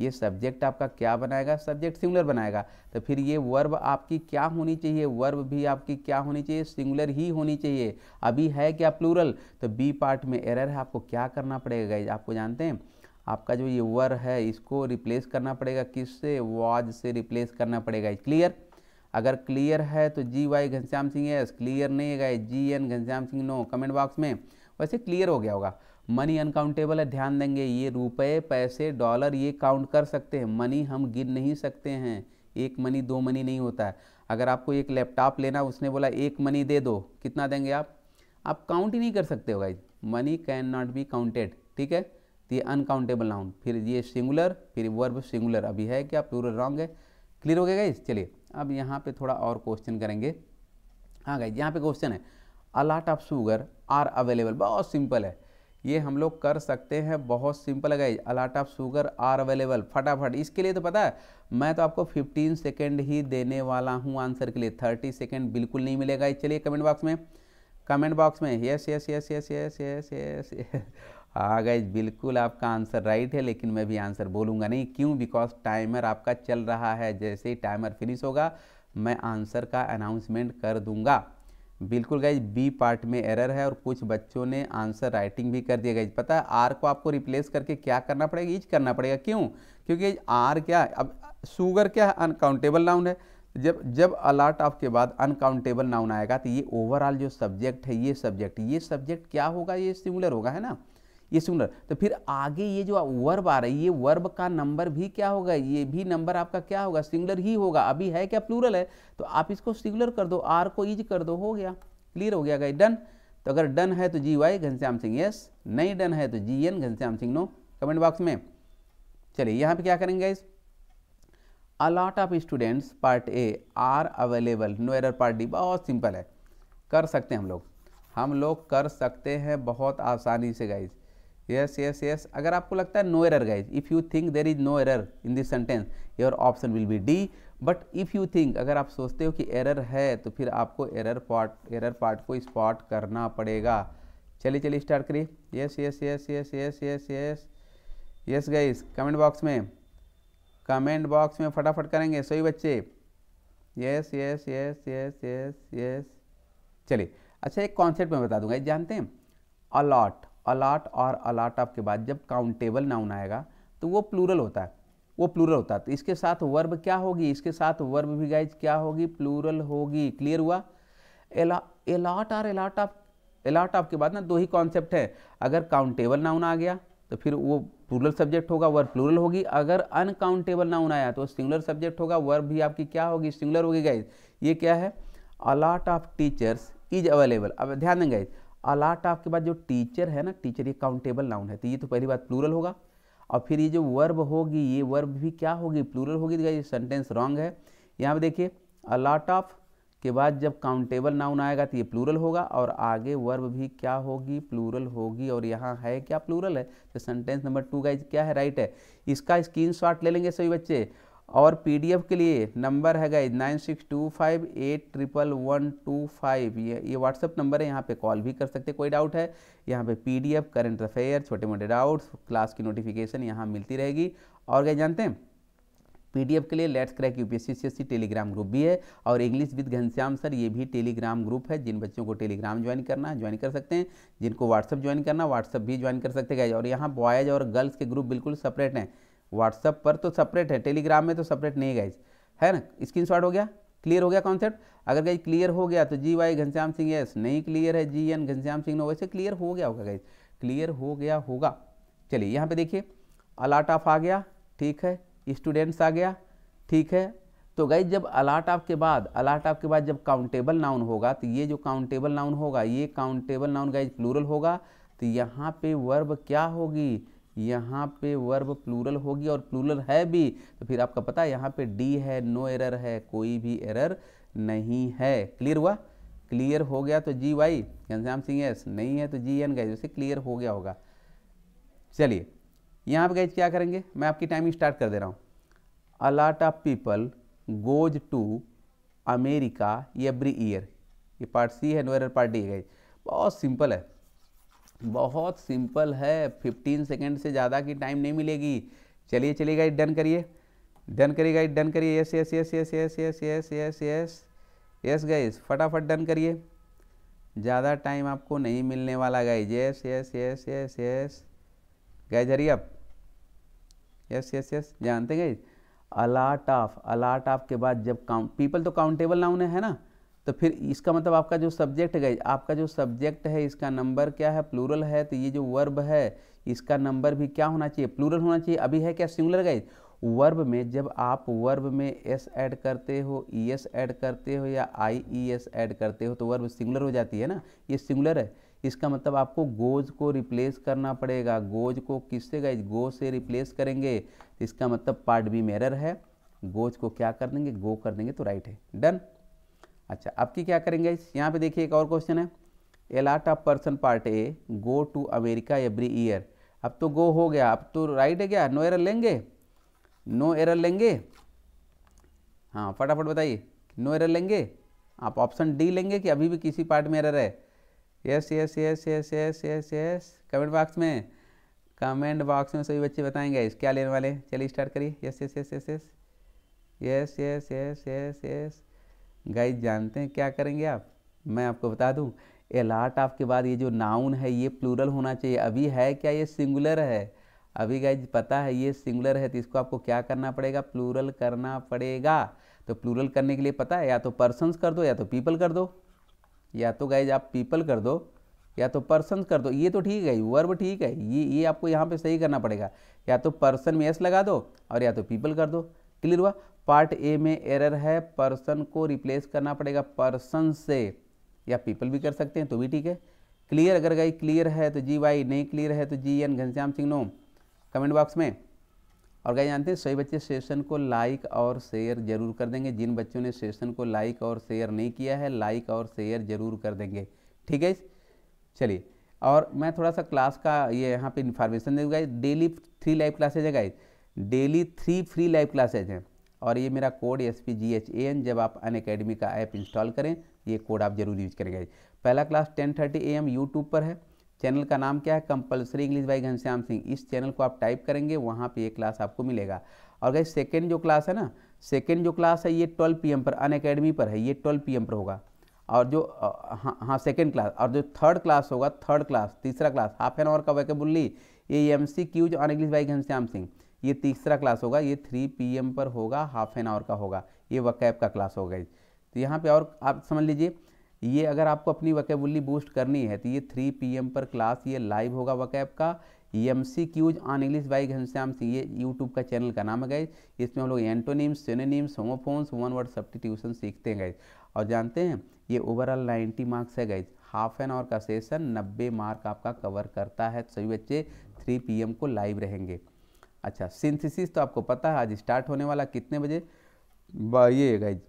ये सब्जेक्ट आपका क्या बनाएगा सब्जेक्ट सिंगुलर बनाएगा तो फिर ये वर्ब आपकी क्या होनी चाहिए वर्ब भी आपकी क्या होनी चाहिए सिंगुलर ही होनी चाहिए अभी है क्या प्लूरल तो बी पार्ट में एरर है आपको क्या करना पड़ेगा गाइज आपको जानते हैं आपका जो ये वर है इसको रिप्लेस करना पड़ेगा किससे वॉज से रिप्लेस करना पड़ेगा क्लियर अगर क्लियर है तो G Y Ghanshyam Singh S clear नहीं है guys G N Ghanshyam Singh no comment box में वैसे क्लियर हो गया होगा मनी अनकाउंटेबल है ध्यान देंगे ये रुपए पैसे डॉलर ये काउंट कर सकते हैं मनी हम गिन नहीं सकते हैं एक मनी दो मनी नहीं होता है अगर आपको एक लैपटॉप लेना उसने बोला एक मनी दे दो कितना देंगे आप आप काउंट ही नहीं कर सकते हो guys money can not be counted ठीक है तो ये अनकाउंटेबल नाउन फिर ये सिंगुलर फिर वर्ब सिंगुलर अभी है क्या प्लूरल रॉन्ग है क्लियर हो गया गाइज चलिए अब यहाँ पे थोड़ा और क्वेश्चन करेंगे हाँ गाइज यहाँ पे क्वेश्चन है a lot of sugar are available बहुत सिंपल है ये हम लोग कर सकते हैं बहुत सिंपल है a lot of sugar are available फटाफट इसके लिए तो पता है मैं तो आपको 15 सेकेंड ही देने वाला हूँ आंसर के लिए 30 सेकेंड बिल्कुल नहीं मिलेगा चलिए कमेंट बॉक्स में कमेंट बॉक्स में yes yes yes yes yes yes yes हाँ गई बिल्कुल आपका आंसर राइट है लेकिन मैं भी आंसर बोलूँगा नहीं क्यों बिकॉज टाइमर आपका चल रहा है जैसे ही टाइमर फिनिश होगा मैं आंसर का अनाउंसमेंट कर दूँगा बिल्कुल गाइज बी पार्ट में एरर है और कुछ बच्चों ने आंसर राइटिंग भी कर दिया गाइज पता है आर को आपको रिप्लेस करके क्या करना पड़ेगा ईच करना पड़ेगा क्यों क्योंकि आर क्या है अब शुगर क्या है अनकाउंटेबल नाउन है जब जब अलाट ऑफ के बाद अनकाउंटेबल नाउन आएगा तो ये ओवरऑल जो सब्जेक्ट है ये सब्जेक्ट ये सब्जेक्ट क्या होगा ये सिमुलर होगा है ना ये सिंगुलर तो फिर आगे ये जो वर्ब आ रही है ये वर्ब का नंबर भी क्या होगा ये भी नंबर आपका क्या होगा सिंगुलर ही होगा अभी है क्या प्लूरल है तो आप इसको सिंगुलर कर दो आर को इज कर दो हो गया क्लियर हो गया डन तो अगर डन है तो G Y Ghanshyam Singh yes नहीं डन है तो G N Ghanshyam Singh no comment box में चलिए यहाँ पे क्या करेंगे इस a lot of students part A are available no एर पार्ट डी बहुत सिंपल है कर सकते हैं हम लोग हम लोग कर सकते हैं बहुत आसानी से गाइज यस यस यस अगर आपको लगता है no error guys if you think there is no error in this sentence your option will be D but if you think अगर आप सोचते हो कि एरर है तो फिर आपको एरर पार्ट एरर पार्ट को स्पॉट करना पड़ेगा चलिए चलिए स्टार्ट करिए yes yes yes yes yes yes yes yes guys comment box में कमेंट बॉक्स में फटाफट करेंगे सही बच्चे yes yes yes yes yes yes चलिए अच्छा एक कॉन्सेप्ट में बता दूंगा जानते हैं अलॉट अलाट और अलाट ऑफ के बाद जब काउंटेबल नाउन आएगा तो वो प्लूरल होता है वो प्लूरल होता है तो इसके साथ वर्ब क्या होगी इसके साथ वर्ब भी गाइज क्या होगी प्लूरल होगी क्लियर हुआ अलाट और अलाट ऑफ अलाट ऑफ के बाद ना दो ही कॉन्सेप्ट है अगर काउंटेबल नाउन आ गया तो फिर वो प्लूरल सब्जेक्ट होगा वर्ब प्लूरल होगी अगर अनकाउंटेबल नाउन आया तो सिंगुलर सब्जेक्ट होगा वर्ब भी आपकी क्या होगी सिंगुलर होगी गाइज ये क्या है a lot of teachers is available अब ध्यान दें गाइज अलाट आपके बाद जो टीचर है ना टीचर ये काउंटेबल नाउन है तो ये तो पहली बात प्लूरल होगा और फिर ये जो वर्ब होगी ये वर्ब भी क्या होगी प्लूरल होगी तो ये सेंटेंस रॉन्ग है यहाँ पर देखिए अलाट ऑफ के बाद जब काउंटेबल नाउन आएगा तो ये प्लूरल होगा और आगे वर्ब भी क्या होगी प्लूरल होगी और यहाँ है क्या प्लूरल है तो सेंटेंस नंबर टू का क्या है राइट है इसका स्क्रीन ले लेंगे सभी बच्चे और पीडीएफ के लिए नंबर है guys nine six two five eight triple one two five ये ये व्हाट्सअप नंबर है यहाँ पे कॉल भी कर सकते कोई डाउट है यहाँ पे पीडीएफ करंट अफेयर छोटे मोटे डाउट्स क्लास की नोटिफिकेशन यहाँ मिलती रहेगी और क्या जानते हैं पीडीएफ के लिए let's crack UPSC CSC Telegram group भी है और इंग्लिश विद घनश्याम सर ये भी टेलीग्राम ग्रुप है जिन बच्चों को टेलीग्राम ज्वाइन करना है ज्वाइन कर सकते हैं जिनको व्हाट्सअप ज्वाइन करना व्हाट्सअप भी ज्वाइन कर सकते हैं और यहाँ बॉयज़ और गर्ल्स के ग्रुप बिल्कुल सेपरेट हैं व्हाट्सअप पर तो सेपरेट है टेलीग्राम में तो सेपरेट नहीं गाइज है ना स्क्रीन हो गया क्लियर हो गया कॉन्सेप्ट अगर गाइज क्लियर हो गया तो G Y Ghanshyam Singh S नहीं क्लियर है G N Ghanshyam Singh no वैसे क्लियर हो गया होगा गाइज क्लियर हो गया होगा चलिए यहाँ पे देखिए अलाट ऑफ आ गया ठीक है स्टूडेंट्स आ गया ठीक है तो गाइज जब अलाट ऑफ के बाद अलाट ऑफ के बाद जब काउंटेबल नाउन होगा तो ये जो काउंटेबल नाउन होगा ये काउंटेबल नाउन गाइज प्लूरल होगा तो यहाँ पे वर्ब क्या होगी यहाँ पे वर्ब प्लूरल होगी और प्लूरल है भी तो फिर आपका पता है यहाँ पे डी है नो एरर है कोई भी एरर नहीं है क्लियर हुआ क्लियर हो गया तो G Y Ghanshyam Singh S नहीं है तो जी एन गए जैसे क्लियर हो गया होगा चलिए यहाँ पे गैज क्या करेंगे मैं आपकी टाइमिंग स्टार्ट कर दे रहा हूँ a lot of people goes to America every year ये पार्ट सी है no error part D guys बहुत सिंपल है बहुत सिंपल है 15 सेकेंड से ज़्यादा की टाइम नहीं मिलेगी चलिए चलिए गाइड डन करिए डन करिए गाइड डन करिए yes yes yes yes yes yes yes yes yes yes guys फटाफट डन करिए ज़्यादा टाइम आपको नहीं मिलने वाला guys yes yes yes yes yes guys hurry अब यस यस यस जानते guys a lot of a lot of के बाद जब काउंट पीपल तो काउंटेबल नाउन है ना तो फिर इसका मतलब आपका जो सब्जेक्ट है आपका जो सब्जेक्ट है इसका नंबर क्या है प्लूरल है तो ये जो वर्ब है इसका नंबर भी क्या होना चाहिए प्लूरल होना चाहिए अभी है क्या सिंगुलर गाइज वर्ब में जब आप वर्ब में एस ऐड करते हो ई एस ऐड करते हो या आई ई एस ऐड करते हो तो वर्ब सिंगुलर हो जाती है ना ये सिंगुलर है इसका मतलब आपको गोज को रिप्लेस करना पड़ेगा गोज को किससे गाइज गो से रिप्लेस करेंगे तो इसका मतलब पार्ट बी मेरर है गोज को क्या कर देंगे गो कर देंगे तो राइट है डन अच्छा अब की क्या करेंगे यहाँ पे देखिए एक और क्वेश्चन है a lot of person part A go to America every year अब तो गो हो गया अब तो राइट है क्या नो एरर लेंगे नो एरर लेंगे हाँ फटाफट बताइए नो एरर लेंगे आप ऑप्शन डी लेंगे कि अभी भी किसी पार्ट में एरर है yes yes yes yes yes yes yes comment box में कमेंट बॉक्स में सभी बच्चे बताएंगे इस क्या लेने वाले चलिए स्टार्ट करिए yes yes yes yes yes yes yes yes yes yes guys जानते हैं क्या करेंगे आप मैं आपको बता दूं एलाट आपके बाद ये जो नाउन है ये प्लूरल होना चाहिए अभी है क्या ये सिंगुलर है अभी गाइज पता है ये सिंगुलर है तो इसको आपको क्या करना पड़ेगा प्लूरल करना पड़ेगा तो प्लूरल करने के लिए पता है या तो पर्सनस कर दो या तो पीपल कर दो या तो गाइज आप पीपल कर दो या तो पर्सन कर दो ये तो ठीक है वर्ब ठीक है ये ये आपको यहाँ पे सही करना पड़ेगा या तो पर्सन में एस लगा दो और या तो पीपल कर दो क्लियर हुआ पार्ट ए में एरर है पर्सन को रिप्लेस करना पड़ेगा पर्सन से या पीपल भी कर सकते हैं तो भी ठीक है क्लियर अगर गई क्लियर है तो जी वाई नहीं क्लियर है तो G N Ghanshyam Singh no comment box में और क्या जानते हैं सभी बच्चे सेशन को लाइक और शेयर जरूर कर देंगे जिन बच्चों ने सेशन को लाइक और शेयर नहीं किया है लाइक और शेयर जरूर कर देंगे ठीक है चलिए और मैं थोड़ा सा क्लास का ये यहाँ पे इन्फॉर्मेशन दूँगा डेली थ्री लाइव क्लासेज है guys daily three free live classes हैं और ये मेरा code S P G H A N जब आप अन अकेडमी का ऐप इंस्टॉल करें ये कोड आप जरूर यूज करेंगे पहला class ten thirty A M YouTube पर है चैनल का नाम क्या है compulsory English by Ghanshyam Singh इस चैनल को आप टाइप करेंगे वहाँ पे ये क्लास आपको मिलेगा और गई सेकेंड जो क्लास है ना सेकेंड जो क्लास है ये ट्वेल्व पी पर अन अकेडमी पर है ये ट्वेल्व पी पर होगा और जो हाँ हाँ सेकेंड क्लास और जो थर्ड क्लास होगा थर्ड क्लास तीसरा क्लास हाफ एन आवर का vocabulary a MCQs on English by Ghanshyam Singh ये तीसरा क्लास होगा ये थ्री पी पर होगा हाफ एन आवर का होगा ये वकैब का क्लास होगा तो यहाँ पे और आप समझ लीजिए ये अगर आपको अपनी वकेबुल्ली बूस्ट करनी है तो ये थ्री पी पर क्लास ये लाइव होगा वकैब का MCQs on English by Ghanshyam Singh ये यूट्यूब का चैनल का नाम है गए इसमें हम लोग antonyms synonyms homophones one word substitution सीखते हैं गए और जानते हैं ये ओवरऑल नाइन्टी मार्क्स है गए हाफ एन आवर का सेशन नब्बे मार्क आपका कवर करता है सभी बच्चे थ्री पी को लाइव रहेंगे अच्छा सिंथेसिस तो आपको पता है आज स्टार्ट होने वाला कितने बजे ये गाइज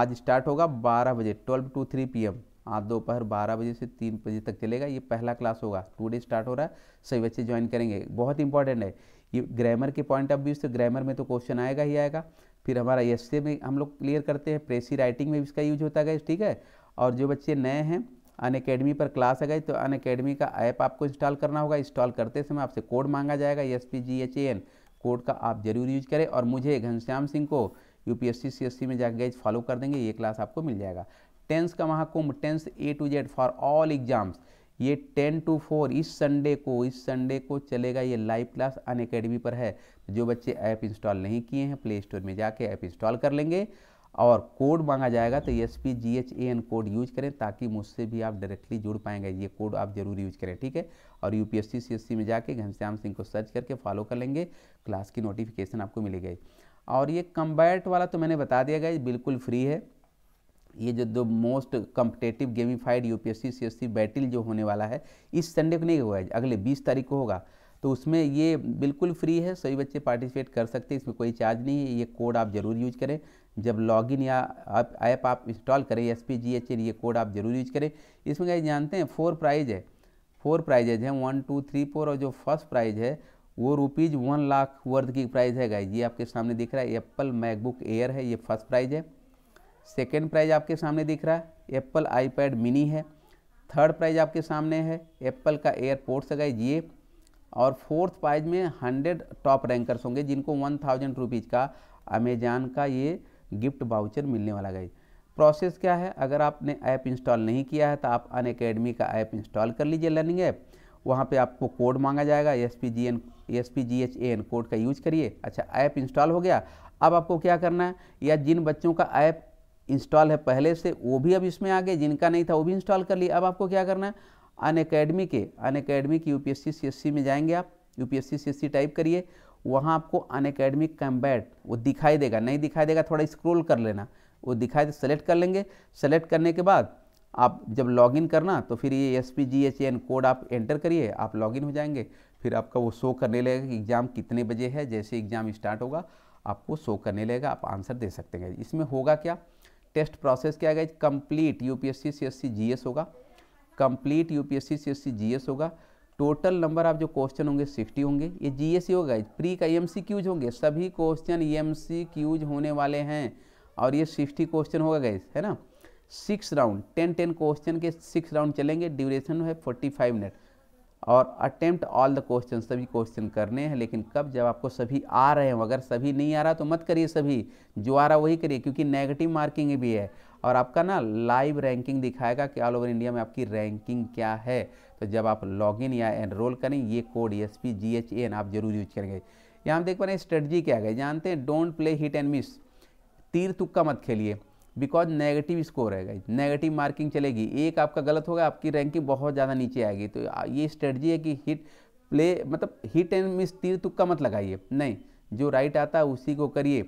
आज स्टार्ट होगा 12 बजे 12 टू 3 पीएम आज दोपहर 12 बजे से 3 बजे तक चलेगा ये पहला क्लास होगा टू डे स्टार्ट हो रहा है सभी बच्चे ज्वाइन करेंगे बहुत इंपॉर्टेंट है ये ग्रामर के पॉइंट ऑफ व्यू से ग्रामर में तो क्वेश्चन आएगा ही आएगा फिर हमारा एस में हम लोग क्लियर करते हैं प्रेसी राइटिंग में भी इसका यूज होता है ठीक है और जो बच्चे नए हैं अन अकेडमी पर क्लास आ गई तो अन अकेडमी का ऐप आपको इंस्टॉल करना होगा इंस्टॉल करते समय आपसे कोड मांगा जाएगा S P G H A N code का आप जरूर यूज करें और मुझे घनश्याम सिंह को U P S C C S C में जाकर गए फॉलो कर देंगे ये क्लास आपको मिल जाएगा टेंस का Mahakumbh tense A to Z for all exams ये टेन टू फोर इस संडे को इस संडे को चलेगा ये लाइव क्लास अन अकेडमी पर है जो बच्चे ऐप इंस्टॉल नहीं किए हैं प्ले स्टोर में जाके ऐप इंस्टॉल कर लेंगे और कोड मांगा जाएगा तो S P G H A N code use करें ताकि मुझसे भी आप डायरेक्टली जुड़ पाएंगे ये कोड आप जरूर यूज करें ठीक है और U P S C C S C में जाके घनश्याम सिंह को सर्च करके फॉलो कर लेंगे क्लास की नोटिफिकेशन आपको मिलेगी और ये कम्बैट वाला तो मैंने बता दिया गया बिल्कुल फ्री है ये जो दो most competitive gamified U P S C C S C battle जो होने वाला है इस संडे को नहीं हुआ है अगले बीस तारीख को होगा तो उसमें ये बिल्कुल फ्री है सभी बच्चे पार्टिसिपेट कर सकते हैं इसमें कोई चार्ज नहीं है ये कोड आप ज़रूर यूज करें जब लॉगिन या आप ऐप आप इंस्टॉल करें S P G H N ये कोड आप ज़रूर यूज करें इसमें क्या जानते हैं फोर प्राइज है फोर प्राइजेज हैं वन टू थ्री फोर और जो फर्स्ट प्राइज है वो रुपीज़ वन लाख वर्थ की प्राइज़ है गाइज ये आपके सामने दिख रहा है एप्पल मैकबुक एयर है ये फर्स्ट प्राइज़ है सेकेंड प्राइज़ आपके सामने दिख रहा है एप्पल आईपैड मिनी है थर्ड प्राइज़ आपके सामने है एप्पल का एयरपोर्ट्स है गाइज ये और फोर्थ प्राइज में हंड्रेड टॉप रैंकर्स होंगे जिनको वन थाउजेंड रुपीज़ का अमेजान का ये गिफ्ट बाउचर मिलने वाला गई प्रोसेस क्या है अगर आपने ऐप इंस्टॉल नहीं किया है तो आप अन अकेडमी का ऐप इंस्टॉल कर लीजिए लर्निंग ऐप वहाँ पे आपको कोड मांगा जाएगा S P G N S P G H A N code का यूज करिए अच्छा ऐप इंस्टॉल हो गया अब आपको क्या करना है या जिन बच्चों का ऐप इंस्टॉल है पहले से वो भी अब इसमें आ गए जिनका नहीं था वो भी इंस्टॉल कर लिए अब आपको क्या करना है अन अकेडमी के अन अकेडमी की यूपीएससी सीएससी में जाएंगे आप यूपीएससी सीएससी टाइप करिए वहाँ आपको अन अकेडमिक कम्बैट वो दिखाई देगा नहीं दिखाई देगा थोड़ा स्क्रोल कर लेना वो दिखाई दे तो सेलेक्ट कर लेंगे सेलेक्ट करने के बाद आप जब लॉगिन करना तो फिर ये S P G H N code आप एंटर करिए आप लॉगिन हो जाएंगे फिर आपका वो शो करने लगेगा कि एग्ज़ाम कितने बजे है जैसे एग्ज़ाम स्टार्ट होगा आपको शो करने लगेगा आप आंसर दे सकते हैं इसमें होगा क्या टेस्ट प्रोसेस क्या गया कंप्लीट यूपीएससी सीएससी जीएस होगा कंप्लीट यूपीएससी सीएससी जीएस होगा टोटल नंबर आप जो क्वेश्चन होंगे 60 होंगे ये जीएससी e होगा प्री का एम क्यूज होंगे सभी क्वेश्चन एम क्यूज होने वाले हैं और ये 60 क्वेश्चन होगा गाइज है ना six round ten ten question के सिक्स राउंड चलेंगे ड्यूरेशन है फाइव मिनट और अटेम्प्ट ऑल द क्वेश्चन सभी क्वेश्चन करने हैं लेकिन कब जब आपको सभी आ रहे हो अगर सभी नहीं आ रहा तो मत करिए सभी जो आ रहा वही करिए क्योंकि नेगेटिव मार्किंग भी है और आपका ना लाइव रैंकिंग दिखाएगा कि ऑल ओवर इंडिया में आपकी रैंकिंग क्या है तो जब आप लॉगिन या एनरोल करें ये code S P G H N आप जरूर यूज करेंगे यहाँ हम देख पा रहे हैं स्ट्रेटजी क्या है जानते हैं don't play hit and miss तीर तुक्का मत खेलिए बिकॉज नेगेटिव स्कोर है नेगेटिव मार्किंग चलेगी एक आपका गलत होगा आपकी रैंकिंग बहुत ज़्यादा नीचे आएगी तो ये स्ट्रेटजी है कि हिट प्ले मतलब हिट एंड मिस तीर तुक्का मत लगाइए नहीं जो राइट आता है उसी को करिए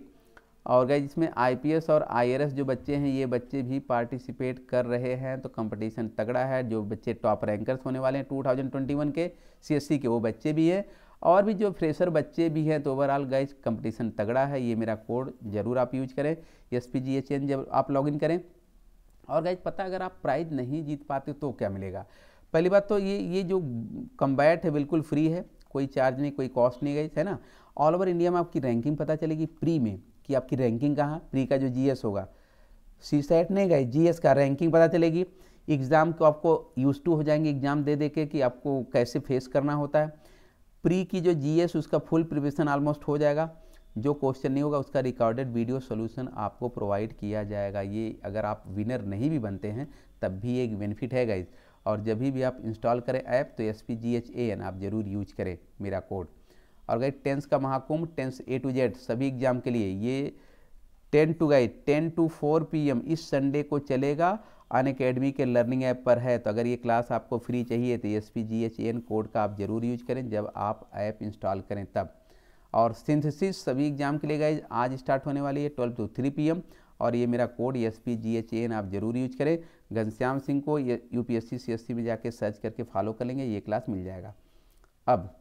और गई इसमें आईपीएस और आईआरएस जो बच्चे हैं ये बच्चे भी पार्टिसिपेट कर रहे हैं तो कंपटीशन तगड़ा है जो बच्चे टॉप रैंकर्स होने वाले हैं 2021 के सीएससी के वो बच्चे भी हैं और भी जो फ्रेशर बच्चे भी हैं तो ओवरऑल गाइज कंपटीशन तगड़ा है ये मेरा कोड ज़रूर आप यूज करें S P G H N जब आप लॉगिन करें और गाइज पता अगर आप प्राइज नहीं जीत पाते तो क्या मिलेगा पहली बात तो ये ये जो कम्बैट है बिल्कुल फ्री है कोई चार्ज नहीं कोई कॉस्ट नहीं गई है ना ऑल ओवर इंडिया में आपकी रैंकिंग पता चलेगी प्री में कि आपकी रैंकिंग कहाँ प्री का जो जीएस होगा सी सेट e नहीं गए जीएस का रैंकिंग पता चलेगी एग्ज़ाम को आपको यूज टू हो जाएंगे एग्ज़ाम दे दे के कि आपको कैसे फेस करना होता है प्री की जो जीएस उसका फुल प्रिपरेशन ऑलमोस्ट हो जाएगा जो क्वेश्चन नहीं होगा उसका रिकॉर्डेड वीडियो सोल्यूशन आपको प्रोवाइड किया जाएगा ये अगर आप विनर नहीं भी बनते हैं तब भी एक बेनिफिट है गाइज और जब भी आप इंस्टॉल करें ऐप तो S P G H A N आप ज़रूर यूज करें मेरा कोड और गई टेंस का Mahakumbh tense A to Z सभी एग्जाम के लिए ये टेन टू गई टेन टू फोर पी इस संडे को चलेगा अन अकेडमी के लर्निंग ऐप पर है तो अगर ये क्लास आपको फ्री चाहिए तो S P G H N code का आप ज़रूर यूज करें जब आप ऐप इंस्टॉल करें तब और सिंथेसिस सभी एग्जाम के लिए गए आज स्टार्ट होने वाली है ट्वेल्व टू थ्री पी और ये मेरा code S P G H N आप ज़रूर यूज करें घनश्याम सिंह को U P S C C S C में जाके सर्च करके फॉलो कर लेंगे ये क्लास मिल जाएगा अब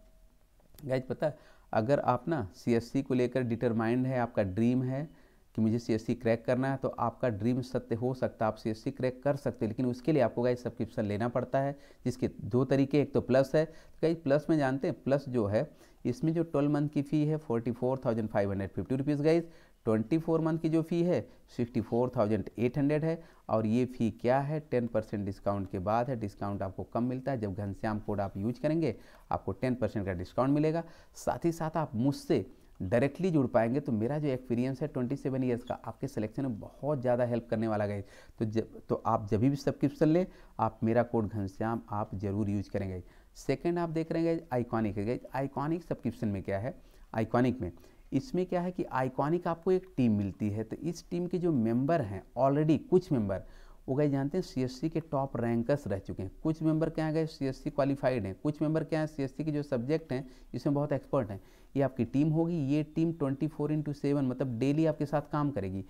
गाइज पता अगर आप ना सी को लेकर डिटरमाइंड है आपका ड्रीम है कि मुझे सी क्रैक करना है तो आपका ड्रीम सत्य हो सकता है आप सी क्रैक कर सकते हैं लेकिन उसके लिए आपको गाइज सब्सक्रिप्शन लेना पड़ता है जिसके दो तरीके एक तो प्लस है तो गाइज प्लस में जानते हैं प्लस जो है इसमें जो ट्वेल्व मंथ की फ़ी है forty four thousand five hundred fifty rupees guys twenty four month की जो फ़ी है sixty four thousand eight hundred है और ये फ़ी क्या है टेन परसेंट डिस्काउंट के बाद है डिस्काउंट आपको कम मिलता है जब घनश्याम कोड आप यूज करेंगे आपको टेन परसेंट का डिस्काउंट मिलेगा साथ ही साथ आप मुझसे डायरेक्टली जुड़ पाएंगे तो मेरा जो एक्सपीरियंस है ट्वेंटी सेवन ईयर्स का आपके सिलेक्शन में बहुत ज़्यादा हेल्प करने वाला गए तो जब तो आप जब भी सब्सक्रिप्शन लें आप मेरा कोड घनश्याम आप ज़रूर यूज करेंगे सेकेंड आप देख रहे हैं आइकॉनिक है आइकॉनिक सब्सक्रिप्शन में क्या है आइकॉनिक में इसमें क्या है कि आइकॉनिक आपको एक टीम मिलती है तो इस टीम के जो मेंबर हैं ऑलरेडी कुछ मेंबर वो गए जानते हैं सीएससी के टॉप रैंकर्स रह चुके हैं कुछ मेंबर क्या गए सीएससी क्वालिफाइड हैं कुछ मेंबर क्या है सीएससी के जो सब्जेक्ट हैं इसमें बहुत एक्सपर्ट हैं ये आपकी टीम होगी ये टीम 24 फोर इंटू सेवन मतलब डेली आपके साथ काम करेगी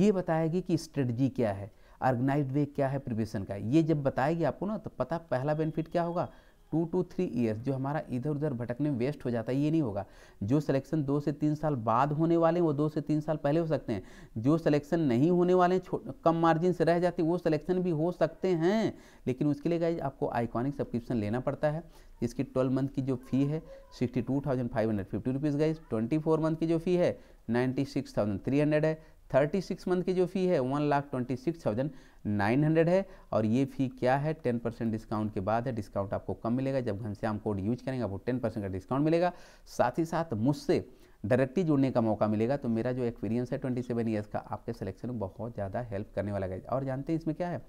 ये बताएगी कि स्ट्रेटजी क्या है ऑर्गेनाइज वे क्या है प्रिपरेशन का ये जब बताएगी आपको ना तो पता पहला बेनिफिट क्या होगा टू टू थ्री ईयर्स जो हमारा इधर उधर भटकने में वेस्ट हो जाता है ये नहीं होगा जो सिलेक्शन दो से तीन साल बाद होने वाले हैं वो दो से तीन साल पहले हो सकते हैं जो सिलेक्शन नहीं होने वाले हैं कम मार्जिन से रह जाते वो सिलेक्शन भी हो सकते हैं लेकिन उसके लिए गाइज आपको आइकॉनिक सब्सक्रिप्शन लेना पड़ता है जिसकी ट्वेल्व मंथ की जो फी है sixty two thousand five hundred fifty rupees guys twenty four month की जो फी है ninety six thousand three hundred है थर्टी सिक्स मंथ की जो फी है one lakh twenty six thousand 900 है और ये फी क्या है 10 परसेंट डिस्काउंट के बाद है डिस्काउंट आपको कम मिलेगा जब घनश्याम कोड यूज करेंगे आपको 10 परसेंट का डिस्काउंट मिलेगा साथ ही साथ मुझसे डायरेक्टली जुड़ने का मौका मिलेगा तो मेरा जो एक्सपीरियंस है 27 सेवन ईयर्स का आपके सिलेक्शन में बहुत ज़्यादा हेल्प करने वाला है और जानते हैं इसमें क्या है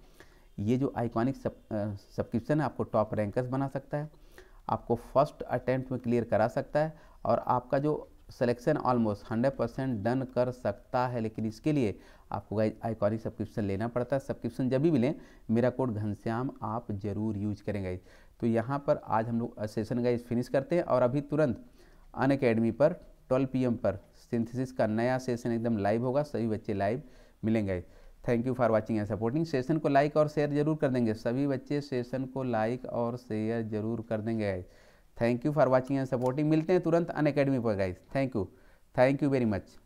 ये जो आइकॉनिक सब्सक्रिप्शन है आपको टॉप रैंकर्स बना सकता है आपको फर्स्ट अटैम्प्ट में क्लियर करा सकता है और आपका जो सिलेक्शन ऑलमोस्ट 100 परसेंट डन कर सकता है लेकिन इसके लिए आपको गाइज आइकॉनिक सब्सक्रिप्शन लेना पड़ता है सब्सक्रिप्शन जब भी मिलें मेरा कोड घनश्याम आप जरूर यूज करें गाइज तो यहाँ पर आज हम लोग सेशन गाइज फिनिश करते हैं और अभी तुरंत अन अकेडमी पर 12 पीएम पर सिंथेसिस का नया सेशन एकदम लाइव होगा सभी बच्चे लाइव मिलेंगे thank you for watching and supporting session को लाइक और शेयर जरूर कर देंगे सभी बच्चे सेशन को लाइक और शेयर जरूर कर देंगे guys thank you for watching and supporting मिलते हैं तुरंत अन अकेडमी पर guys thank you thank you very much